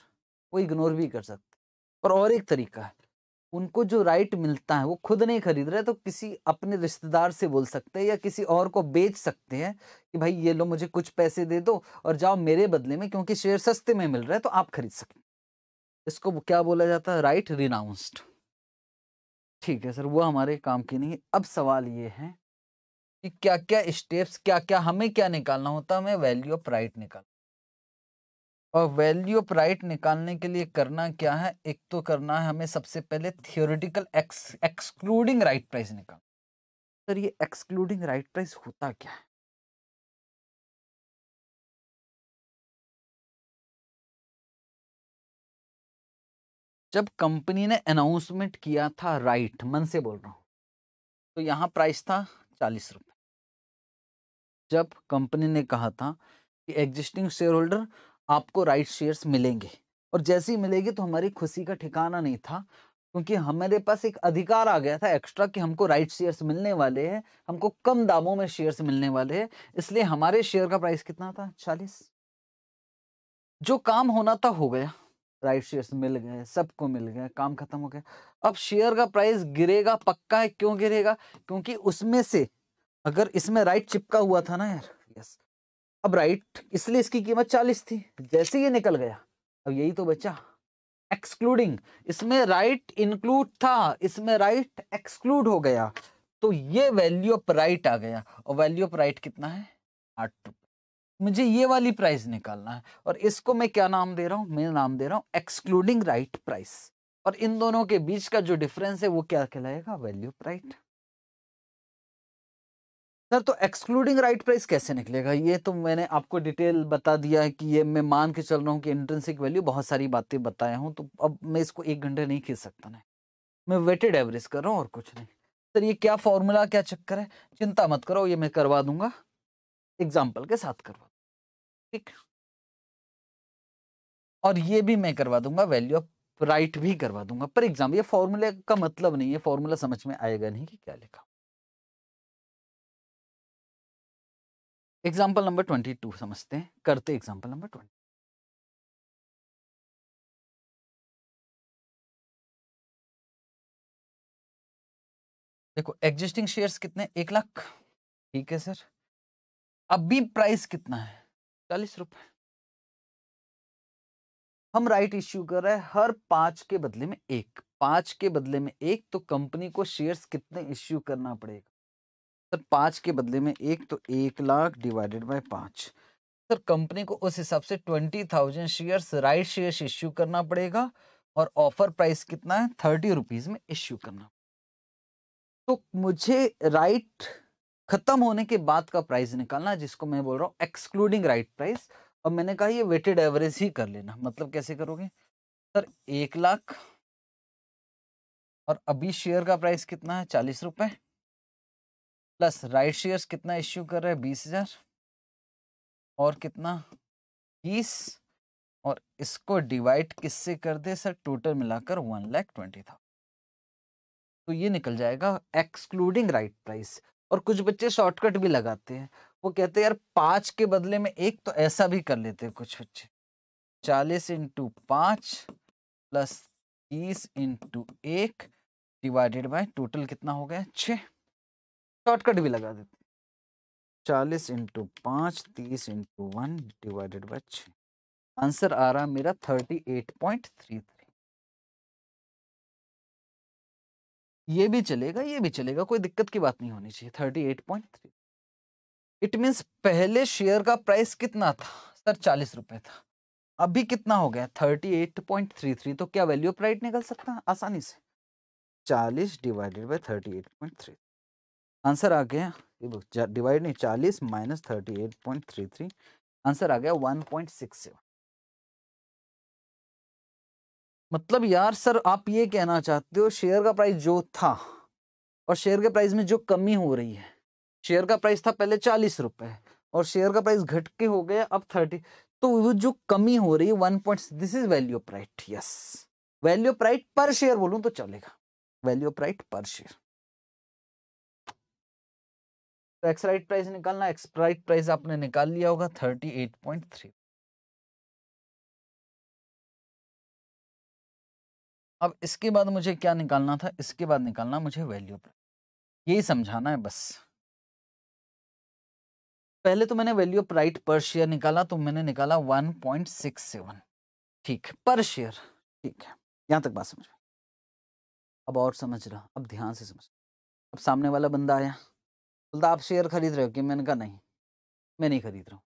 S2: वो इग्नोर भी कर सकते और और एक तरीका है उनको जो राइट मिलता है वो खुद नहीं खरीद रहे तो किसी अपने रिश्तेदार से बोल सकते हैं या किसी और को बेच सकते हैं कि भाई ये लो मुझे कुछ पैसे दे दो और जाओ मेरे बदले में क्योंकि शेयर सस्ते में मिल रहा है तो आप खरीद सकते इसको क्या बोला जाता है राइट रिनाउंस्ड ठीक है सर वो हमारे काम की नहीं है अब सवाल ये है कि क्या क्या स्टेप्स क्या क्या हमें क्या निकालना होता है हमें वैल्यू ऑफ राइट निकालना और वैल्यू ऑफ राइट निकालने के लिए करना क्या है एक तो करना है हमें सबसे पहले theoretical ex
S1: excluding right price निकालना सर ये एक्सक्लूडिंग राइट प्राइस होता क्या है जब कंपनी ने अनाउंसमेंट किया था राइट मन से बोल रहा हूँ तो यहाँ प्राइस था चालीस रुपए
S2: जब कंपनी ने कहा था कि एग्जिस्टिंग शेयर होल्डर आपको राइट शेयर्स मिलेंगे और जैसे ही मिलेगी तो हमारी खुशी का ठिकाना नहीं था क्योंकि हमारे पास एक अधिकार आ गया था एक्स्ट्रा कि हमको राइट शेयर्स मिलने वाले हैं हमको कम दामों में शेयर्स मिलने वाले हैं इसलिए हमारे शेयर का प्राइस कितना था चालीस जो काम होना था हो गया राइट शेयर्स मिल गए सबको मिल गए काम खत्म हो गया अब शेयर का प्राइस गिरेगा पक्का है क्यों गिरेगा क्योंकि उसमें से अगर इसमें राइट चिपका हुआ था ना यार यस अब राइट इसलिए इसकी कीमत चालीस थी जैसे ये निकल गया अब यही तो बचा एक्सक्लूडिंग इसमें राइट इंक्लूड था इसमें राइट एक्सक्लूड हो गया तो ये वैल्यू ऑफ राइट आ गया और वैल्यू ऑफ राइट कितना है आठ मुझे ये वाली प्राइस निकालना है और इसको मैं क्या नाम दे रहा हूँ मैं नाम दे रहा हूँ एक्सक्लूडिंग राइट प्राइस और इन दोनों के बीच का जो डिफरेंस है वो क्या कहलाएगा वैल्यू प्राइट सर तो एक्सक्लूडिंग राइट प्राइस कैसे निकलेगा ये तो मैंने आपको डिटेल बता दिया है कि ये मैं मान के चल रहा हूँ कि इंट्रेंसिक वैल्यू बहुत सारी बातें बताया हूँ तो अब मैं इसको एक घंटे नहीं खींच सकता ना मैं वेटेड एवरेज कर रहा हूँ और कुछ नहीं सर ये क्या फॉर्मूला क्या चक्कर है चिंता मत करो ये मैं करवा दूंगा एग्जाम्पल के साथ करवा ठीक और ये भी मैं करवा दूंगा वैल्यू ऑफ राइट भी करवा दूंगा पर एग्जाम ये फॉर्मूले का मतलब नहीं है फॉर्मूला
S1: समझ में आएगा नहीं कि क्या लिखा एग्जाम्पल नंबर ट्वेंटी टू समझते हैं करते एग्जाम्पल नंबर ट्वेंटी देखो एग्जिस्टिंग शेयर्स कितने एक लाख ठीक है सर अब भी प्राइस कितना है चालीस रुपए
S2: हम राइट इश्यू कर रहे हैं हर पांच के बदले में एक पांच के बदले में एक तो कंपनी को शेयर्स कितने इश्यू करना पड़ेगा सर पांच के बदले में एक तो एक लाख डिवाइडेड बाय पांच सर कंपनी को उस हिसाब से twenty thousand share right share issue करना पड़ेगा और ऑफर प्राइस कितना है थर्टी रुपीज में इश्यू करना तो मुझे राइट right खत्म होने के बाद का प्राइस निकालना जिसको मैं बोल रहा हूँ एक्सक्लूडिंग राइट प्राइस और मैंने कहा ये वेटेड एवरेज ही कर लेना मतलब कैसे करोगे सर एक लाख और अभी शेयर का प्राइस कितना है चालीस रुपए प्लस राइट शेयर्स कितना इश्यू कर रहे हैं बीस हजार और कितना बीस और इसको डिवाइड किससे कर दे सर टोटल मिलाकर वन लैख ट्वेंटी थाउजेंड तो ये निकल जाएगा एक्सक्लूडिंग राइट प्राइस और कुछ बच्चे शॉर्टकट भी लगाते हैं वो कहते हैं यार पाँच के बदले में एक तो ऐसा भी कर लेते हैं कुछ बच्चे चालीस इंटू पाँच प्लस तीस इंटू एक डिवाइडेड बाय टोटल कितना हो गया छः शॉर्टकट भी लगा देते चालीस इंटू पाँच तीस इंटू वन डिवाइडेड बाय छः आंसर आ रहा मेरा thirty eight point three three ये भी चलेगा ये भी चलेगा कोई दिक्कत की बात नहीं होनी चाहिए thirty eight point three it means पहले शेयर का प्राइस कितना था सर चालीस रुपए था अभी कितना हो गया thirty eight point three three तो क्या वैल्यू ऑफ राइट निकल सकता है आसानी से चालीस divided by thirty eight point three answer आ गया डिवाइड नहीं चालीस minus thirty eight point three three answer आ गया वन पॉइंट सिक्स सेवन मतलब यार सर आप ये कहना चाहते हो शेयर का प्राइस जो था और शेयर के प्राइस में जो कमी हो रही है शेयर का प्राइस था पहले चालीस रुपए और शेयर का प्राइस घट के हो गया अब थर्टी तो वो जो कमी हो रही है one point this is value प्राइट यस वैल्यू प्राइट पर शेयर बोलूं तो चलेगा वैल्यू प्राइट पर
S1: शेयर तो एक्स राइट प्राइस निकालना एक्स राइट प्राइस आपने निकाल लिया होगा थर्टी एट पॉइंट थ्री अब इसके बाद मुझे क्या निकालना था इसके बाद निकालना मुझे वैल्यू यही समझाना है बस
S2: पहले तो मैंने value of right per share निकाला तो मैंने निकाला 1.67 ठीक है पर शेयर ठीक है यहाँ तक बात समझ में अब और समझ रहा अब ध्यान से समझ अब सामने वाला बंदा आया बोलता आप शेयर खरीद रहे हो कि मैंने कहा नहीं मैं नहीं खरीद रहा हूँ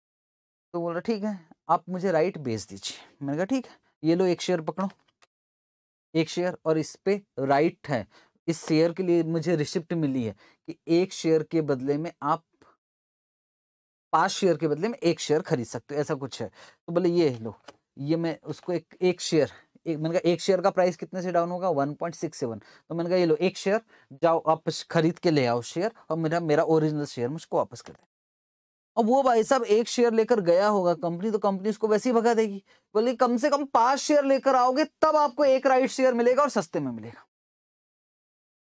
S2: तो बोल रहा ठीक है आप मुझे राइट बेच दीजिए मैंने कहा ठीक है ये लो एक शेयर पकड़ो एक शेयर और इस पे राइट है इस शेयर के लिए मुझे रिसिप्ट मिली है कि एक शेयर के बदले में आप पांच शेयर के बदले में एक शेयर खरीद सकते हो ऐसा कुछ है तो बोले ये लो ये मैं उसको एक एक शेयर एक मैंने कहा एक शेयर का प्राइस कितने से डाउन होगा वन पॉइंट सिक्स सेवन तो मैंने कहा ये लो एक शेयर जाओ आप खरीद के ले आओ शेयर और मेरा मेरा ओरिजिनल शेयर मुझको वापस कर दे अब वो भाई साहब एक शेयर लेकर गया होगा कंपनी तो कंपनी उसको वैसे ही भगा देगी बोले कम से कम पांच शेयर लेकर आओगे तब आपको एक राइट शेयर मिलेगा और सस्ते में मिलेगा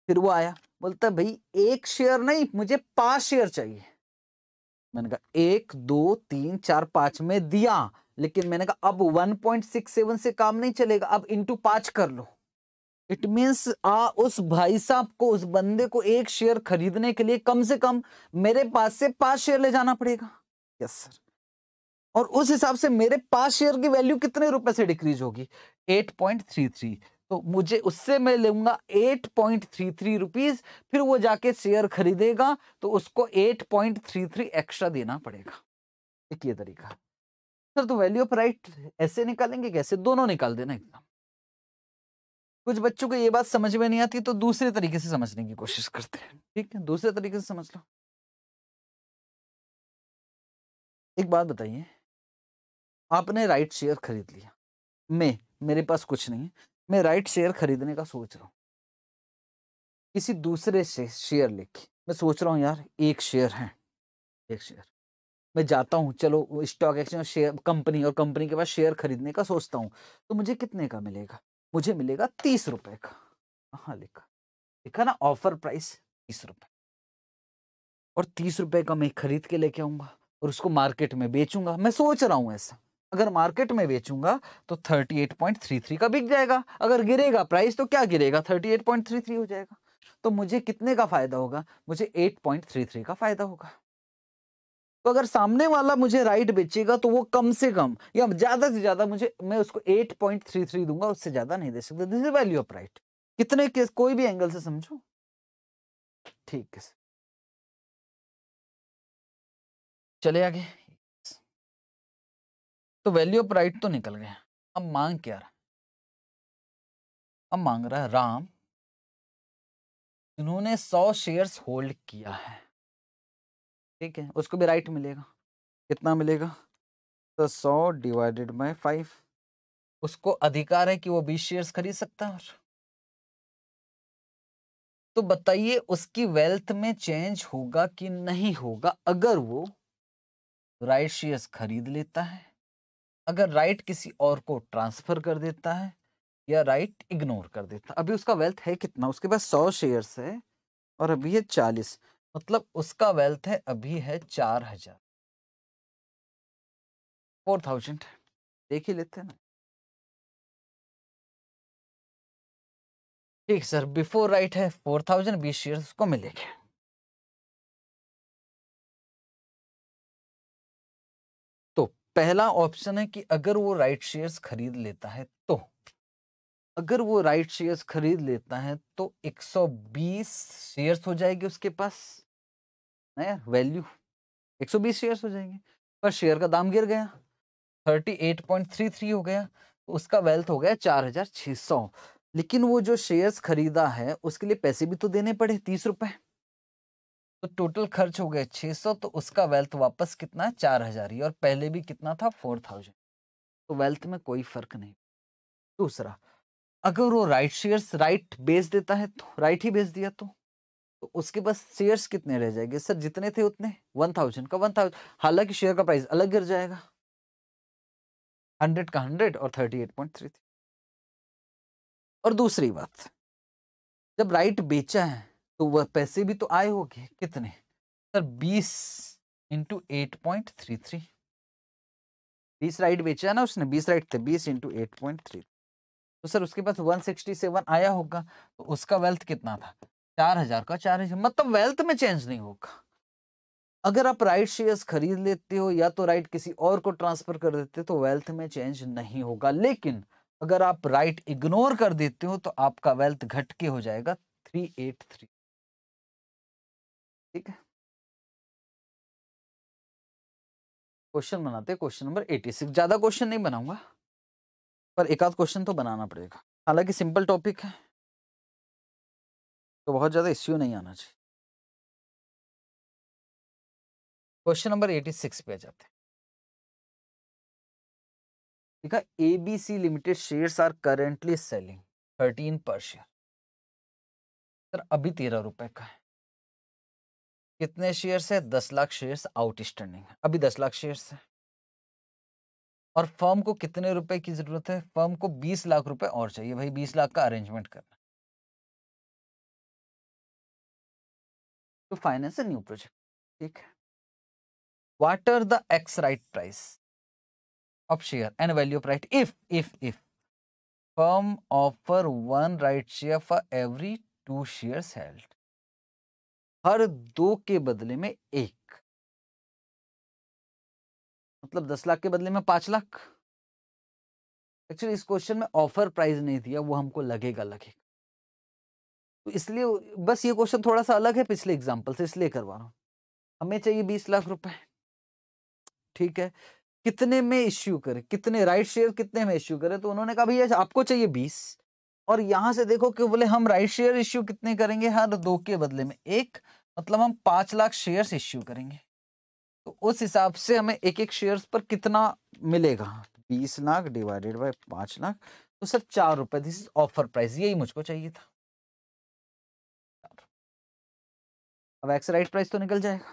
S2: फिर वो आया बोलता भाई एक शेयर नहीं मुझे पांच शेयर चाहिए मैंने कहा एक दो तीन चार पांच में दिया लेकिन मैंने कहा अब सेवन से काम नहीं चलेगा अब इंटू पांच कर लो इट मीन्स आ उस भाई साहब को उस बंदे को एक शेयर खरीदने के लिए कम से कम मेरे पास से पांच शेयर ले जाना पड़ेगा यस सर और उस हिसाब से मेरे पांच शेयर की वैल्यू कितने रुपए से डिक्रीज होगी 8.33 तो मुझे उससे मैं लूंगा 8.33 पॉइंट रुपीज फिर वो जाके शेयर खरीदेगा तो उसको 8.33 एक्स्ट्रा देना पड़ेगा एक ये तरीका सर तो वैल्यू ऑफ राइट ऐसे निकालेंगे कैसे दोनों निकाल देना एकदम कुछ बच्चों को ये बात समझ में नहीं आती तो दूसरे तरीके से समझने
S1: की कोशिश करते हैं ठीक है दूसरे तरीके से समझ लो एक बात बताइए आपने राइट शेयर खरीद लिया
S2: मैं मेरे पास कुछ नहीं है मैं राइट शेयर खरीदने का सोच रहा हूँ किसी दूसरे से शेयर लेके मैं सोच रहा हूँ यार एक शेयर है एक शेयर मैं जाता हूँ चलो स्टॉक एक्सचेंज शेयर कंपनी और कंपनी के पास शेयर खरीदने का सोचता हूँ तो मुझे कितने का मिलेगा मुझे मिलेगा तीस रुपए का कहा लिखा लिखा ना ऑफर प्राइस तीस रुपए और तीस रुपए का मैं खरीद के लेके आऊंगा और उसको मार्केट में बेचूंगा मैं सोच रहा हूं ऐसा अगर मार्केट में बेचूंगा तो 38.33 का बिक जाएगा अगर गिरेगा प्राइस तो क्या गिरेगा 38.33 हो जाएगा तो मुझे कितने का फायदा होगा मुझे 8.33 का फायदा होगा तो अगर सामने वाला मुझे राइट बेचेगा तो वो कम से कम या ज्यादा से ज्यादा मुझे मैं उसको
S1: 8.33 दूंगा उससे ज्यादा नहीं दे सकता this is value of right कितने केस कोई भी एंगल से समझो ठीक है चले आगे तो वैल्यू ऑफ राइट तो निकल गया अब मांग क्या रहा अब मांग रहा है राम इन्होंने सौ शेयर्स होल्ड किया है ठीक है उसको भी राइट मिलेगा
S2: कितना मिलेगा तो सौ डिवाइडेड बाय फाइव उसको अधिकार है कि वो बीस शेयर्स खरीद सकता है तो बताइए उसकी वेल्थ में चेंज होगा कि नहीं होगा अगर वो राइट शेयर्स खरीद लेता है अगर राइट किसी और को ट्रांसफर कर देता है या राइट इग्नोर कर देता है अभी उसका वेल्थ है कितना उसके पास सौ शेयर्स है और अभी है चालीस मतलब उसका वेल्थ है अभी है चार हजार
S1: फोर थाउजेंड देख ही लेते हैं ना ठीक सर बिफोर राइट है फोर थाउजेंड बीस शेयर उसको मिलेंगे तो पहला ऑप्शन है कि अगर वो राइट शेयर्स खरीद लेता है
S2: तो अगर वो राइट शेयर्स खरीद लेता है तो 120 शेयर्स हो जाएगी उसके पास ना यार वैल्यू 120 शेयर्स हो जाएंगे पर शेयर का दाम गिर गया 38.33 हो गया तो उसका वेल्थ हो गया 4600 लेकिन वो जो शेयर्स खरीदा है उसके लिए पैसे भी तो देने पड़े तीस रुपए तो टोटल खर्च हो गया 600 तो उसका वेल्थ वापस कितना चार हजार ही और पहले भी कितना था फोर थाउजेंड तो वेल्थ में कोई फर्क नहीं दूसरा अगर वो राइट शेयर्स राइट बेच देता है तो राइट ही बेच दिया तो तो उसके पास शेयर्स कितने रह जाएंगे सर जितने थे उतने वन थाउजेंड का वन थाउजेंड
S1: हालांकि शेयर का प्राइस अलग गिर जाएगा हंड्रेड का हंड्रेड और thirty eight point three three और दूसरी बात जब राइट बेचा है
S2: तो वह पैसे भी तो आए होंगे कितने सर बीस into eight point three three बीस राइट बेचा है ना उसने बीस राइट थे बीस इंटू एट पॉइंट थ्री तो सर उसके पास वन सिक्सटी सेवन आया होगा तो उसका वेल्थ कितना था चार हजार का चार हजार मतलब वेल्थ में चेंज नहीं होगा अगर आप राइट शेयर्स खरीद लेते हो या तो राइट किसी और को ट्रांसफर कर देते हो तो वेल्थ में चेंज नहीं होगा लेकिन
S1: अगर आप राइट इग्नोर कर देते हो तो आपका वेल्थ घट के हो जाएगा थ्री एट थ्री ठीक है क्वेश्चन बनाते हैं क्वेश्चन नंबर एटी सिक्स ज्यादा क्वेश्चन नहीं बनाऊंगा पर एक आध क्वेश्चन तो बनाना पड़ेगा हालांकि सिंपल टॉपिक है तो बहुत ज़्यादा इश्यू नहीं आना चाहिए क्वेश्चन नंबर एटी सिक्स पे जाते हैं लिखा ABC limited shares are currently selling thirteen per share sir अभी
S2: तेरह रुपए का है कितने शेयर्स है दस लाख शेयर्स आउटस्टैंडिंग है अभी दस लाख शेयर्स है और फर्म को कितने रुपए की जरूरत है फर्म को
S1: बीस लाख रुपए और चाहिए भाई बीस लाख का अरेंजमेंट करना टू तो फाइनेंस ए न्यू प्रोजेक्ट ठीक है what
S2: are the ex right price of share and value of right if if if firm offer one right share for every two share held
S1: हर दो के बदले में एक मतलब दस लाख के बदले में पांच लाख एक्चुअली इस
S2: क्वेश्चन में ऑफर प्राइस नहीं दिया वो हमको लगेगा लगेगा तो इसलिए बस ये क्वेश्चन थोड़ा सा अलग है पिछले एग्जाम्पल से इसलिए करवा रहा हूँ हमें चाहिए बीस लाख रुपए ठीक है कितने में इश्यू करे कितने राइट शेयर कितने में इश्यू करें तो उन्होंने कहा भैया आपको चाहिए बीस और यहां से देखो कि बोले हम राइट शेयर इश्यू कितने करेंगे हर दो के बदले में एक मतलब हम पांच लाख शेयर इश्यू करेंगे तो उस हिसाब से हमें एक एक शेयर्स पर कितना मिलेगा बीस लाख डिवाइडेड बाय पांच लाख
S1: तो सर चार रुपए दिस ऑफर प्राइस यही मुझको चाहिए था अब एक्स राइट प्राइस तो निकल जाएगा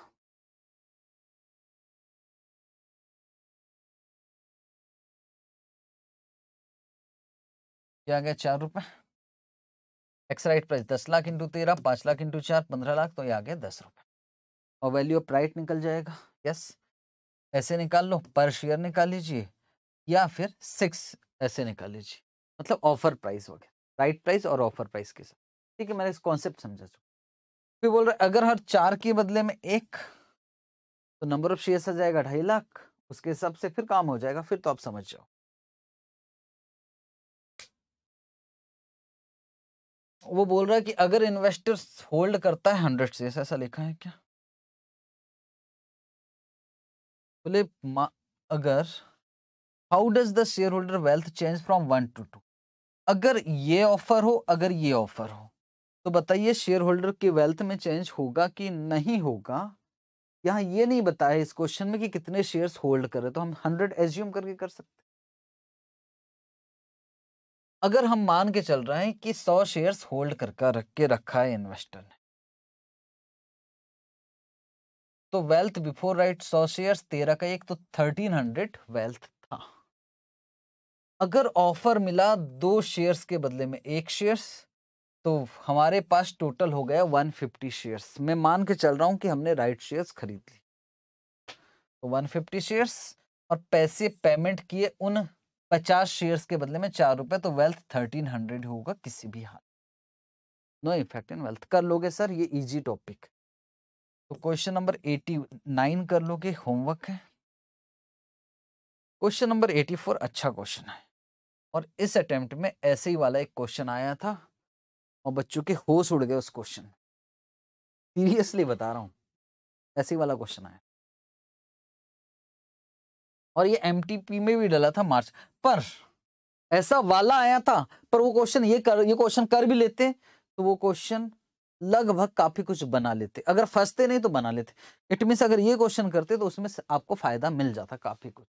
S1: क्या गया चार रुपए एक्स राइट प्राइस दस लाख इंटू तेरह पांच
S2: लाख इंटू चार पंद्रह लाख तो ये आ गया दस रुपए और वैल्यू ऑफ राइट निकल जाएगा यस ऐसे निकाल लो पर शेयर निकाल लीजिए या फिर सिक्स ऐसे निकाल लीजिए मतलब ऑफर प्राइस वगैरह राइट प्राइस और ऑफर प्राइस के साथ ठीक है मैंने इस कॉन्सेप्ट समझा चुका पे बोल रहे अगर हर चार के बदले में एक तो नंबर ऑफ शेयर्स आ जाएगा ढाई लाख उसके हिसाब से फिर काम हो जाएगा फिर तो आप समझ जाओ
S1: वो बोल रहा है कि अगर इन्वेस्टर होल्ड करता है हंड्रेड से ऐसा लिखा है क्या
S2: बोले अगर how does the share holder wealth change from one to two अगर ये ऑफर हो अगर ये ऑफर हो तो बताइए शेयर होल्डर की वेल्थ में चेंज होगा कि नहीं होगा यहाँ ये नहीं बताया इस क्वेश्चन में कि कितने शेयर्स होल्ड करे तो हम हंड्रेड एज्यूम करके कर सकते अगर हम मान के चल रहे हैं कि सौ शेयर्स होल्ड करके रख के रखा है इन्वेस्टर ने तो वेल्थ बिफोर राइट सौ शेयर्स तेरह का एक तो थर्टीन हंड्रेड वेल्थ था अगर ऑफर मिला दो शेयर्स के बदले में एक शेयर्स तो हमारे पास टोटल हो गया 150 शेयर्स मैं मान के चल रहा हूँ कि हमने राइट शेयर्स खरीद ली तो 150 शेयर्स और पैसे पेमेंट किए उन 50 शेयर्स के बदले में चार रुपए तो वेल्थ 1300 होगा किसी भी हाल नो इफेक्ट इन वेल्थ कर लोगे सर ये इजी टॉपिक तो क्वेश्चन नंबर 89 कर लोगे होमवर्क है क्वेश्चन नंबर 84 अच्छा क्वेश्चन है और इस अटेम्प्ट में ऐसे ही वाला एक क्वेश्चन आया था और बच्चों के होश उड़ गए उस क्वेश्चन
S1: सीरियसली बता रहा हूँ ऐसे वाला क्वेश्चन आया और ये एम में भी डला था मार्च पर ऐसा
S2: वाला आया था पर वो क्वेश्चन ये कर ये क्वेश्चन कर भी लेते तो वो क्वेश्चन लगभग काफी कुछ बना लेते अगर फंसते नहीं तो बना लेते इट मीन अगर ये क्वेश्चन करते तो उसमें आपको
S1: फायदा मिल जाता काफी कुछ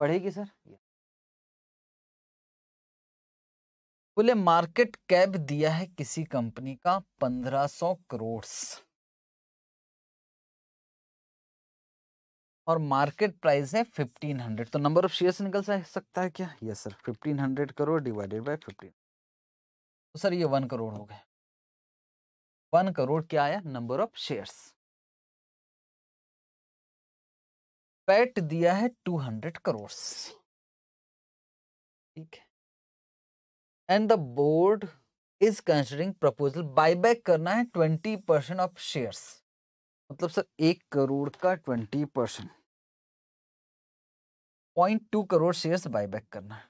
S1: पढ़ेगी सर बोले मार्केट कैप दिया है किसी कंपनी का पंद्रह सौ करोड़
S2: और मार्केट प्राइस है फिफ्टीन हंड्रेड तो नंबर ऑफ शेयर्स निकल सकता है क्या yes sir
S1: fifteen hundred crore divided by fifteen तो सर ये वन करोड़ हो गए वन करोड़ क्या आया नंबर ऑफ शेयर्स पैट दिया है टू हंड्रेड करोड़ ठीक है and the board is considering proposal
S2: buyback करना है ट्वेंटी परसेंट ऑफ शेयर्स मतलब सर एक करोड़ का twenty
S1: percent point two crore shares buyback करना है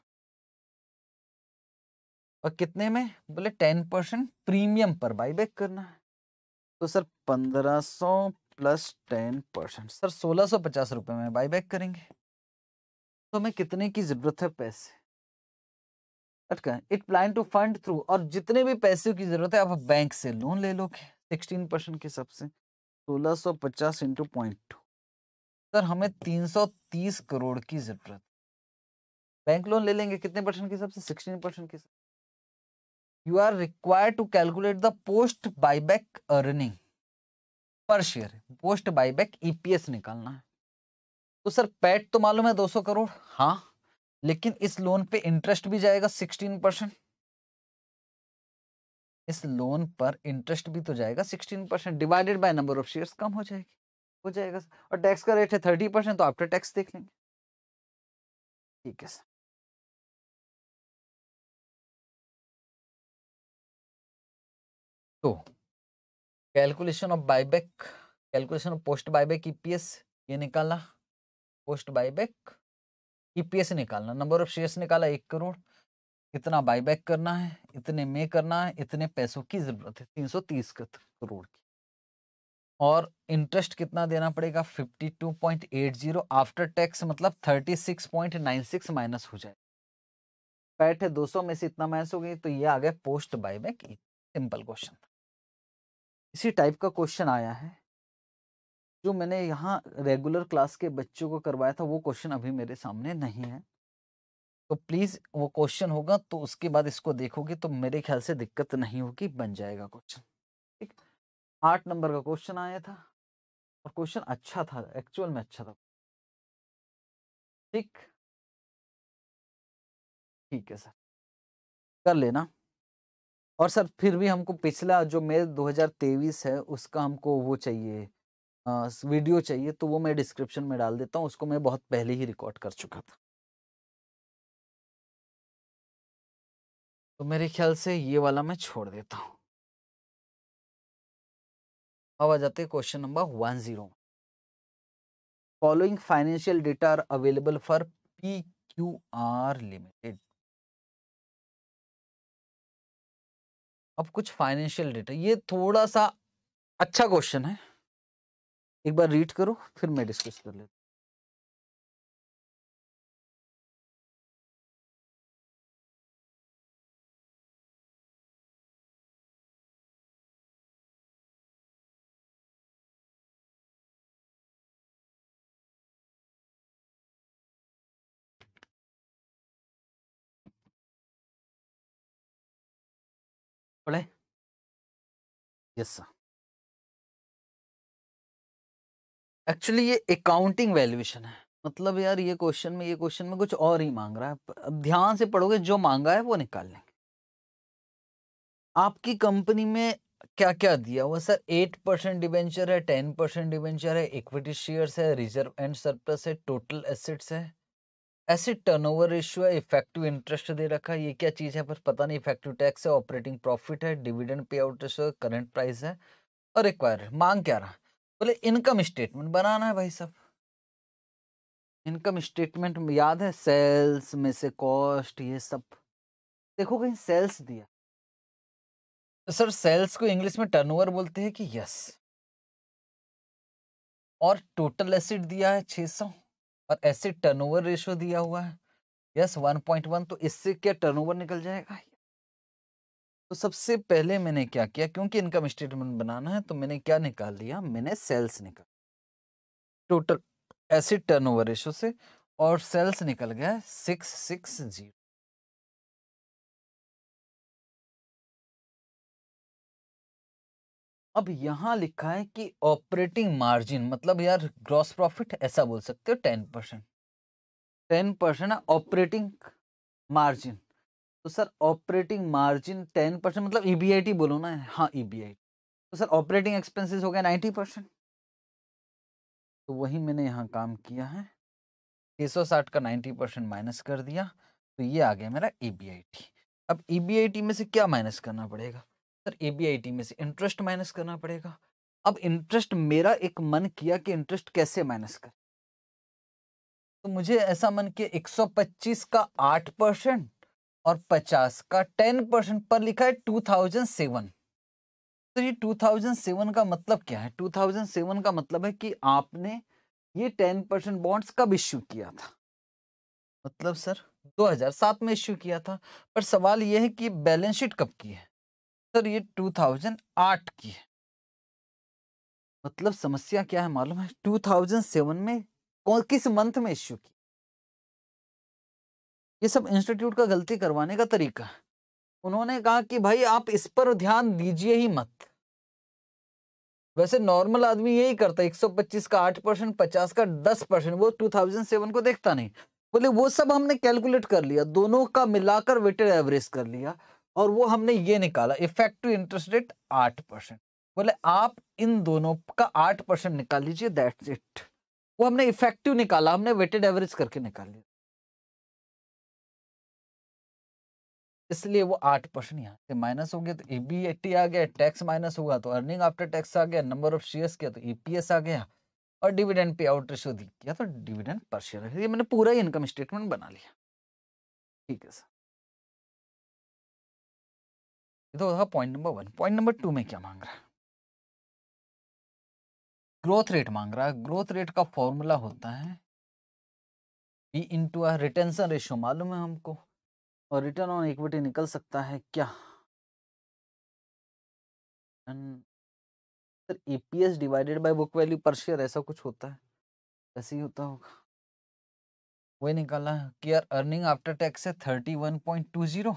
S1: और कितने में बोले टेन परसेंट प्रीमियम पर
S2: बाईबैक करना है तो सर पंद्रह सौ प्लस टेन परसेंट सर सोलह सौ पचास रुपये में बाईबैक करेंगे तो हमें कितने की ज़रूरत है पैसे अटका it plan to fund through और जितने भी पैसे की जरूरत है आप बैंक से लोन ले लो सिक्सटीन परसेंट के हिसाब से सोलह सौ पचास इंटू पॉइंट टू सर हमें तीन सौ तीस करोड़ की जरूरत बैंक लोन ले लेंगे कितने परसेंट के हिसाब से सिक्सटीन परसेंट के हिसाब you are require to calculate the post buyback earning per share post buyback EPS निकालना है तो सर पैट तो मालूम है दो सौ करोड़ हाँ लेकिन इस लोन पे इंटरेस्ट भी जाएगा सिक्सटीन परसेंट इस लोन पर इंटरेस्ट भी तो जाएगा sixteen percent divided by number of shares कम हो जाएगी हो जाएगा और टैक्स
S1: का रेट है थर्टी परसेंट तो आफ्टर टैक्स देख लेंगे ठीक है सर तो calculation of buyback calculation of post buyback EPS
S2: ये निकाला पोस्ट बायबैक ईपीएस e निकालना नंबर ऑफ शेयर्स निकाला एक करोड़ इतना बाईबैक करना है इतने में करना है इतने पैसों की जरूरत है तीन सौ तीस करोड़ की और इंटरेस्ट कितना देना पड़ेगा fifty two point eight zero after tax मतलब thirty six point nine six minus हो जाएगा पैट है दो सौ में से इतना माइनस हो गई तो ये आ गया पोस्ट बाईबैक सिंपल क्वेश्चन इसी टाइप का क्वेश्चन आया है जो मैंने यहाँ रेगुलर क्लास के बच्चों को करवाया था वो क्वेश्चन अभी मेरे सामने नहीं है तो प्लीज़ वो क्वेश्चन होगा तो उसके बाद इसको देखोगे तो मेरे ख्याल से दिक्कत नहीं होगी बन जाएगा क्वेश्चन ठीक
S1: आठ नंबर का क्वेश्चन आया था और क्वेश्चन अच्छा था एक्चुअल में अच्छा था ठीक ठीक है सर कर लेना और सर फिर भी हमको पिछला जो
S2: मई दो है उसका हमको वो चाहिए वीडियो चाहिए तो वो मैं डिस्क्रिप्शन में डाल देता हूँ उसको मैं बहुत पहले ही रिकॉर्ड कर चुका था
S1: तो मेरे ख्याल से ये वाला मैं छोड़ देता हूँ अब आ जाते question number one zero
S2: following financial data are available for P Q R limited
S1: अब कुछ फाइनेंशियल डेटा ये थोड़ा सा अच्छा क्वेश्चन है एक बार रीड करो फिर मैं डिस्कस कर लेता पढ़े यस सर एक्चुअली ये
S2: अकाउंटिंग वैल्यूएशन है मतलब यार ये क्वेश्चन में ये क्वेश्चन में कुछ और ही मांग रहा है अब ध्यान से पढ़ोगे जो मांगा है वो निकाल लेंगे आपकी कंपनी में क्या क्या दिया हुआ सर एट परसेंट डिवेंचर है टेन परसेंट डिवेंचर है इक्विटी शेयर्स है रिजर्व एंड सरप्लस है टोटल एसेट्स है एसेट टर्नओवर रेशियो है इफेक्टिव इंटरेस्ट दे रखा है ये क्या चीज़ है पर पता नहीं इफेक्टिव टैक्स है ऑपरेटिंग प्रॉफिट है डिविडेंड पे आउट करंट प्राइस है और रिक्वायर मांग क्या रहा बोले इनकम स्टेटमेंट बनाना है भाई सब इनकम स्टेटमेंट याद है सेल्स में से कॉस्ट
S1: ये सब देखो कहीं सेल्स दिया तो सर सेल्स को इंग्लिश में टर्नओवर बोलते हैं कि यस और टोटल एसिड
S2: दिया है 600 और एसिड टर्नओवर रेशियो दिया हुआ है यस 1.1 तो इससे क्या टर्नओवर निकल जाएगा तो सबसे पहले मैंने क्या किया क्योंकि इनकम स्टेटमेंट बनाना है तो मैंने क्या निकाल लिया मैंने सेल्स निकाल टोटल
S1: एसिड टर्नओवर रेशो से और सेल्स निकल गया सिक्स सिक्स जीरो अब यहां लिखा है कि ऑपरेटिंग मार्जिन मतलब यार ग्रॉस प्रॉफिट
S2: ऐसा बोल सकते हो ten percent ten percent operating margin तो sir operating margin ten percent मतलब ई e बोलो ना हाँ ई e तो सर ऑपरेटिंग एक्सपेंसेस हो गया नाइन्टी परसेंट तो वही मैंने यहाँ काम किया है साठ का नाइन्टी परसेंट माइनस कर दिया तो ये आ गया मेरा ई e अब ई में से क्या माइनस करना पड़ेगा सर ई में से इंटरेस्ट माइनस करना पड़ेगा अब इंटरेस्ट मेरा एक मन किया कि इंटरेस्ट कैसे माइनस कर तो मुझे ऐसा मन किया 125 का 8 परसेंट और पचास का टेन परसेंट पर लिखा है टू थाउजेंड सेवन तो ये टू थाउजेंड सेवन का मतलब क्या है टू थाउजेंड सेवन का मतलब है कि आपने ये टेन परसेंट बॉन्ड्स कब इश्यू किया था मतलब सर 2007 में इश्यू किया था पर सवाल यह है कि बैलेंस शीट कब की है सर ये 2008 की है मतलब समस्या क्या है मालूम है 2007 में कौन किस मंथ में इश्यू किया ये सब इंस्टीट्यूट का गलती करवाने का तरीका है उन्होंने कहा कि भाई आप इस पर ध्यान दीजिए ही मत वैसे नॉर्मल आदमी यही करता है 125 का 8 परसेंट पचास का 10 परसेंट वो 2007 को देखता नहीं बोले वो सब हमने कैलकुलेट कर लिया दोनों का मिलाकर वेटेड एवरेज कर लिया और वो हमने ये निकाला इफेक्टिव इंटरेस्ट रेट आठ परसेंट बोले आप इन दोनों का आठ परसेंट निकाल लीजिए दैट्स इट वो हमने इफेक्टिव निकाला हमने वेटेड एवरेज करके निकाल लिया इसलिए वो आठ परसेंट यहाँ से माइनस हो गया तो ई आ गया टैक्स माइनस हुआ तो अर्निंग आफ्टर टैक्स आ गया नंबर ऑफ शेयर्स किया तो ई आ गया और डिविडेंड पे आउट रेशियो
S1: दी किया तो डिविडेंड पर शेयर ये मैंने पूरा ही इनकम स्टेटमेंट बना लिया ठीक है सर ये तो था point number one point number two में क्या मांग रहा है ग्रोथ रेट मांग रहा है ग्रोथ रेट का फॉर्मूला
S2: होता है बी इंटू रिटेंशन रेशियो मालूम है हमको और रिटर्न ऑन इक्विटी निकल सकता है क्या sir EPS divided by book value पर शेयर ऐसा कुछ होता है ऐसे ही होता होगा वही निकाला कि यार अर्निंग आफ्टर टैक्स है thirty one point two zero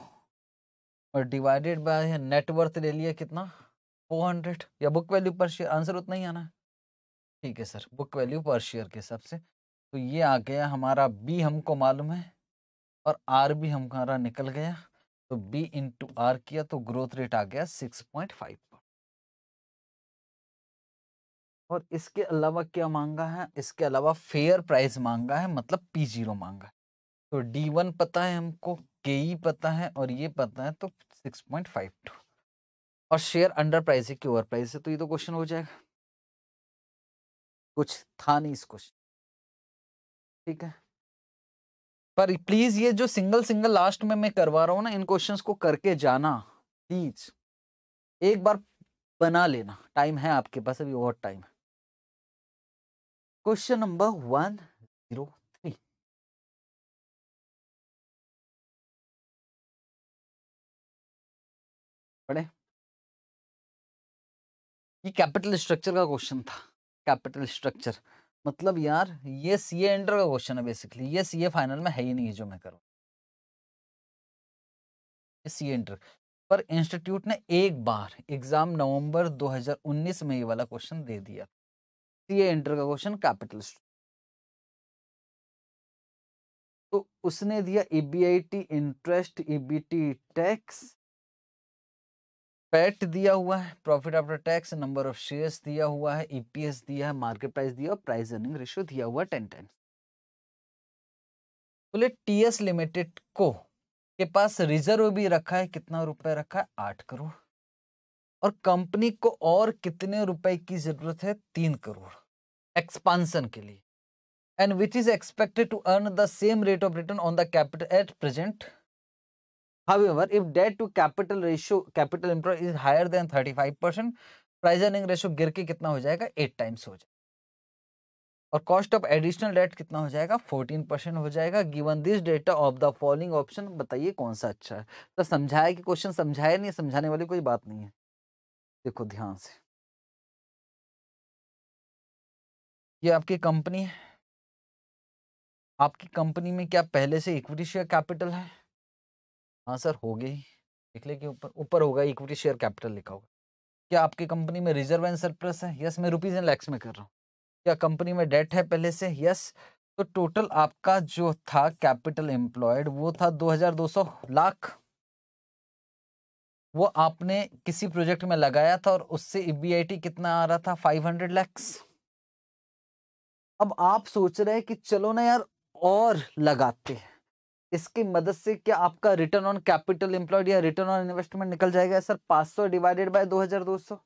S2: और डिवाइडेड बाय नेटवर्थ ले लिया कितना फोर हंड्रेड या बुक वैल्यू पर शेयर आंसर उतना ही आना है ठीक है सर बुक वैल्यू पर शेयर के हिसाब से तो ये आ गया हमारा बी हमको मालूम है और आर भी हमारा निकल गया तो बी इंटू आर किया तो ग्रोथ रेट आ गया सिक्स पॉइंट फाइव और इसके अलावा क्या मांगा है इसके अलावा फेयर प्राइस मांगा है मतलब पी जीरो मांगा है तो डी वन पता है हमको के ई e पता है और ये पता है तो सिक्स पॉइंट फाइव टू और शेयर अंडर प्राइस है कि ओवर प्राइस है तो ये तो क्वेश्चन हो जाएगा कुछ था नहीं इस क्वेश्चन ठीक है पर प्लीज ये जो सिंगल सिंगल लास्ट में मैं करवा रहा हूँ ना इन क्वेश्चंस को करके जाना प्लीज एक बार
S1: बना लेना टाइम है आपके पास अभी बहुत टाइम है question number one zero three पढ़े ये कैपिटल स्ट्रक्चर का क्वेश्चन था कैपिटल स्ट्रक्चर मतलब यार
S2: ये सी ए इंटर का क्वेश्चन है बेसिकली ये सी ए फाइनल में है ही नहीं जो मैं करूँ सी इंटर पर इंस्टीट्यूट ने एक बार एग्जाम नवंबर 2019 में ये वाला क्वेश्चन दे दिया सी इंटर का क्वेश्चन कैपिटल
S1: तो उसने दिया EBIT interest EBT tax PAT दिया हुआ है profit
S2: after tax number of shares दिया हुआ है ईपीएस e दिया है मार्केट प्राइस दिया और प्राइस अर्निंग रेशियो दिया हुआ टेन टेन बोले टीएस लिमिटेड को के पास रिजर्व भी रखा है कितना रुपए रखा है आठ करोड़ और कंपनी को और कितने रुपए की जरूरत है तीन करोड़ एक्सपांसन के लिए and which is expected to earn the same rate of return on the capital at present However, if debt to capital ratio, capital employed is higher than 35%, percent, price earning ratio गिर के कितना हो जाएगा eight times हो जाएगा और cost of additional date कितना हो जाएगा फोर्टीन परसेंट हो जाएगा given this data of the following option बताइए कौन सा अच्छा है तो समझाया कि क्वेश्चन समझाया नहीं समझाने वाली कोई बात नहीं है देखो
S1: ध्यान से ये आपकी कंपनी है आपकी कंपनी में क्या पहले से इक्विटी शेयर कैपिटल है
S2: हाँ सर होगी निकले कि ऊपर ऊपर होगा इक्विटी शेयर कैपिटल लिखा होगा क्या आपकी कंपनी में रिजर्व एंड सरप्लस है यस मैं रुपीज एंड लैक्स में कर रहा हूँ क्या कंपनी में डेट है पहले से यस तो टोटल आपका जो था कैपिटल एम्प्लॉयड वो था दो लाख वो आपने किसी प्रोजेक्ट में लगाया था और उससे ईबीआईटी e कितना आ रहा था 500 लैक्स अब आप सोच रहे हैं कि चलो ना यार और लगाते हैं इसकी मदद से क्या आपका रिटर्न ऑन कैपिटल इंप्लॉयड या रिटर्न ऑन इन्वेस्टमेंट निकल जाएगा सर 500 डिवाइडेड बाय 2200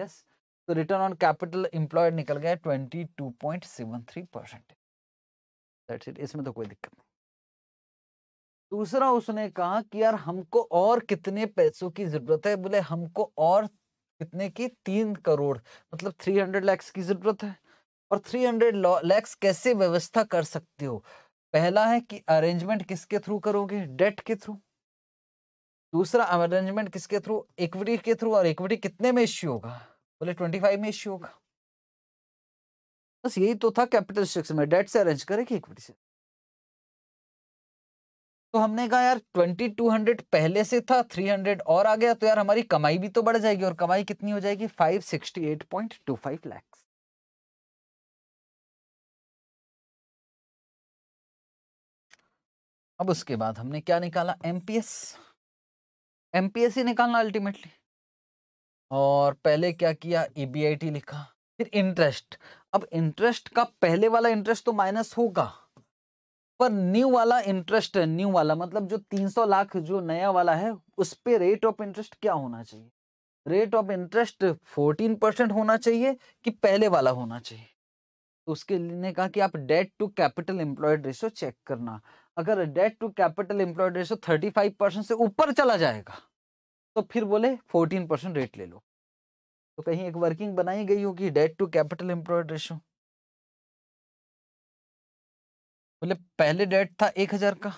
S2: यस तो रिटर्न ऑन कैपिटल इंप्लॉयड निकल गया 22.73 सेवन थ्री परसेंट इसमें तो कोई दिक्कत नहीं दूसरा उसने कहा कि यार हमको और कितने पैसों की जरूरत है बोले हमको और कितने की तीन करोड़ मतलब थ्री हंड्रेड लैक्स की जरूरत है और थ्री हंड्रेड लैक्स कैसे व्यवस्था कर सकते हो पहला है कि अरेंजमेंट किसके थ्रू करोगे डेट के थ्रू दूसरा अरेंजमेंट किसके थ्रू इक्विटी के थ्रू और इक्विटी कितने में इश्यू
S1: होगा बोले ट्वेंटी फाइव में इश्यू होगा बस यही तो था कैपिटल स्ट्रक्चर में डेट से अरेंज करें कि इक्विटी से तो हमने कहा यार
S2: ट्वेंटी टू हंड्रेड पहले से था थ्री हंड्रेड और आ गया तो यार हमारी कमाई भी तो बढ़ जाएगी और कमाई कितनी हो
S1: जाएगी five sixty eight point two five lakh अब उसके बाद हमने क्या निकाला एमपीएस एमपीएस ही निकालना अल्टीमेटली और
S2: पहले क्या किया ईबीआईटी e लिखा फिर इंटरेस्ट अब इंटरेस्ट का पहले वाला इंटरेस्ट तो माइनस होगा पर न्यू वाला इंटरेस्ट न्यू वाला मतलब जो 300 लाख जो नया वाला है उस पर रेट ऑफ इंटरेस्ट क्या होना चाहिए रेट ऑफ इंटरेस्ट 14 परसेंट होना चाहिए कि पहले वाला होना चाहिए तो उसके लिए कहा कि आप debt to capital employed ratio check करना अगर debt to capital employed ratio thirty five percent से ऊपर चला जाएगा तो फिर बोले फोर्टीन परसेंट रेट ले लो तो कहीं एक वर्किंग बनाई गई होगी debt to capital employed ratio बोले पहले डेट था एक हजार का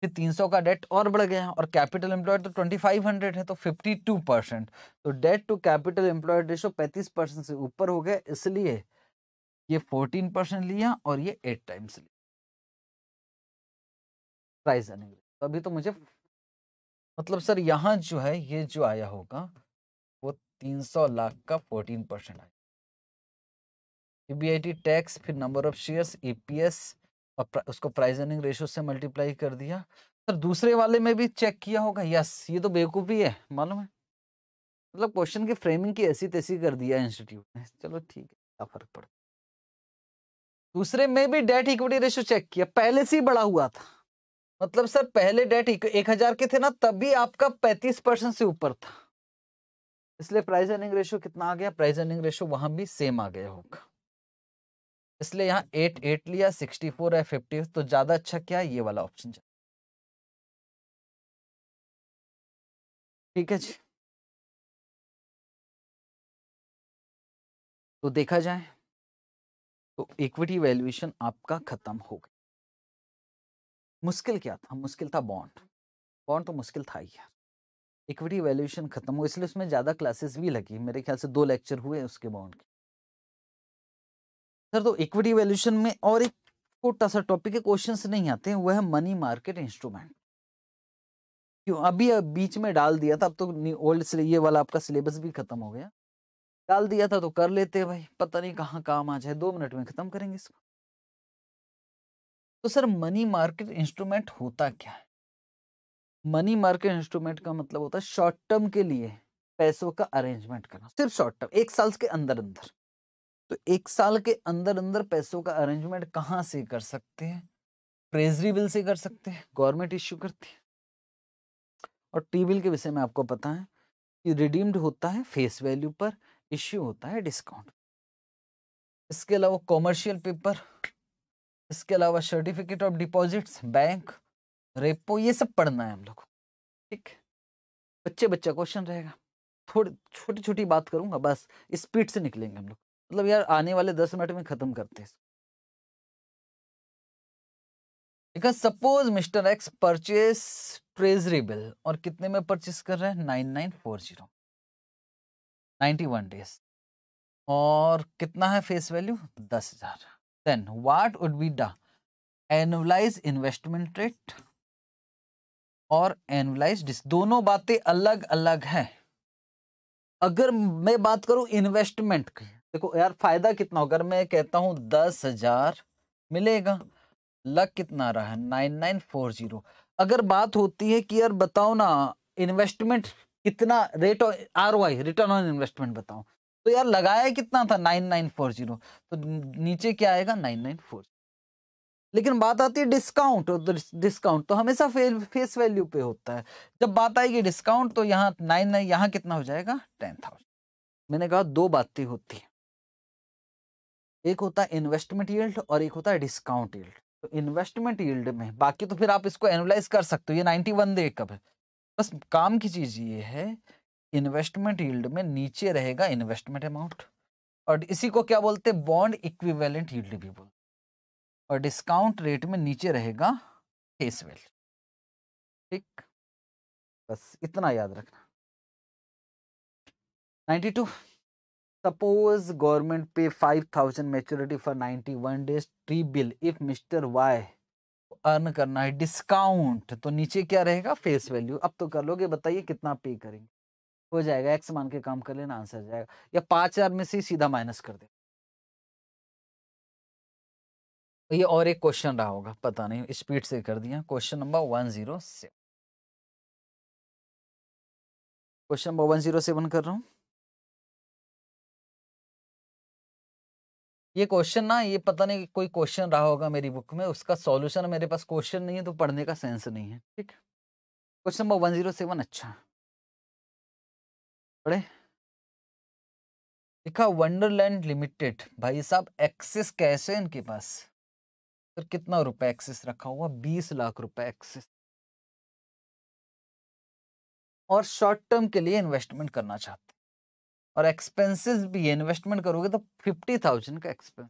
S2: फिर तीन सौ का डेट और बढ़ गया और कैपिटल एम्प्लॉयड तो ट्वेंटी फाइव हंड्रेड है तो फिफ्टी टू परसेंट तो debt to capital employed ratio पैंतीस परसेंट से ऊपर हो गया इसलिए ये फोर्टीन परसेंट लिया और ये एट टाइम्स लिया प्राइस अर्निंग तो अभी तो मुझे मतलब सर यहाँ जो है ये जो आया होगा वो 300 लाख का 14 परसेंट आया ईबीआईटी टैक्स फिर नंबर ऑफ शेयर्स ईपीएस और प्रा, उसको प्राइस अर्निंग रेशो से मल्टीप्लाई कर दिया सर दूसरे वाले में भी चेक किया होगा यस ये तो बेवकूफ़ी है मालूम है मतलब क्वेश्चन की फ्रेमिंग की ऐसी तैसी कर दिया इंस्टीट्यूट ने चलो ठीक है क्या फर्क पड़ता दूसरे में भी डेट इक्विटी रेशो चेक किया पहले से ही बड़ा हुआ था मतलब सर पहले डेट एक हजार के थे ना तब भी आपका पैंतीस परसेंट से ऊपर था इसलिए प्राइस अर्निंग रेशो कितना आ गया प्राइस अर्निंग रेशो वहां भी सेम आ गया होगा इसलिए यहाँ
S1: एट एट लिया सिक्सटी फोर है फिफ्टी तो ज्यादा अच्छा क्या ये वाला ऑप्शन ठीक है जी तो देखा जाए तो इक्विटी वैल्यूएशन आपका खत्म हो गया मुश्किल क्या था मुश्किल था बॉन्ड
S2: बॉन्ड तो मुश्किल था ही इक्विटी वैल्यूएशन खत्म हुआ इसलिए उसमें ज़्यादा क्लासेस भी लगी मेरे ख्याल से दो लेक्चर हुए उसके बॉन्ड के सर तो इक्विटी वैल्यूएशन में और एक छोटा सा टॉपिक के क्वेश्चन नहीं आते हैं वह है मनी मार्केट इंस्ट्रूमेंट क्यों अभी बीच में डाल दिया था अब तो ओल्ड ये वाला आपका सिलेबस भी खत्म हो गया डाल दिया था तो कर लेते भाई पता नहीं कहाँ काम आ जाए दो मिनट में खत्म करेंगे इसको तो सर मनी मार्केट इंस्ट्रूमेंट होता क्या है मनी मार्केट इंस्ट्रूमेंट का मतलब होता है शॉर्ट टर्म के लिए पैसों का अरेंजमेंट करना सिर्फ शॉर्ट टर्म एक साल के अंदर अंदर तो एक साल के अंदर अंदर पैसों का अरेंजमेंट कहाँ से कर सकते हैं ट्रेजरी बिल से कर सकते हैं गवर्नमेंट इश्यू करती है और टी बिल के विषय में आपको पता है कि रिडीम्ड होता है फेस वैल्यू पर इश्यू होता है डिस्काउंट इसके अलावा कॉमर्शियल पेपर इसके अलावा certificate of deposits bank repo ये सब पढ़ना है हम लोग ठीक बच्चे बच्चा क्वेश्चन रहेगा थोड़ी छोटी छोटी बात करूंगा बस स्पीड से निकलेंगे हम लोग मतलब यार आने वाले दस मिनट में खत्म करते हैं because suppose mister X purchase treasury bill और कितने में परचेस कर रहे हैं nine nine four zero ninety one days और कितना है फेस वैल्यू दस हजार then what would be the annualized investment rate और एनुलाइज दोनों बातें अलग अलग हैं अगर मैं बात करूं इन्वेस्टमेंट की देखो यार फायदा कितना अगर मैं कहता हूं दस हजार मिलेगा लक कितना रहा है नाइन नाइन फोर जीरो अगर बात होती है कि यार बताओ ना इन्वेस्टमेंट कितना rate of R return on investment बताओ तो यार लगाया कितना था नाइन नाइन फोर जीरो तो नीचे क्या आएगा नाइन नाइन फोर लेकिन बात आती है डिस्काउंट तो डिस्काउंट तो हमेशा फे, फेस वैल्यू पे होता है जब बात आएगी डिस्काउंट तो यहाँ नाइन नाइन यहाँ कितना हो जाएगा टेन मैंने कहा दो बातें होती हैं एक होता है इन्वेस्टमेंट यील्ड और एक होता है डिस्काउंट यील्ड तो इन्वेस्टमेंट यील्ड में बाकी तो फिर आप इसको एनालाइज कर सकते हो ये नाइन्टी वन दे कब है बस काम की चीज ये है इन्वेस्टमेंट यील्ड में नीचे रहेगा इन्वेस्टमेंट अमाउंट और इसी को क्या बोलते हैं बॉन्ड इक्विवेलेंट यील्ड भी बोलते
S1: और डिस्काउंट रेट में नीचे रहेगा फेस वैल्यू ठीक बस इतना याद रखना
S2: 92 suppose government pay 5000 maturity for 91 days T bill if mister Y earn करना है डिस्काउंट तो नीचे क्या रहेगा फेस वैल्यू अब तो कर लोगे बताइए कितना पे करेंगे हो जाएगा एक्स मान के काम कर लेना आंसर जाएगा या पांच हजार में से सीधा माइनस कर दे ये और एक क्वेश्चन रहा होगा पता नहीं स्पीड से कर दिया question number one zero seven
S1: question number one zero seven कर रहा हूँ ये क्वेश्चन ना ये पता नहीं
S2: कोई क्वेश्चन रहा होगा मेरी बुक में उसका सॉल्यूशन मेरे पास क्वेश्चन नहीं है तो पढ़ने का सेंस नहीं है ठीक question number one zero seven अच्छा पढ़े लिखा वंडरलैंड लिमिटेड भाई साहब एक्सिस कैसे इनके पास
S1: सर कितना रुपए एक्सिस रखा हुआ बीस लाख रुपए एक्सिस और शॉर्ट टर्म के लिए इन्वेस्टमेंट करना चाहते
S2: और एक्सपेंसेस भी है इन्वेस्टमेंट करोगे तो फिफ्टी थाउजेंड का एक्सपेंस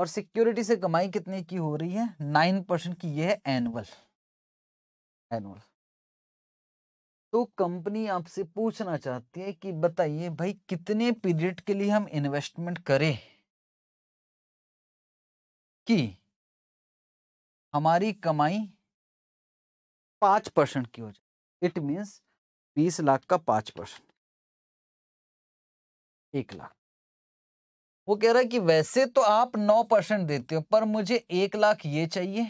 S2: और सिक्योरिटी से कमाई कितने की हो रही है नाइन परसेंट की ये है एनुअल एनुअल तो कंपनी आपसे पूछना चाहती है कि बताइए भाई कितने पीरियड के लिए हम इन्वेस्टमेंट करें
S1: कि हमारी कमाई पांच परसेंट की हो जाए इट मीन्स बीस लाख का पांच परसेंट एक लाख वो कह रहा है कि
S2: वैसे तो आप नौ परसेंट देते हो पर मुझे एक लाख ये चाहिए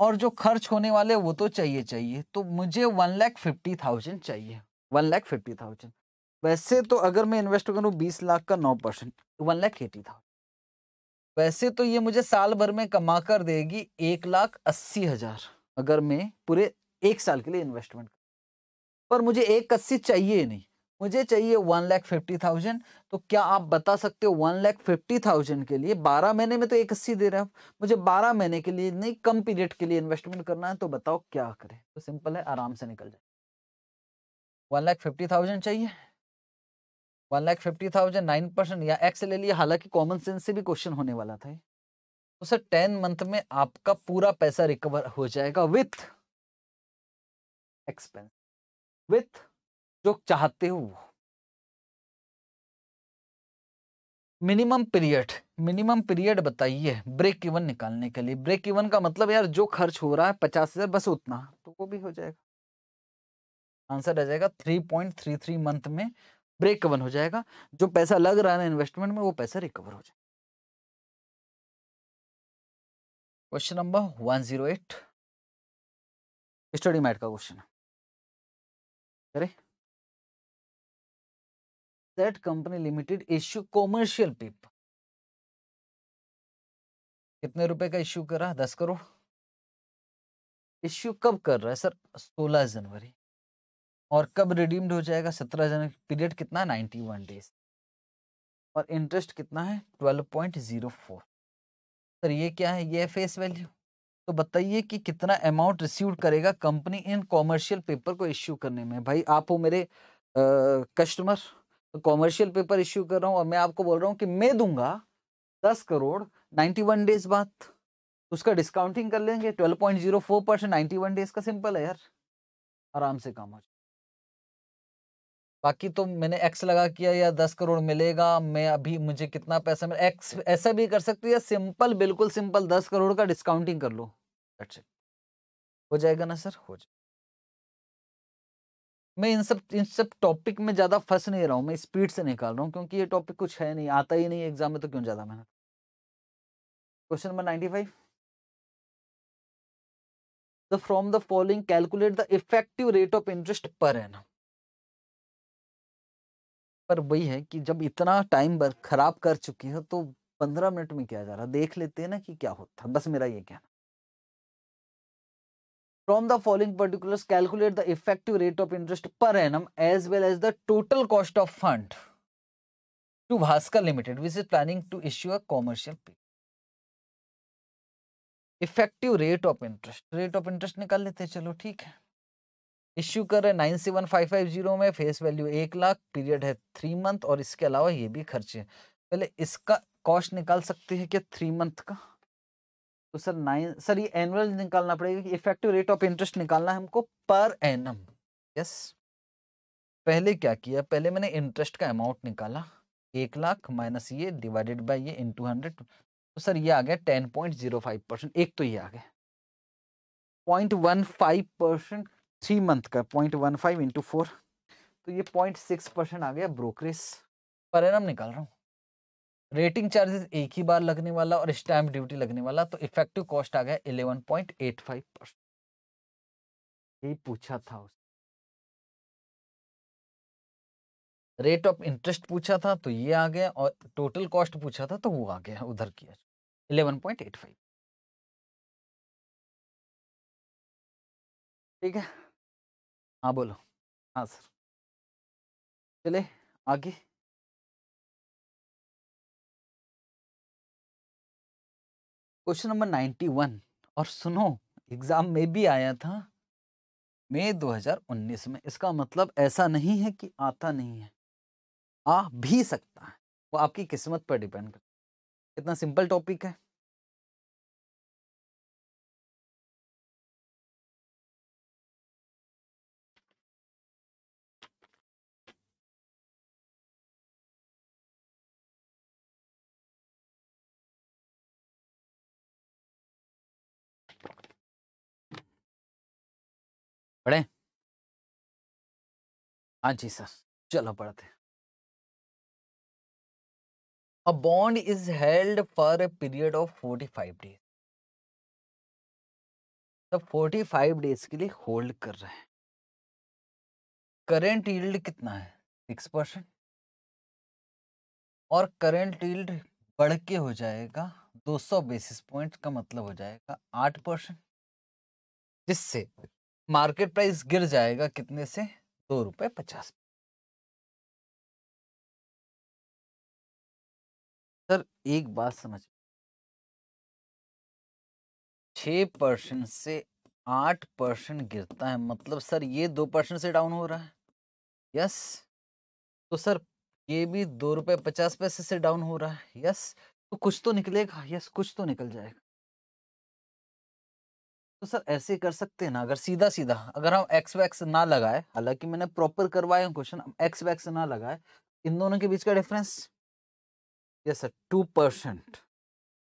S2: और जो खर्च होने वाले वो तो चाहिए चाहिए तो मुझे वन लैख फिफ्टी थाउजेंड चाहिए वन लैख फिफ्टी थाउजेंड वैसे तो अगर मैं इन्वेस्ट करूँ बीस लाख का नौ percent one lakh eighty thousand वैसे तो ये मुझे साल भर में कमा कर देगी एक लाख अस्सी हजार अगर मैं पूरे एक साल के लिए इन्वेस्टमेंट पर मुझे एक अस्सी चाहिए नहीं मुझे चाहिए वन लैख फिफ्टी थाउजेंड तो क्या आप बता सकते हो वन लैख फिफ्टी थाउजेंड के लिए बारह महीने में तो एक अस्सी दे रहे हो मुझे बारह महीने के लिए नहीं कम पीरियड के लिए इन्वेस्टमेंट करना है तो बताओ क्या करें तो सिंपल है आराम से निकल जाए वन लैख फिफ्टी थाउजेंड चाहिए one lakh fifty thousand nine percent या एक्स ले लिया हालांकि कॉमन सेंस से भी क्वेश्चन होने वाला था तो सर टेन मंथ में आपका पूरा पैसा रिकवर हो जाएगा
S1: विथ एक्सपेंस विथ जो चाहते हो वो मिनिमम पीरियड
S2: मिनिमम पीरियड बताइए ब्रेक इवन निकालने के लिए ब्रेक इवन का मतलब यार जो खर्च हो रहा है पचास हजार बस उतना तो वो भी हो जाएगा आंसर आ जाएगा three point three three month में ब्रेक इवन हो जाएगा जो पैसा लग रहा है ना इन्वेस्टमेंट में वो पैसा रिकवर हो जाएगा
S1: question number one zero eight study mat का क्वेश्चन है that company limited issue commercial paper कितने रुपए का इश्यू कर रहा दस करोड़
S2: इश्यू कब कर रहा है सर सोलह जनवरी और कब रिडीम्ड हो जाएगा सत्रह जनवरी पीरियड कितना नाइन्टी वन डेज और इंटरेस्ट कितना है twelve point zero four sir ये क्या है ये फेस वैल्यू तो बताइए कि कितना अमाउंट रिसीव करेगा कंपनी इन कॉमर्शियल पेपर को इश्यू करने में भाई आप हो मेरे कस्टमर कॉमर्शियल पेपर इश्यू कर रहा हूँ और मैं आपको बोल रहा हूँ कि मैं दूंगा दस करोड़ नाइन्टी वन डेज बाद उसका डिस्काउंटिंग कर लेंगे twelve point zero four percent ninety one days का सिंपल है यार आराम से काम हो जाए बाकी तो मैंने एक्स लगा किया या दस करोड़ मिलेगा मैं अभी मुझे कितना पैसा मिले एक्स ऐसा भी कर सकते या सिंपल बिल्कुल सिंपल दस करोड़ का डिस्काउंटिंग कर लो अच्छा हो जाएगा ना सर हो जाएगा मैं इन सब इन सब टॉपिक में ज़्यादा फंस नहीं रहा हूँ मैं स्पीड से निकाल रहा हूँ क्योंकि ये टॉपिक कुछ है नहीं आता ही नहीं एग्जाम में तो क्यों ज़्यादा मेहनत
S1: question number ninety five from the following calculate the effective rate of interest पर है ना
S2: पर वही है कि जब इतना टाइम खराब कर चुकी है तो पंद्रह मिनट में क्या जा रहा देख लेते हैं ना कि क्या होता है बस मेरा ये कहना from the following particulars calculate the effective rate of interest per annum as well as the total cost of fund to Bhaskar Limited which is planning to issue a commercial paper. Effective rate of interest rate of interest निकाल लेते हैं चलो ठीक है issue कर रहे nine seven five five zero में face value एक लाख पीरियड है थ्री मंथ और इसके अलावा ये भी खर्चे पहले इसका कॉस्ट निकाल सकते हैं क्या थ्री मंथ का तो सर नाइन सर ये एनुअल निकालना पड़ेगा कि इफेक्टिव रेट ऑफ इंटरेस्ट निकालना है हमको पर एनम यस पहले क्या किया पहले मैंने इंटरेस्ट का अमाउंट निकाला एक लाख माइनस ये डिवाइडेड बाई ये इन टू हंड्रेड तो सर ये आ गया ten point zero five percent एक तो ये आ गया point one five percent three month का point one five into four तो ये पॉइंट सिक्स परसेंट आ गया ब्रोकरेज पर एनम निकाल रहा हूँ रेटिंग चार्जेस एक ही बार लगने वाला और स्टैम्प ड्यूटी लगने वाला तो इफेक्टिव कॉस्ट आ गया eleven point eight five percent
S1: यही पूछा था उसने रेट ऑफ इंटरेस्ट पूछा था तो ये आ गया और टोटल कॉस्ट पूछा था तो वो आ गया उधर किया इलेवन पॉइंट एट फाइव ठीक है हाँ बोलो हाँ सर चले आगे क्वेश्चन नंबर नाइन्टी वन और सुनो एग्जाम में
S2: भी आया था मई 2019 में इसका मतलब ऐसा नहीं है कि
S1: आता नहीं है आ भी सकता है वो आपकी किस्मत पर डिपेंड करता है इतना सिंपल टॉपिक है पढ़े हाँ जी सर चलो पढ़ते a bond is held for a period of forty five days तो
S2: फोर्टी फाइव डेज के लिए होल्ड कर रहे हैं करेंट यील्ड कितना है सिक्स परसेंट और करेंट यील्ड बढ़ के हो जाएगा दो सौ बेसिस पॉइंट का मतलब हो जाएगा आठ परसेंट
S1: जिससे मार्केट प्राइस गिर जाएगा कितने से दो रुपये पचास सर एक बात समझ छ परसेंट से
S2: आठ परसेंट गिरता है मतलब सर ये दो परसेंट से डाउन हो रहा है यस तो सर ये भी दो रुपये पचास पैसे से डाउन हो रहा है यस तो कुछ तो निकलेगा यस कुछ तो निकल जाएगा तो सर ऐसे कर सकते हैं ना अगर सीधा सीधा अगर हम एक्स वैक्स ना लगाए हालांकि मैंने प्रॉपर करवाए क्वेश्चन एक्स वैक्स ना लगाए इन दोनों के बीच का difference yes sir two percent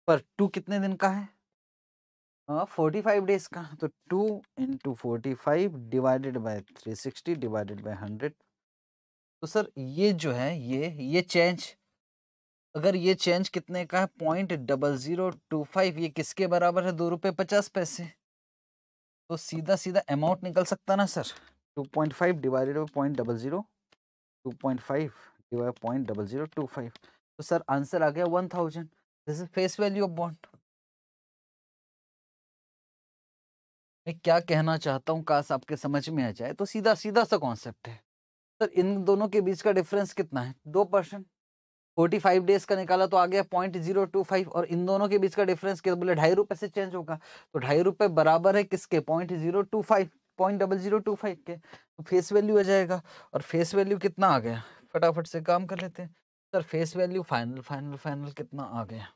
S2: पर टू कितने दिन का है फोर्टी फाइव डेज का तो two into forty five divided by three sixty divided by hundred तो सर ये जो है ये ये चेंज अगर ये चेंज कितने का है point double zero two five ये किसके बराबर है दो रुपये पचास पैसे तो सीधा सीधा अमाउंट निकल सकता ना sir two point five divided by point double zero two point five divide point double zero two five तो सर आंसर आ गया one thousand this is face value of bond मैं क्या कहना चाहता हूँ काश आपके समझ में आ जाए तो सीधा सीधा सा कॉन्सेप्ट है सर इन दोनों के बीच का डिफरेंस कितना है दो परसेंट फोर्टी फाइव डेज का निकाला तो आ गया पॉइंट जीरो टू फाइव और इन दोनों के बीच का डिफरेंस क्या तो बोले ढाई रुपये से चेंज होगा तो ढाई रुपये बराबर है किसके point zero two five point double zero two five के तो फेस वैल्यू आ जाएगा और फेस वैल्यू कितना
S1: आ गया फटाफट से काम कर लेते हैं sir face value final final final कितना आ गया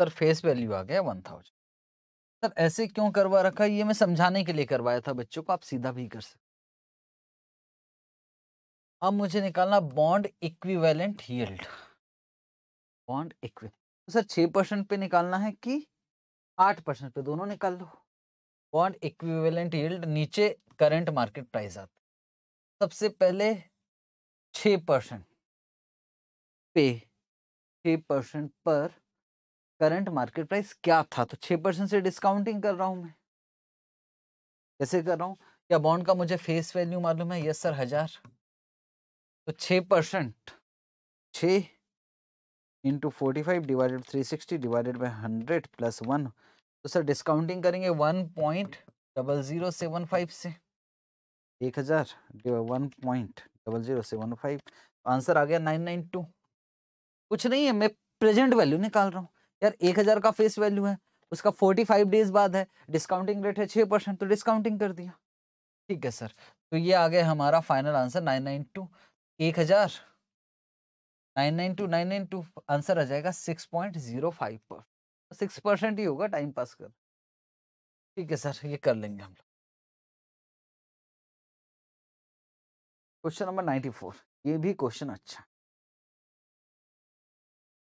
S1: सर फेस वैल्यू आ गया वन थाउजेंड सर ऐसे क्यों करवा रखा ये मैं समझाने के लिए करवाया था
S2: बच्चों को आप सीधा भी कर सकते अब मुझे निकालना बॉन्ड इक्विवेलेंट यील्ड बॉन्ड इक्वी तो सर छः परसेंट पे निकालना है कि आठ परसेंट पे दोनों निकाल लो बॉन्ड इक्विवेलेंट यील्ड नीचे करंट मार्केट प्राइस आता है सबसे पहले छः परसेंट पे छः परसेंट पर करंट मार्केट प्राइस क्या था तो छः परसेंट से डिस्काउंटिंग कर रहा हूँ मैं कैसे कर रहा हूँ क्या बॉन्ड का मुझे फेस वैल्यू मालूम है यस सर हज़ार तो छ परसेंट छ into forty five divided three sixty divided by hundred plus one तो सर डिस्काउंटिंग करेंगे one point double zero seven five से एक हज़ार one point double zero seven five answer आ गया नाइन नाइन टू कुछ नहीं है मैं प्रेजेंट वैल्यू निकाल रहा हूँ यार एक हज़ार का फेस वैल्यू है उसका फोर्टी फाइव डेज बाद है डिस्काउंटिंग रेट है छः परसेंट तो डिस्काउंटिंग कर दिया ठीक है सर तो ये आ गया हमारा final answer nine nine two एक हजार nine nine two nine nine two answer आ जाएगा सिक्स पॉइंट जीरो फाइव पर
S1: सिक्स परसेंट ही होगा टाइम पास कर ठीक है सर ये कर लेंगे हम लोग क्वेश्चन नंबर नाइन्टी फोर ये भी क्वेश्चन अच्छा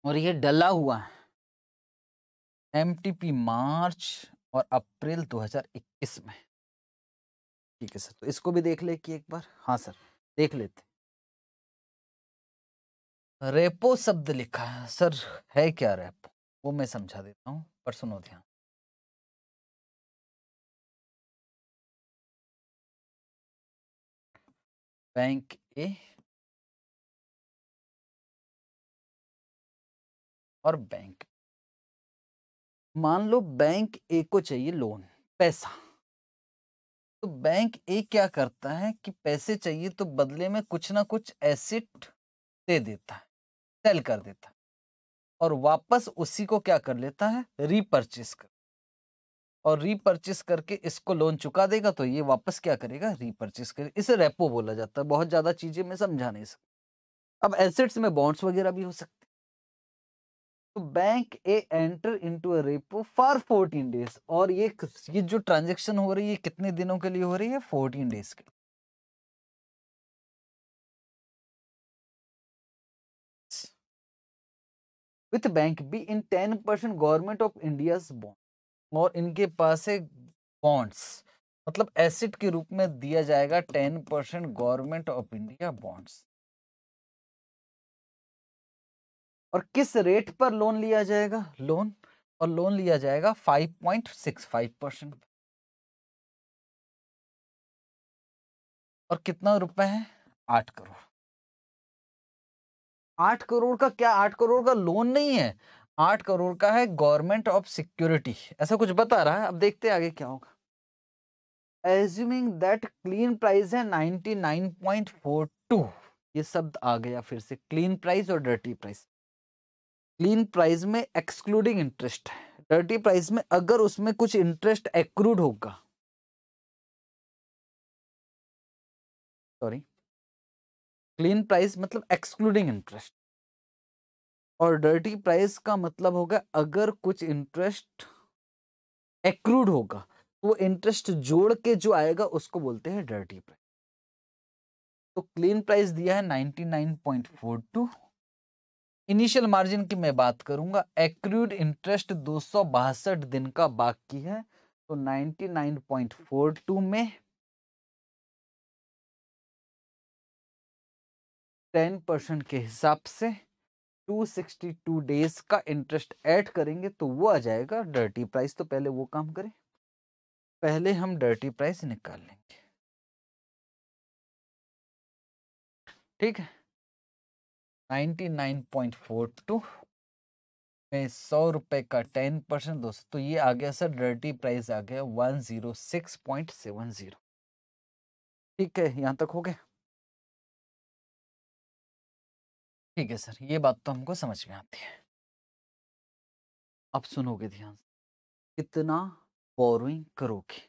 S1: और ये डला हुआ है एमटीपी मार्च और अप्रैल 2021 में
S2: ठीक है सर तो इसको भी देख ले कि एक बार हाँ सर देख लेते
S1: रेपो शब्द लिखा है सर है क्या रेपो वो मैं समझा देता हूँ पर सुनो ध्यान बैंक ए और बैंक मान लो बैंक ए को चाहिए लोन पैसा तो
S2: बैंक ए क्या करता है कि पैसे चाहिए तो बदले में कुछ ना कुछ एसेट दे देता है सेल कर देता और वापस उसी को क्या कर लेता है रीपर्चेस कर और रीपर्चेस करके इसको लोन चुका देगा तो ये वापस क्या करेगा रीपर्चेस करेगा इसे रेपो बोला जाता है बहुत ज़्यादा चीज़ें मैं समझा नहीं सकता अब एसेट्स में बॉन्ड्स वगैरह भी हो सकते तो bank A enter into a repo for fourteen days और ये ये जो ट्रांजेक्शन हो रही है कितने दिनों के लिए हो रही
S1: है फोर्टीन डेज के लिए with bank B in ten percent government
S2: of India और इनके पास है बॉन्ड्स मतलब एसिड के रूप में दिया जाएगा ten percent government of India bonds और किस रेट पर लोन लिया जाएगा लोन और
S1: लोन लिया जाएगा five point six five percent और कितना रुपए है आठ करोड़ आठ करोड़ का क्या आठ करोड़ का लोन नहीं है आठ करोड़ का है गवर्नमेंट
S2: ऑफ सिक्योरिटी ऐसा कुछ बता रहा है अब देखते हैं आगे क्या होगा एज्यूमिंग दैट क्लीन प्राइस है ninety nine point four to ये शब्द आ गया फिर से क्लीन प्राइस और डर्टी प्राइस क्लीन प्राइस में एक्सक्लूडिंग इंटरेस्ट है
S1: डर्टी प्राइस में अगर उसमें कुछ इंटरेस्ट एक्रूड होगा सॉरी क्लीन प्राइस मतलब एक्सक्लूडिंग इंटरेस्ट और डर्टी प्राइस का मतलब होगा अगर कुछ
S2: इंटरेस्ट एक्रूड होगा तो वो इंटरेस्ट जोड़ के जो आएगा उसको बोलते हैं डर्टी प्राइस तो क्लीन प्राइस दिया है 99.42 इनिशियल मार्जिन की मैं बात करूंगा एक्रूड इंटरेस्ट दो दिन का बाकी है तो 99.42 में
S1: टेन परसेंट के हिसाब से टू सिक्सटी टू डेज का इंटरेस्ट ऐड करेंगे तो वो आ जाएगा डर्टी प्राइस तो पहले वो काम करें पहले हम डर्टी प्राइस निकाल लेंगे ठीक है ninety nine point four two में सौ रुपये का टेन
S2: परसेंट दोस्तों तो ये आ गया सर डर्टी प्राइस आ गया one zero six point seven zero
S1: ठीक है यहाँ तक हो गया ठीक है सर ये बात तो हमको समझ में आती है अब सुनोगे
S2: ध्यान से कितना बोरोइंग करोगे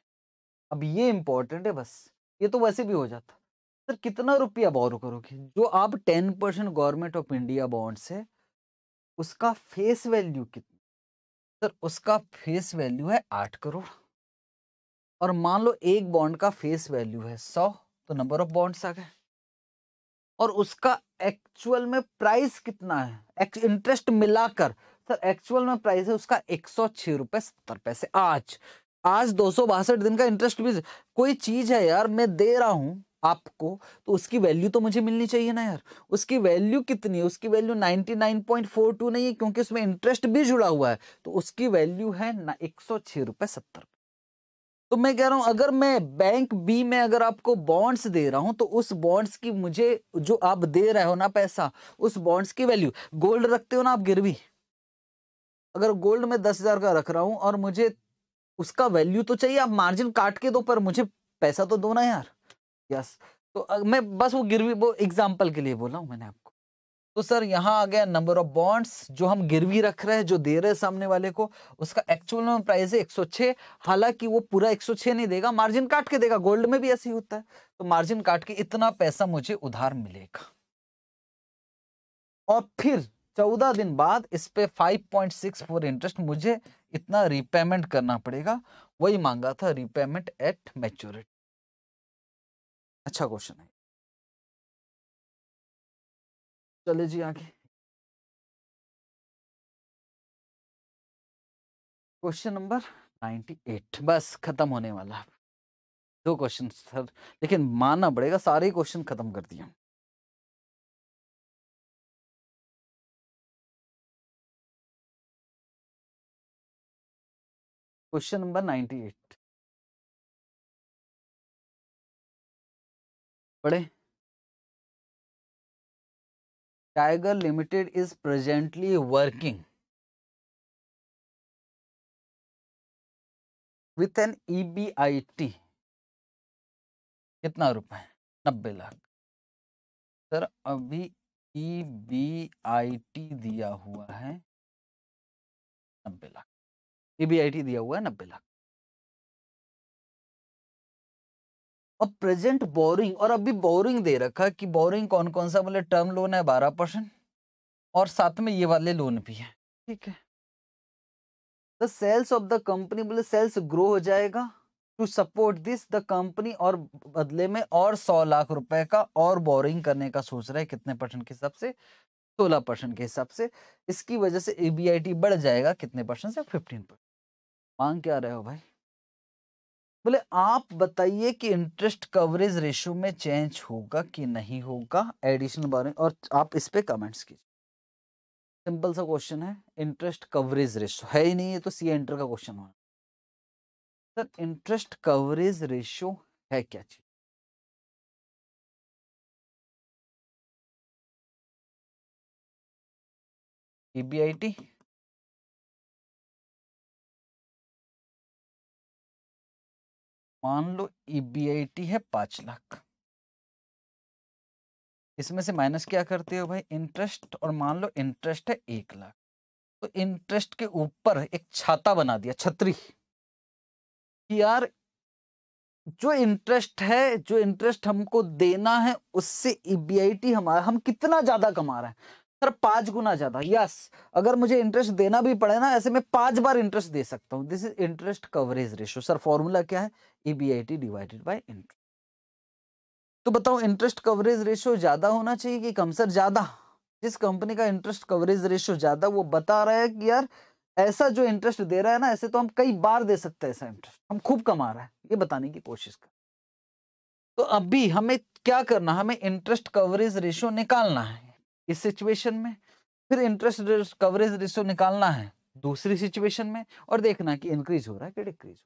S2: अब ये इंपॉर्टेंट है बस ये तो वैसे भी हो जाता सर कितना रुपया बोरो करोगे जो आप ten percent government of India bond से उसका फेस वैल्यू कितना सर उसका फेस वैल्यू है आठ करोड़ और मान लो एक बॉन्ड का फेस वैल्यू है सौ तो नंबर ऑफ बॉन्ड्स आ गए और उसका एक्चुअल में प्राइस कितना है इंटरेस्ट मिलाकर सर एक्चुअल में प्राइस है उसका एक सौ छह रुपए सत्तर पैसे आज आज दो सौ बासठ दिन का इंटरेस्ट भी कोई चीज़ है यार मैं दे रहा हूं आपको तो उसकी वैल्यू तो मुझे मिलनी चाहिए ना यार उसकी वैल्यू कितनी है उसकी वैल्यू 99.42 नहीं है क्योंकि उसमें इंटरेस्ट भी जुड़ा हुआ है तो उसकी वैल्यू है ना एक सौ छह रुपए सत्तर तो मैं कह रहा हूं अगर मैं बैंक बी में अगर आपको बॉन्ड्स दे रहा हूं तो उस बॉन्ड्स की मुझे जो आप दे रहे हो ना पैसा उस बॉन्ड्स की वैल्यू गोल्ड रखते हो ना आप गिरवी अगर गोल्ड में दस हजार का रख रहा हूं और मुझे उसका वैल्यू तो चाहिए आप मार्जिन काट के दो पर मुझे पैसा तो दो ना यार यस तो मैं बस वो गिरवी वो एग्जाम्पल के लिए बोला हूँ मैंने आपको तो सर यहाँ आ गया नंबर ऑफ बॉन्ड्स जो हम गिरवी रख रहे हैं जो दे रहे हैं सामने वाले को उसका एक्चुअल प्राइस है 106 हालांकि वो पूरा 106 नहीं देगा मार्जिन काट के देगा गोल्ड में भी ऐसे ही होता है तो मार्जिन काट के इतना पैसा मुझे उधार मिलेगा और फिर चौदह दिन बाद इस पे 5.64 इंटरेस्ट मुझे
S1: इतना रिपेमेंट करना पड़ेगा वही मांगा था रिपेमेंट एट मेच्योरिटी अच्छा क्वेश्चन है चले जी आगे क्वेश्चन नंबर 98 बस खत्म होने वाला दो क्वेश्चन सर लेकिन मानना पड़ेगा सारे क्वेश्चन खत्म कर दिया क्वेश्चन नंबर 98 पढ़े presently working with an E B I T कितना रुपए नब्बे लाख सर अभी ई बी आई टी दिया हुआ है नब्बे lakh E B I T दिया हुआ है नब्बे लाख
S2: अब प्रेजेंट बोरिंग और अभी बोरिंग दे रखा कि बोरिंग कौन कौन सा बोले टर्म लोन है बारह परसेंट और साथ में ये वाले लोन भी है ठीक है the sales of the company बोले सेल्स ग्रो हो जाएगा to support this the company और बदले में और सौ लाख रुपए का और बोरिंग करने का सोच रहा है कितने परसेंट के हिसाब से सोलह परसेंट के हिसाब से इसकी वजह से ए बढ़ जाएगा कितने परसेंट से फिफ्टीन परसेंट मांग क्या रहे हो भाई बोले आप बताइए कि इंटरेस्ट कवरेज रेशियो में चेंज होगा कि नहीं होगा एडिशनल बारे और आप इस पर कमेंट्स कीजिए सिंपल सा क्वेश्चन है इंटरेस्ट कवरेज रेशियो है ही नहीं है तो
S1: सी एंटर का क्वेश्चन होना सर इंटरेस्ट कवरेज रेशियो है क्या चीज ईबीआईटी e मान लो ईबीआईटी e है पांच लाख इसमें से माइनस क्या करते हो भाई
S2: इंटरेस्ट और मान लो इंटरेस्ट है एक लाख तो इंटरेस्ट के ऊपर एक छाता बना दिया छतरी यार जो इंटरेस्ट है जो इंटरेस्ट हमको देना है उससे ईबीआईटी e हमारा हम कितना ज्यादा कमा रहे हैं सर पांच गुना ज्यादा यस अगर मुझे इंटरेस्ट देना भी पड़े ना ऐसे में पांच बार इंटरेस्ट दे सकता हूं this is interest coverage ratio sir formula क्या है ईबीआईटी डिवाइडेड बाय इंटरेस्ट तो बताओ इंटरेस्ट कवरेज रेशियो ज्यादा होना चाहिए कि कम सर ज्यादा जिस कंपनी का इंटरेस्ट कवरेज रेशियो ज्यादा वो बता रहा है कि यार ऐसा जो इंटरेस्ट दे रहा है ना ऐसे तो हम कई बार दे सकते हैं ऐसा इंटरेस्ट हम खूब कमा रहे हैं ये बताने की कोशिश कर तो अभी हमें क्या करना हमें इंटरेस्ट कवरेज रेशियो निकालना है इस सिचुएशन में फिर इंटरेस्ट कवरेज रेशियो निकालना है दूसरी सिचुएशन में
S1: और देखना कि इंक्रीज हो रहा है कि डिक्रीज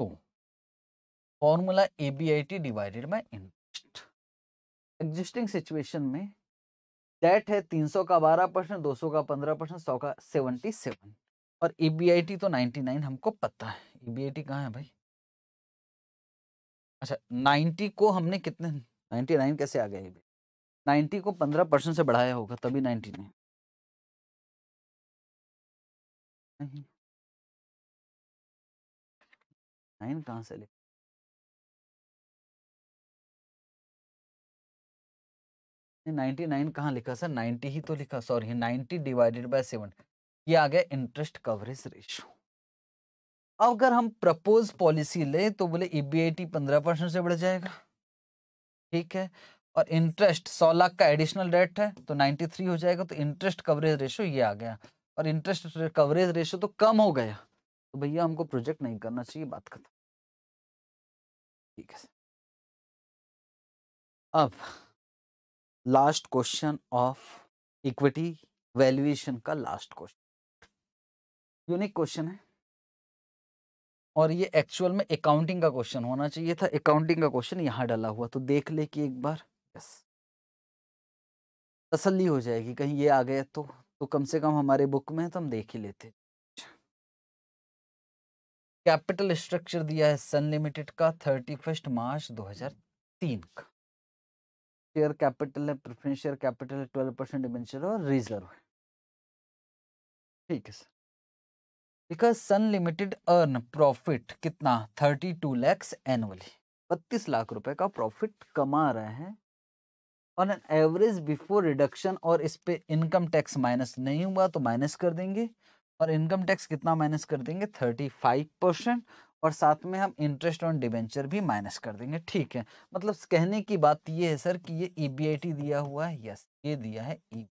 S1: हो तो formula E B I T divided by interest existing situation में डेट है
S2: 300 का 12 परसेंट दो का 15 परसेंट सौ का 77 और ई बी आई टी तो 99 हमको पता है ई बी आई टी कहाँ है भाई अच्छा नाइन्टी
S1: को हमने कितने
S2: नाइन्टी नाइन कैसे आ गया ये नाइन्टी को पंद्रह परसेंट से बढ़ाया होगा तभी
S1: नाइन्टी ने नाइन कहाँ से ले नाइन्टी नाइन कहाँ लिखा सर नाइन्टी
S2: ही तो लिखा sorry ninety divided by seven ये आ गया इंटरेस्ट कवरेज रेशियो अब अगर हम प्रपोज पॉलिसी लें तो बोले ईबीआईटी e पंद्रह परसेंट से बढ़ जाएगा ठीक है और इंटरेस्ट सौ लाख का एडिशनल डेट है तो नाइन्टी थ्री हो जाएगा तो इंटरेस्ट कवरेज रेशो ये आ गया और इंटरेस्ट कवरेज रेशो तो कम हो गया
S1: तो भैया हमको प्रोजेक्ट नहीं करना चाहिए बात खत्म ठीक है अब last question of
S2: equity valuation का लास्ट क्वेश्चन यूनिक क्वेश्चन है और ये एक्चुअल में अकाउंटिंग का क्वेश्चन होना चाहिए था अकाउंटिंग का क्वेश्चन यहाँ डाला हुआ तो देख ले कि एक बार यस तसल्ली हो जाएगी कहीं ये आ गया तो तो कम से कम हमारे बुक में है तो हम देख ही लेते कैपिटल स्ट्रक्चर दिया है सन लिमिटेड का थर्टी फर्स्ट मार्च 2003 का शेयर कैपिटल है प्रेफरेंस शेयर कैपिटल है ट्वेल्व परसेंट डिवेंचर और रिजर्व है ठीक है sir because Sun Limited earn profit कितना थर्टी टू लैक्स एनुअली बत्तीस लाख रुपए का प्रॉफिट कमा रहे हैं on an average before reduction और इस पे इनकम टैक्स माइनस नहीं हुआ तो माइनस कर देंगे और इनकम टैक्स कितना माइनस कर देंगे थर्टी फाइव परसेंट और साथ में हम इंटरेस्ट ऑन डिबेंचर भी माइनस कर देंगे ठीक है मतलब कहने की बात ये है सर कि ये ई e दिया हुआ है यस ये दिया है E e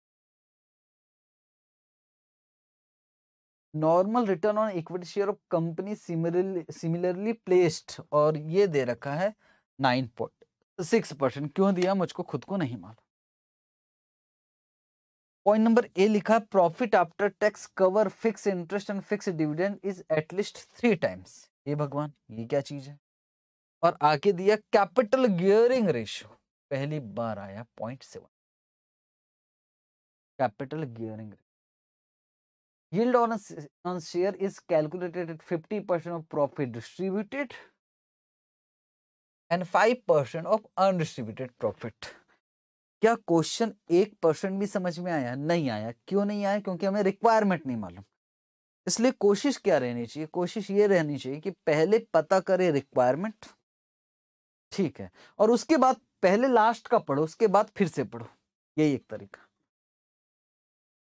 S2: normal return on equity share of company similarly placed और ये दे रखा है नाइन पॉइंट सिक्स परसेंट क्यों दिया मुझको खुद को नहीं मालूम पॉइंट नंबर ए लिखा profit after tax cover fix interest and fix dividend is at least three times ये भगवान ये क्या चीज है और आके दिया कैपिटल गियरिंग रेशियो पहली बार आया point seven capital gearing yield on, a, on share is calculated at 50% of profit distributed and five percent of undistributed क्या क्वेश्चन एक परसेंट भी समझ में आया नहीं आया क्यों नहीं आया क्योंकि हमें रिक्वायरमेंट नहीं मालूम इसलिए कोशिश क्या रहनी चाहिए कोशिश ये रहनी चाहिए कि पहले पता करे रिक्वायरमेंट ठीक है और उसके बाद पहले लास्ट का पढ़ो उसके बाद फिर से पढ़ो यही एक तरीका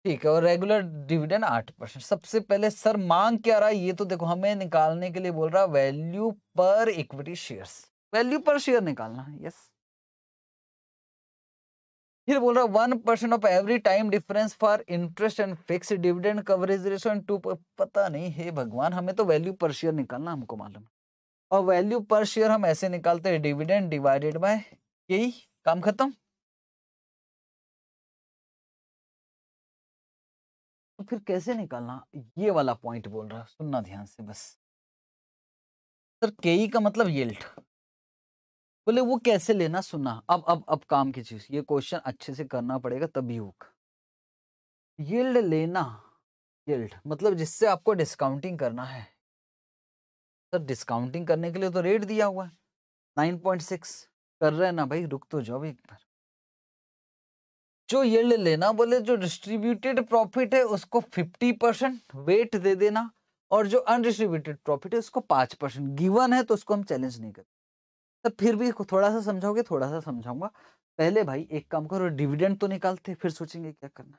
S2: ठीक है और रेगुलर डिविडेंड आठ परसेंट सबसे पहले सर मांग क्या रहा है ये तो देखो हमें निकालने के लिए बोल रहा वैल्यू पर इक्विटी शेयर वैल्यू पर शेयर निकालना यस फिर बोल रहा one percent of every time difference for interest and fix dividend coverage ratio and two पता नहीं है भगवान हमें तो वैल्यू पर शेयर निकालना हमको मालूम और वैल्यू पर शेयर हम ऐसे निकालते हैं डिविडेंड डिवाइडेड
S1: बाय यही काम खत्म तो फिर कैसे निकालना ये वाला पॉइंट बोल रहा सुनना ध्यान से बस सर के ई e का मतलब येल्ट बोले
S2: वो कैसे लेना सुना अब अब अब काम की चीज ये क्वेश्चन अच्छे से करना पड़ेगा तभी होगा येल्ड लेना येल्ड मतलब जिससे आपको डिस्काउंटिंग करना है सर डिस्काउंटिंग करने के लिए तो रेट दिया हुआ है नाइन पॉइंट सिक्स कर रहे हैं ना भाई रुक तो जाओ एक बार जो ये लेना बोले जो डिस्ट्रीब्यूटेड प्रॉफिट है उसको 50 परसेंट वेट दे देना और जो अनडिस्ट्रीब्यूटेड प्रॉफिट है उसको पाँच परसेंट गिवन है तो उसको हम चैलेंज नहीं करते तब तो फिर भी थोड़ा सा समझाओगे थोड़ा सा समझाऊंगा पहले भाई एक काम करो डिविडेंड तो निकालते फिर सोचेंगे क्या करना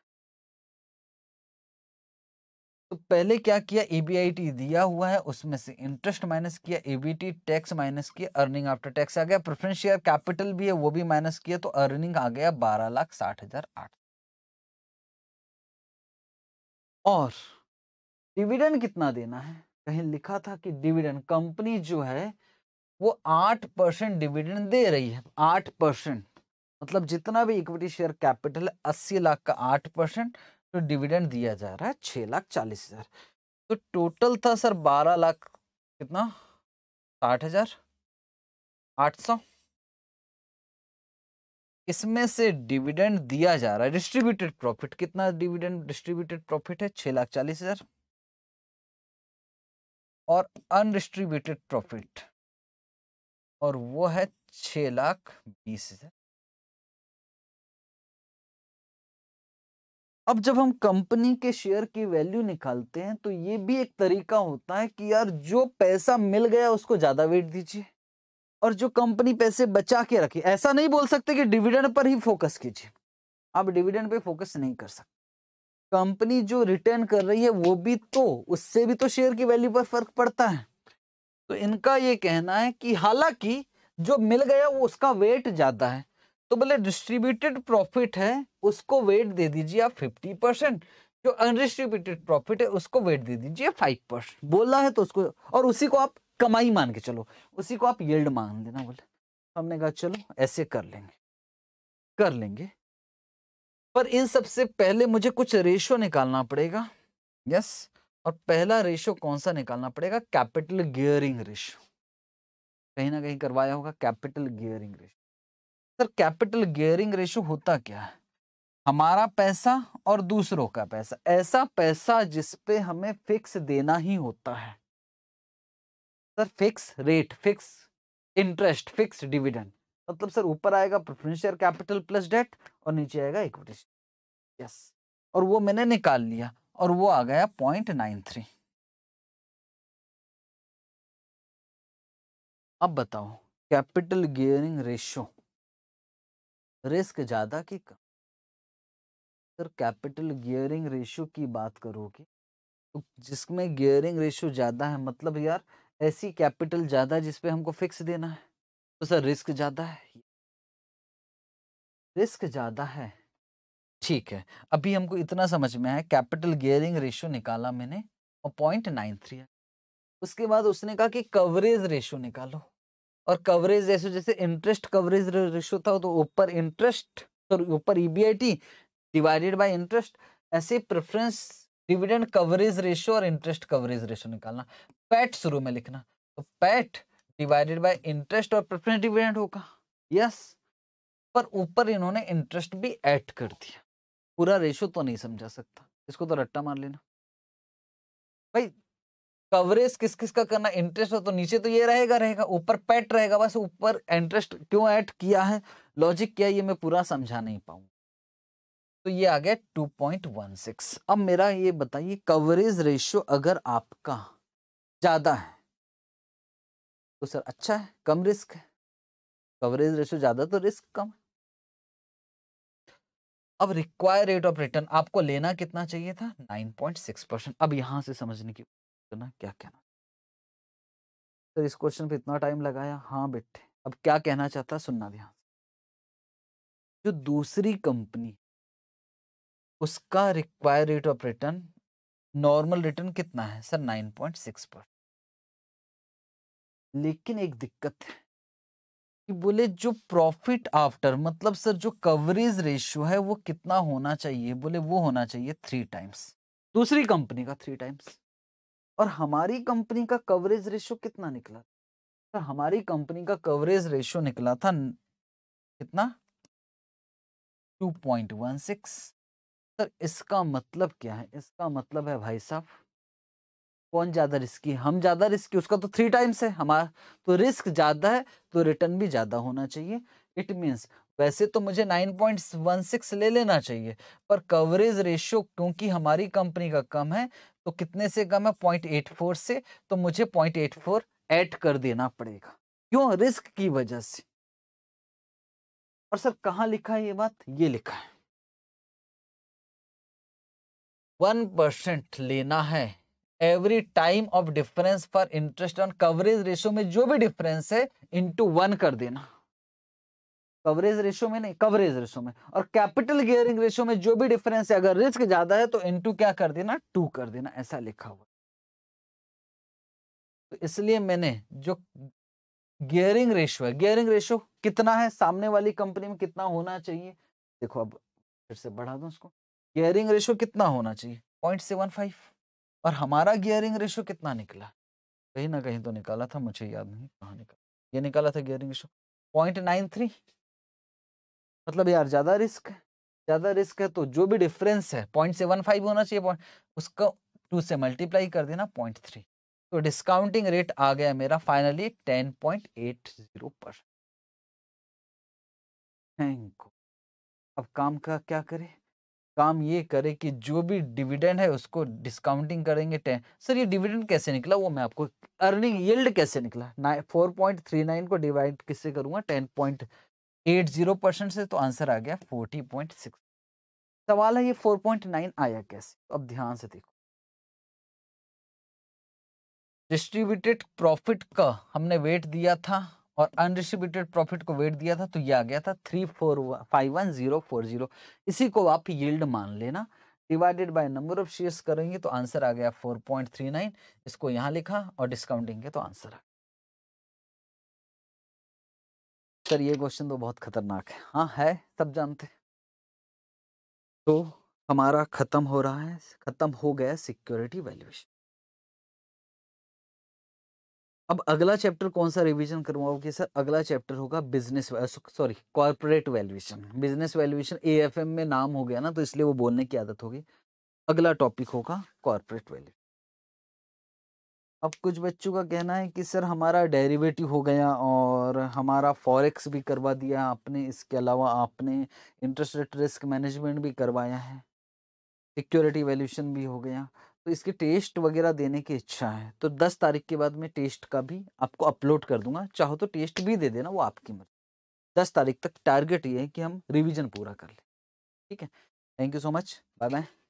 S2: तो पहले क्या किया ईबीआईटी दिया हुआ है उसमें से इंटरेस्ट माइनस किया ईबीटी टैक्स माइनस किया अर्निंग आफ्टर टैक्स आ गया प्रेफरेंस शेयर कैपिटल भी है वो भी माइनस किया तो अर्निंग आ गया बारह लाख साठ हजार आठ और डिविडेंड कितना देना है कहीं लिखा था कि डिविडेंड कंपनी जो है वो आठ परसेंट डिविडेंड दे रही है आठ परसेंट मतलब जितना भी इक्विटी शेयर कैपिटल है अस्सी लाख का आठ परसेंट तो डिविडेंड दिया जा रहा है छः लाख चालीस हज़ार तो टोटल था सर बारह लाख कितना साठ हज़ार आठ सौ इसमें से डिविडेंड दिया जा रहा है डिस्ट्रीब्यूटेड प्रॉफिट कितना डिविडेंड डिस्ट्रीब्यूटेड प्रॉफिट है छः लाख चालीस हज़ार
S1: और अनडिस्ट्रीब्यूटेड प्रॉफिट और वो है छः लाख बीस हज़ार अब जब हम कंपनी के शेयर की वैल्यू निकालते हैं तो ये भी एक तरीका होता है
S2: कि यार जो पैसा मिल गया उसको ज्यादा वेट दीजिए और जो कंपनी पैसे बचा के रखी ऐसा नहीं बोल सकते कि डिविडेंड पर ही फोकस कीजिए आप डिविडेंड पे फोकस नहीं कर सकते कंपनी जो रिटर्न कर रही है वो भी तो उससे भी तो शेयर की वैल्यू पर फर्क पड़ता है तो इनका ये कहना है कि हालांकि जो मिल गया वो उसका वेट ज्यादा है तो बोले डिस्ट्रीब्यूटेड प्रॉफिट है उसको वेट दे दीजिए आप फिफ्टी परसेंट जो अनडिस्ट्रीब्यूटेड प्रॉफिट है उसको वेट दे दीजिए फाइव परसेंट बोलना है तो उसको और उसी को आप कमाई मान के चलो उसी को आप येल्ड मान देना बोले हमने कहा चलो ऐसे कर लेंगे कर लेंगे पर इन सबसे पहले मुझे कुछ रेशो निकालना पड़ेगा यस और पहला रेशो कौन सा निकालना पड़ेगा कैपिटल गियरिंग रेशो कहीं ना कहीं करवाया होगा capital gearing ratio sir capital gearing ratio होता क्या है हमारा पैसा और दूसरों का पैसा ऐसा पैसा जिसपे हमें फिक्स देना ही होता है sir fix rate fix interest fix dividend मतलब सर ऊपर आएगा प्रेफरेंस कैपिटल प्लस डेट और नीचे आएगा इक्विटी यस और वो मैंने निकाल लिया और वो आ गया पॉइंट नाइन थ्री
S1: अब बताओ कैपिटल गियरिंग रेशियो रिस्क ज़्यादा कि कम सर
S2: कैपिटल गियरिंग रेशियो की बात करोगे तो जिसमें गियरिंग रेशियो ज़्यादा है मतलब यार ऐसी कैपिटल ज़्यादा जिसपे हमको फिक्स देना है तो सर रिस्क ज़्यादा है रिस्क ज़्यादा है ठीक है अभी हमको इतना समझ में आया कैपिटल गियरिंग रेशियो निकाला मैंने और पॉइंट नाइन थ्री उसके बाद उसने कहा कि कवरेज रेशियो निकालो और कवरेज रेशो जैसे इंटरेस्ट कवरेज रेशो था तो ऊपर इंटरेस्ट तो ऊपर ईबीआईटी डिवाइडेड बाय इंटरेस्ट ऐसे प्रेफरेंस डिविडेंड कवरेज रेशो और इंटरेस्ट कवरेज रेशो निकालना पैट e शुरू में लिखना तो पैट डिवाइडेड बाय इंटरेस्ट और प्रेफरेंस डिविडेंड होगा यस पर ऊपर इन्होंने इंटरेस्ट भी ऐड कर दिया पूरा रेशो तो नहीं समझा सकता इसको तो रट्टा मार लेना भाई कवरेज किस किस का करना इंटरेस्ट हो तो नीचे तो ये रहेगा रहेगा ऊपर पेट रहेगा बस ऊपर इंटरेस्ट क्यों ऐड किया है लॉजिक क्या है ये मैं पूरा समझा नहीं पाऊँ तो ये आ गया 2.16 अब मेरा ये बताइए कवरेज रेशियो अगर आपका ज़्यादा है तो सर अच्छा है कम रिस्क है कवरेज रेशियो ज़्यादा तो रिस्क कम है अब रिक्वायर रेट ऑफ रिटर्न आपको लेना कितना चाहिए था 9.6 परसेंट अब यहां से समझने की तो ना क्या कहना सर तो इस क्वेश्चन पे इतना टाइम लगाया हाँ बैठे अब क्या कहना चाहता सुनना ध्यान जो दूसरी कंपनी उसका require rate of return normal return कितना है sir nine point six percent लेकिन एक दिक्कत है कि बोले जो प्रॉफिट आफ्टर मतलब सर जो कवरेज रेशियो है वो कितना होना चाहिए बोले वो होना चाहिए थ्री टाइम्स दूसरी कंपनी का थ्री टाइम्स और हमारी कंपनी का कवरेज रेशियो कितना निकला तो हमारी कंपनी का कवरेज रेशियो निकला था कितना 2.16 सर इसका मतलब क्या है इसका मतलब है भाई साहब कौन ज्यादा रिस्की हम ज्यादा रिस्की उसका तो थ्री टाइम्स है हमारा तो रिस्क ज्यादा है तो रिटर्न भी ज्यादा होना चाहिए इट मीन्स वैसे तो मुझे 9.16 ले लेना चाहिए पर कवरेज रेशियो क्योंकि हमारी कंपनी का कम है तो कितने से कम है 0.84 से तो मुझे 0.84 ऐड कर देना पड़ेगा क्यों रिस्क की वजह से
S1: और सर कहा लिखा है ये बात ये लिखा है वन परसेंट लेना है every time of difference
S2: for interest on coverage ratio में जो भी डिफरेंस है इंटू वन कर देना कवरेज रेशो में नहीं कवरेज रेशो में और कैपिटल गियरिंग रेशो में जो भी डिफरेंस है अगर रिस्क ज्यादा है तो इनटू क्या कर देना टू कर देना ऐसा लिखा हुआ तो इसलिए मैंने जो गियरिंग रेशो है गियरिंग रेशो कितना है सामने वाली कंपनी में कितना होना चाहिए देखो अब फिर से बढ़ा दो उसको गियरिंग रेशो कितना होना चाहिए पॉइंट सेवन फाइव और हमारा गियरिंग रेशो कितना निकला कहीं ना कहीं तो निकाला था मुझे याद नहीं कहाँ निकाला ये निकाला था gearing ratio point nine three मतलब यार ज़्यादा रिस्क है ज़्यादा रिस्क है तो जो भी डिफरेंस है पॉइंट सेवन फाइव होना चाहिए पॉइंट उसको टू से मल्टीप्लाई कर देना पॉइंट थ्री तो डिस्काउंटिंग रेट आ गया मेरा finally ten point eight zero पर थैंक अब काम का क्या करें काम ये करे कि जो भी डिविडेंड है उसको डिस्काउंटिंग करेंगे टेन सर ये डिविडेंड कैसे निकला वो मैं आपको अर्निंग यील्ड कैसे निकला फोर पॉइंट थ्री नाइन को डिवाइड किससे करूंगा ten point eight zero percent से तो आंसर आ गया फोर्टी पॉइंट सिक्स सवाल है ये फोर पॉइंट नाइन आया कैसे तो अब ध्यान से देखो डिस्ट्रीब्यूटेड प्रॉफिट का हमने वेट दिया था और अनडिस्ट्रीब्यूटेड प्रॉफिट को वेट दिया था तो ये आ गया था three four five one zero four zero इसी को आप यील्ड मान लेना divided by number of shares करेंगे तो आंसर आ गया फोर पॉइंट थ्री नाइन इसको यहाँ लिखा
S1: और डिस्काउंट देंगे तो आंसर आ सर ये क्वेश्चन तो बहुत खतरनाक है हाँ है सब जानते तो हमारा
S2: खत्म हो रहा है खत्म हो गया सिक्योरिटी वैल्यूएशन अब अगला चैप्टर कौन सा रिवीजन करवाओगे सर अगला चैप्टर होगा business sorry corporate valuation business valuation AFM में नाम हो गया ना तो इसलिए वो बोलने की आदत होगी अगला टॉपिक होगा कॉर्पोरेट वैल्यू अब कुछ बच्चों का कहना है कि सर हमारा डेरिवेटिव हो गया और हमारा फॉरेक्स भी करवा दिया आपने इसके अलावा आपने इंटरेस्ट रेट रिस्क मैनेजमेंट भी करवाया है सिक्योरिटी वैल्यूशन भी हो गया तो इसके टेस्ट वगैरह देने की इच्छा है तो दस तारीख के बाद मैं टेस्ट का भी आपको अपलोड कर दूंगा चाहो तो टेस्ट भी दे देना वो आपकी मर्जी
S1: दस तारीख तक टारगेट ये है कि हम रिविज़न पूरा कर लें ठीक है thank you so much bye bye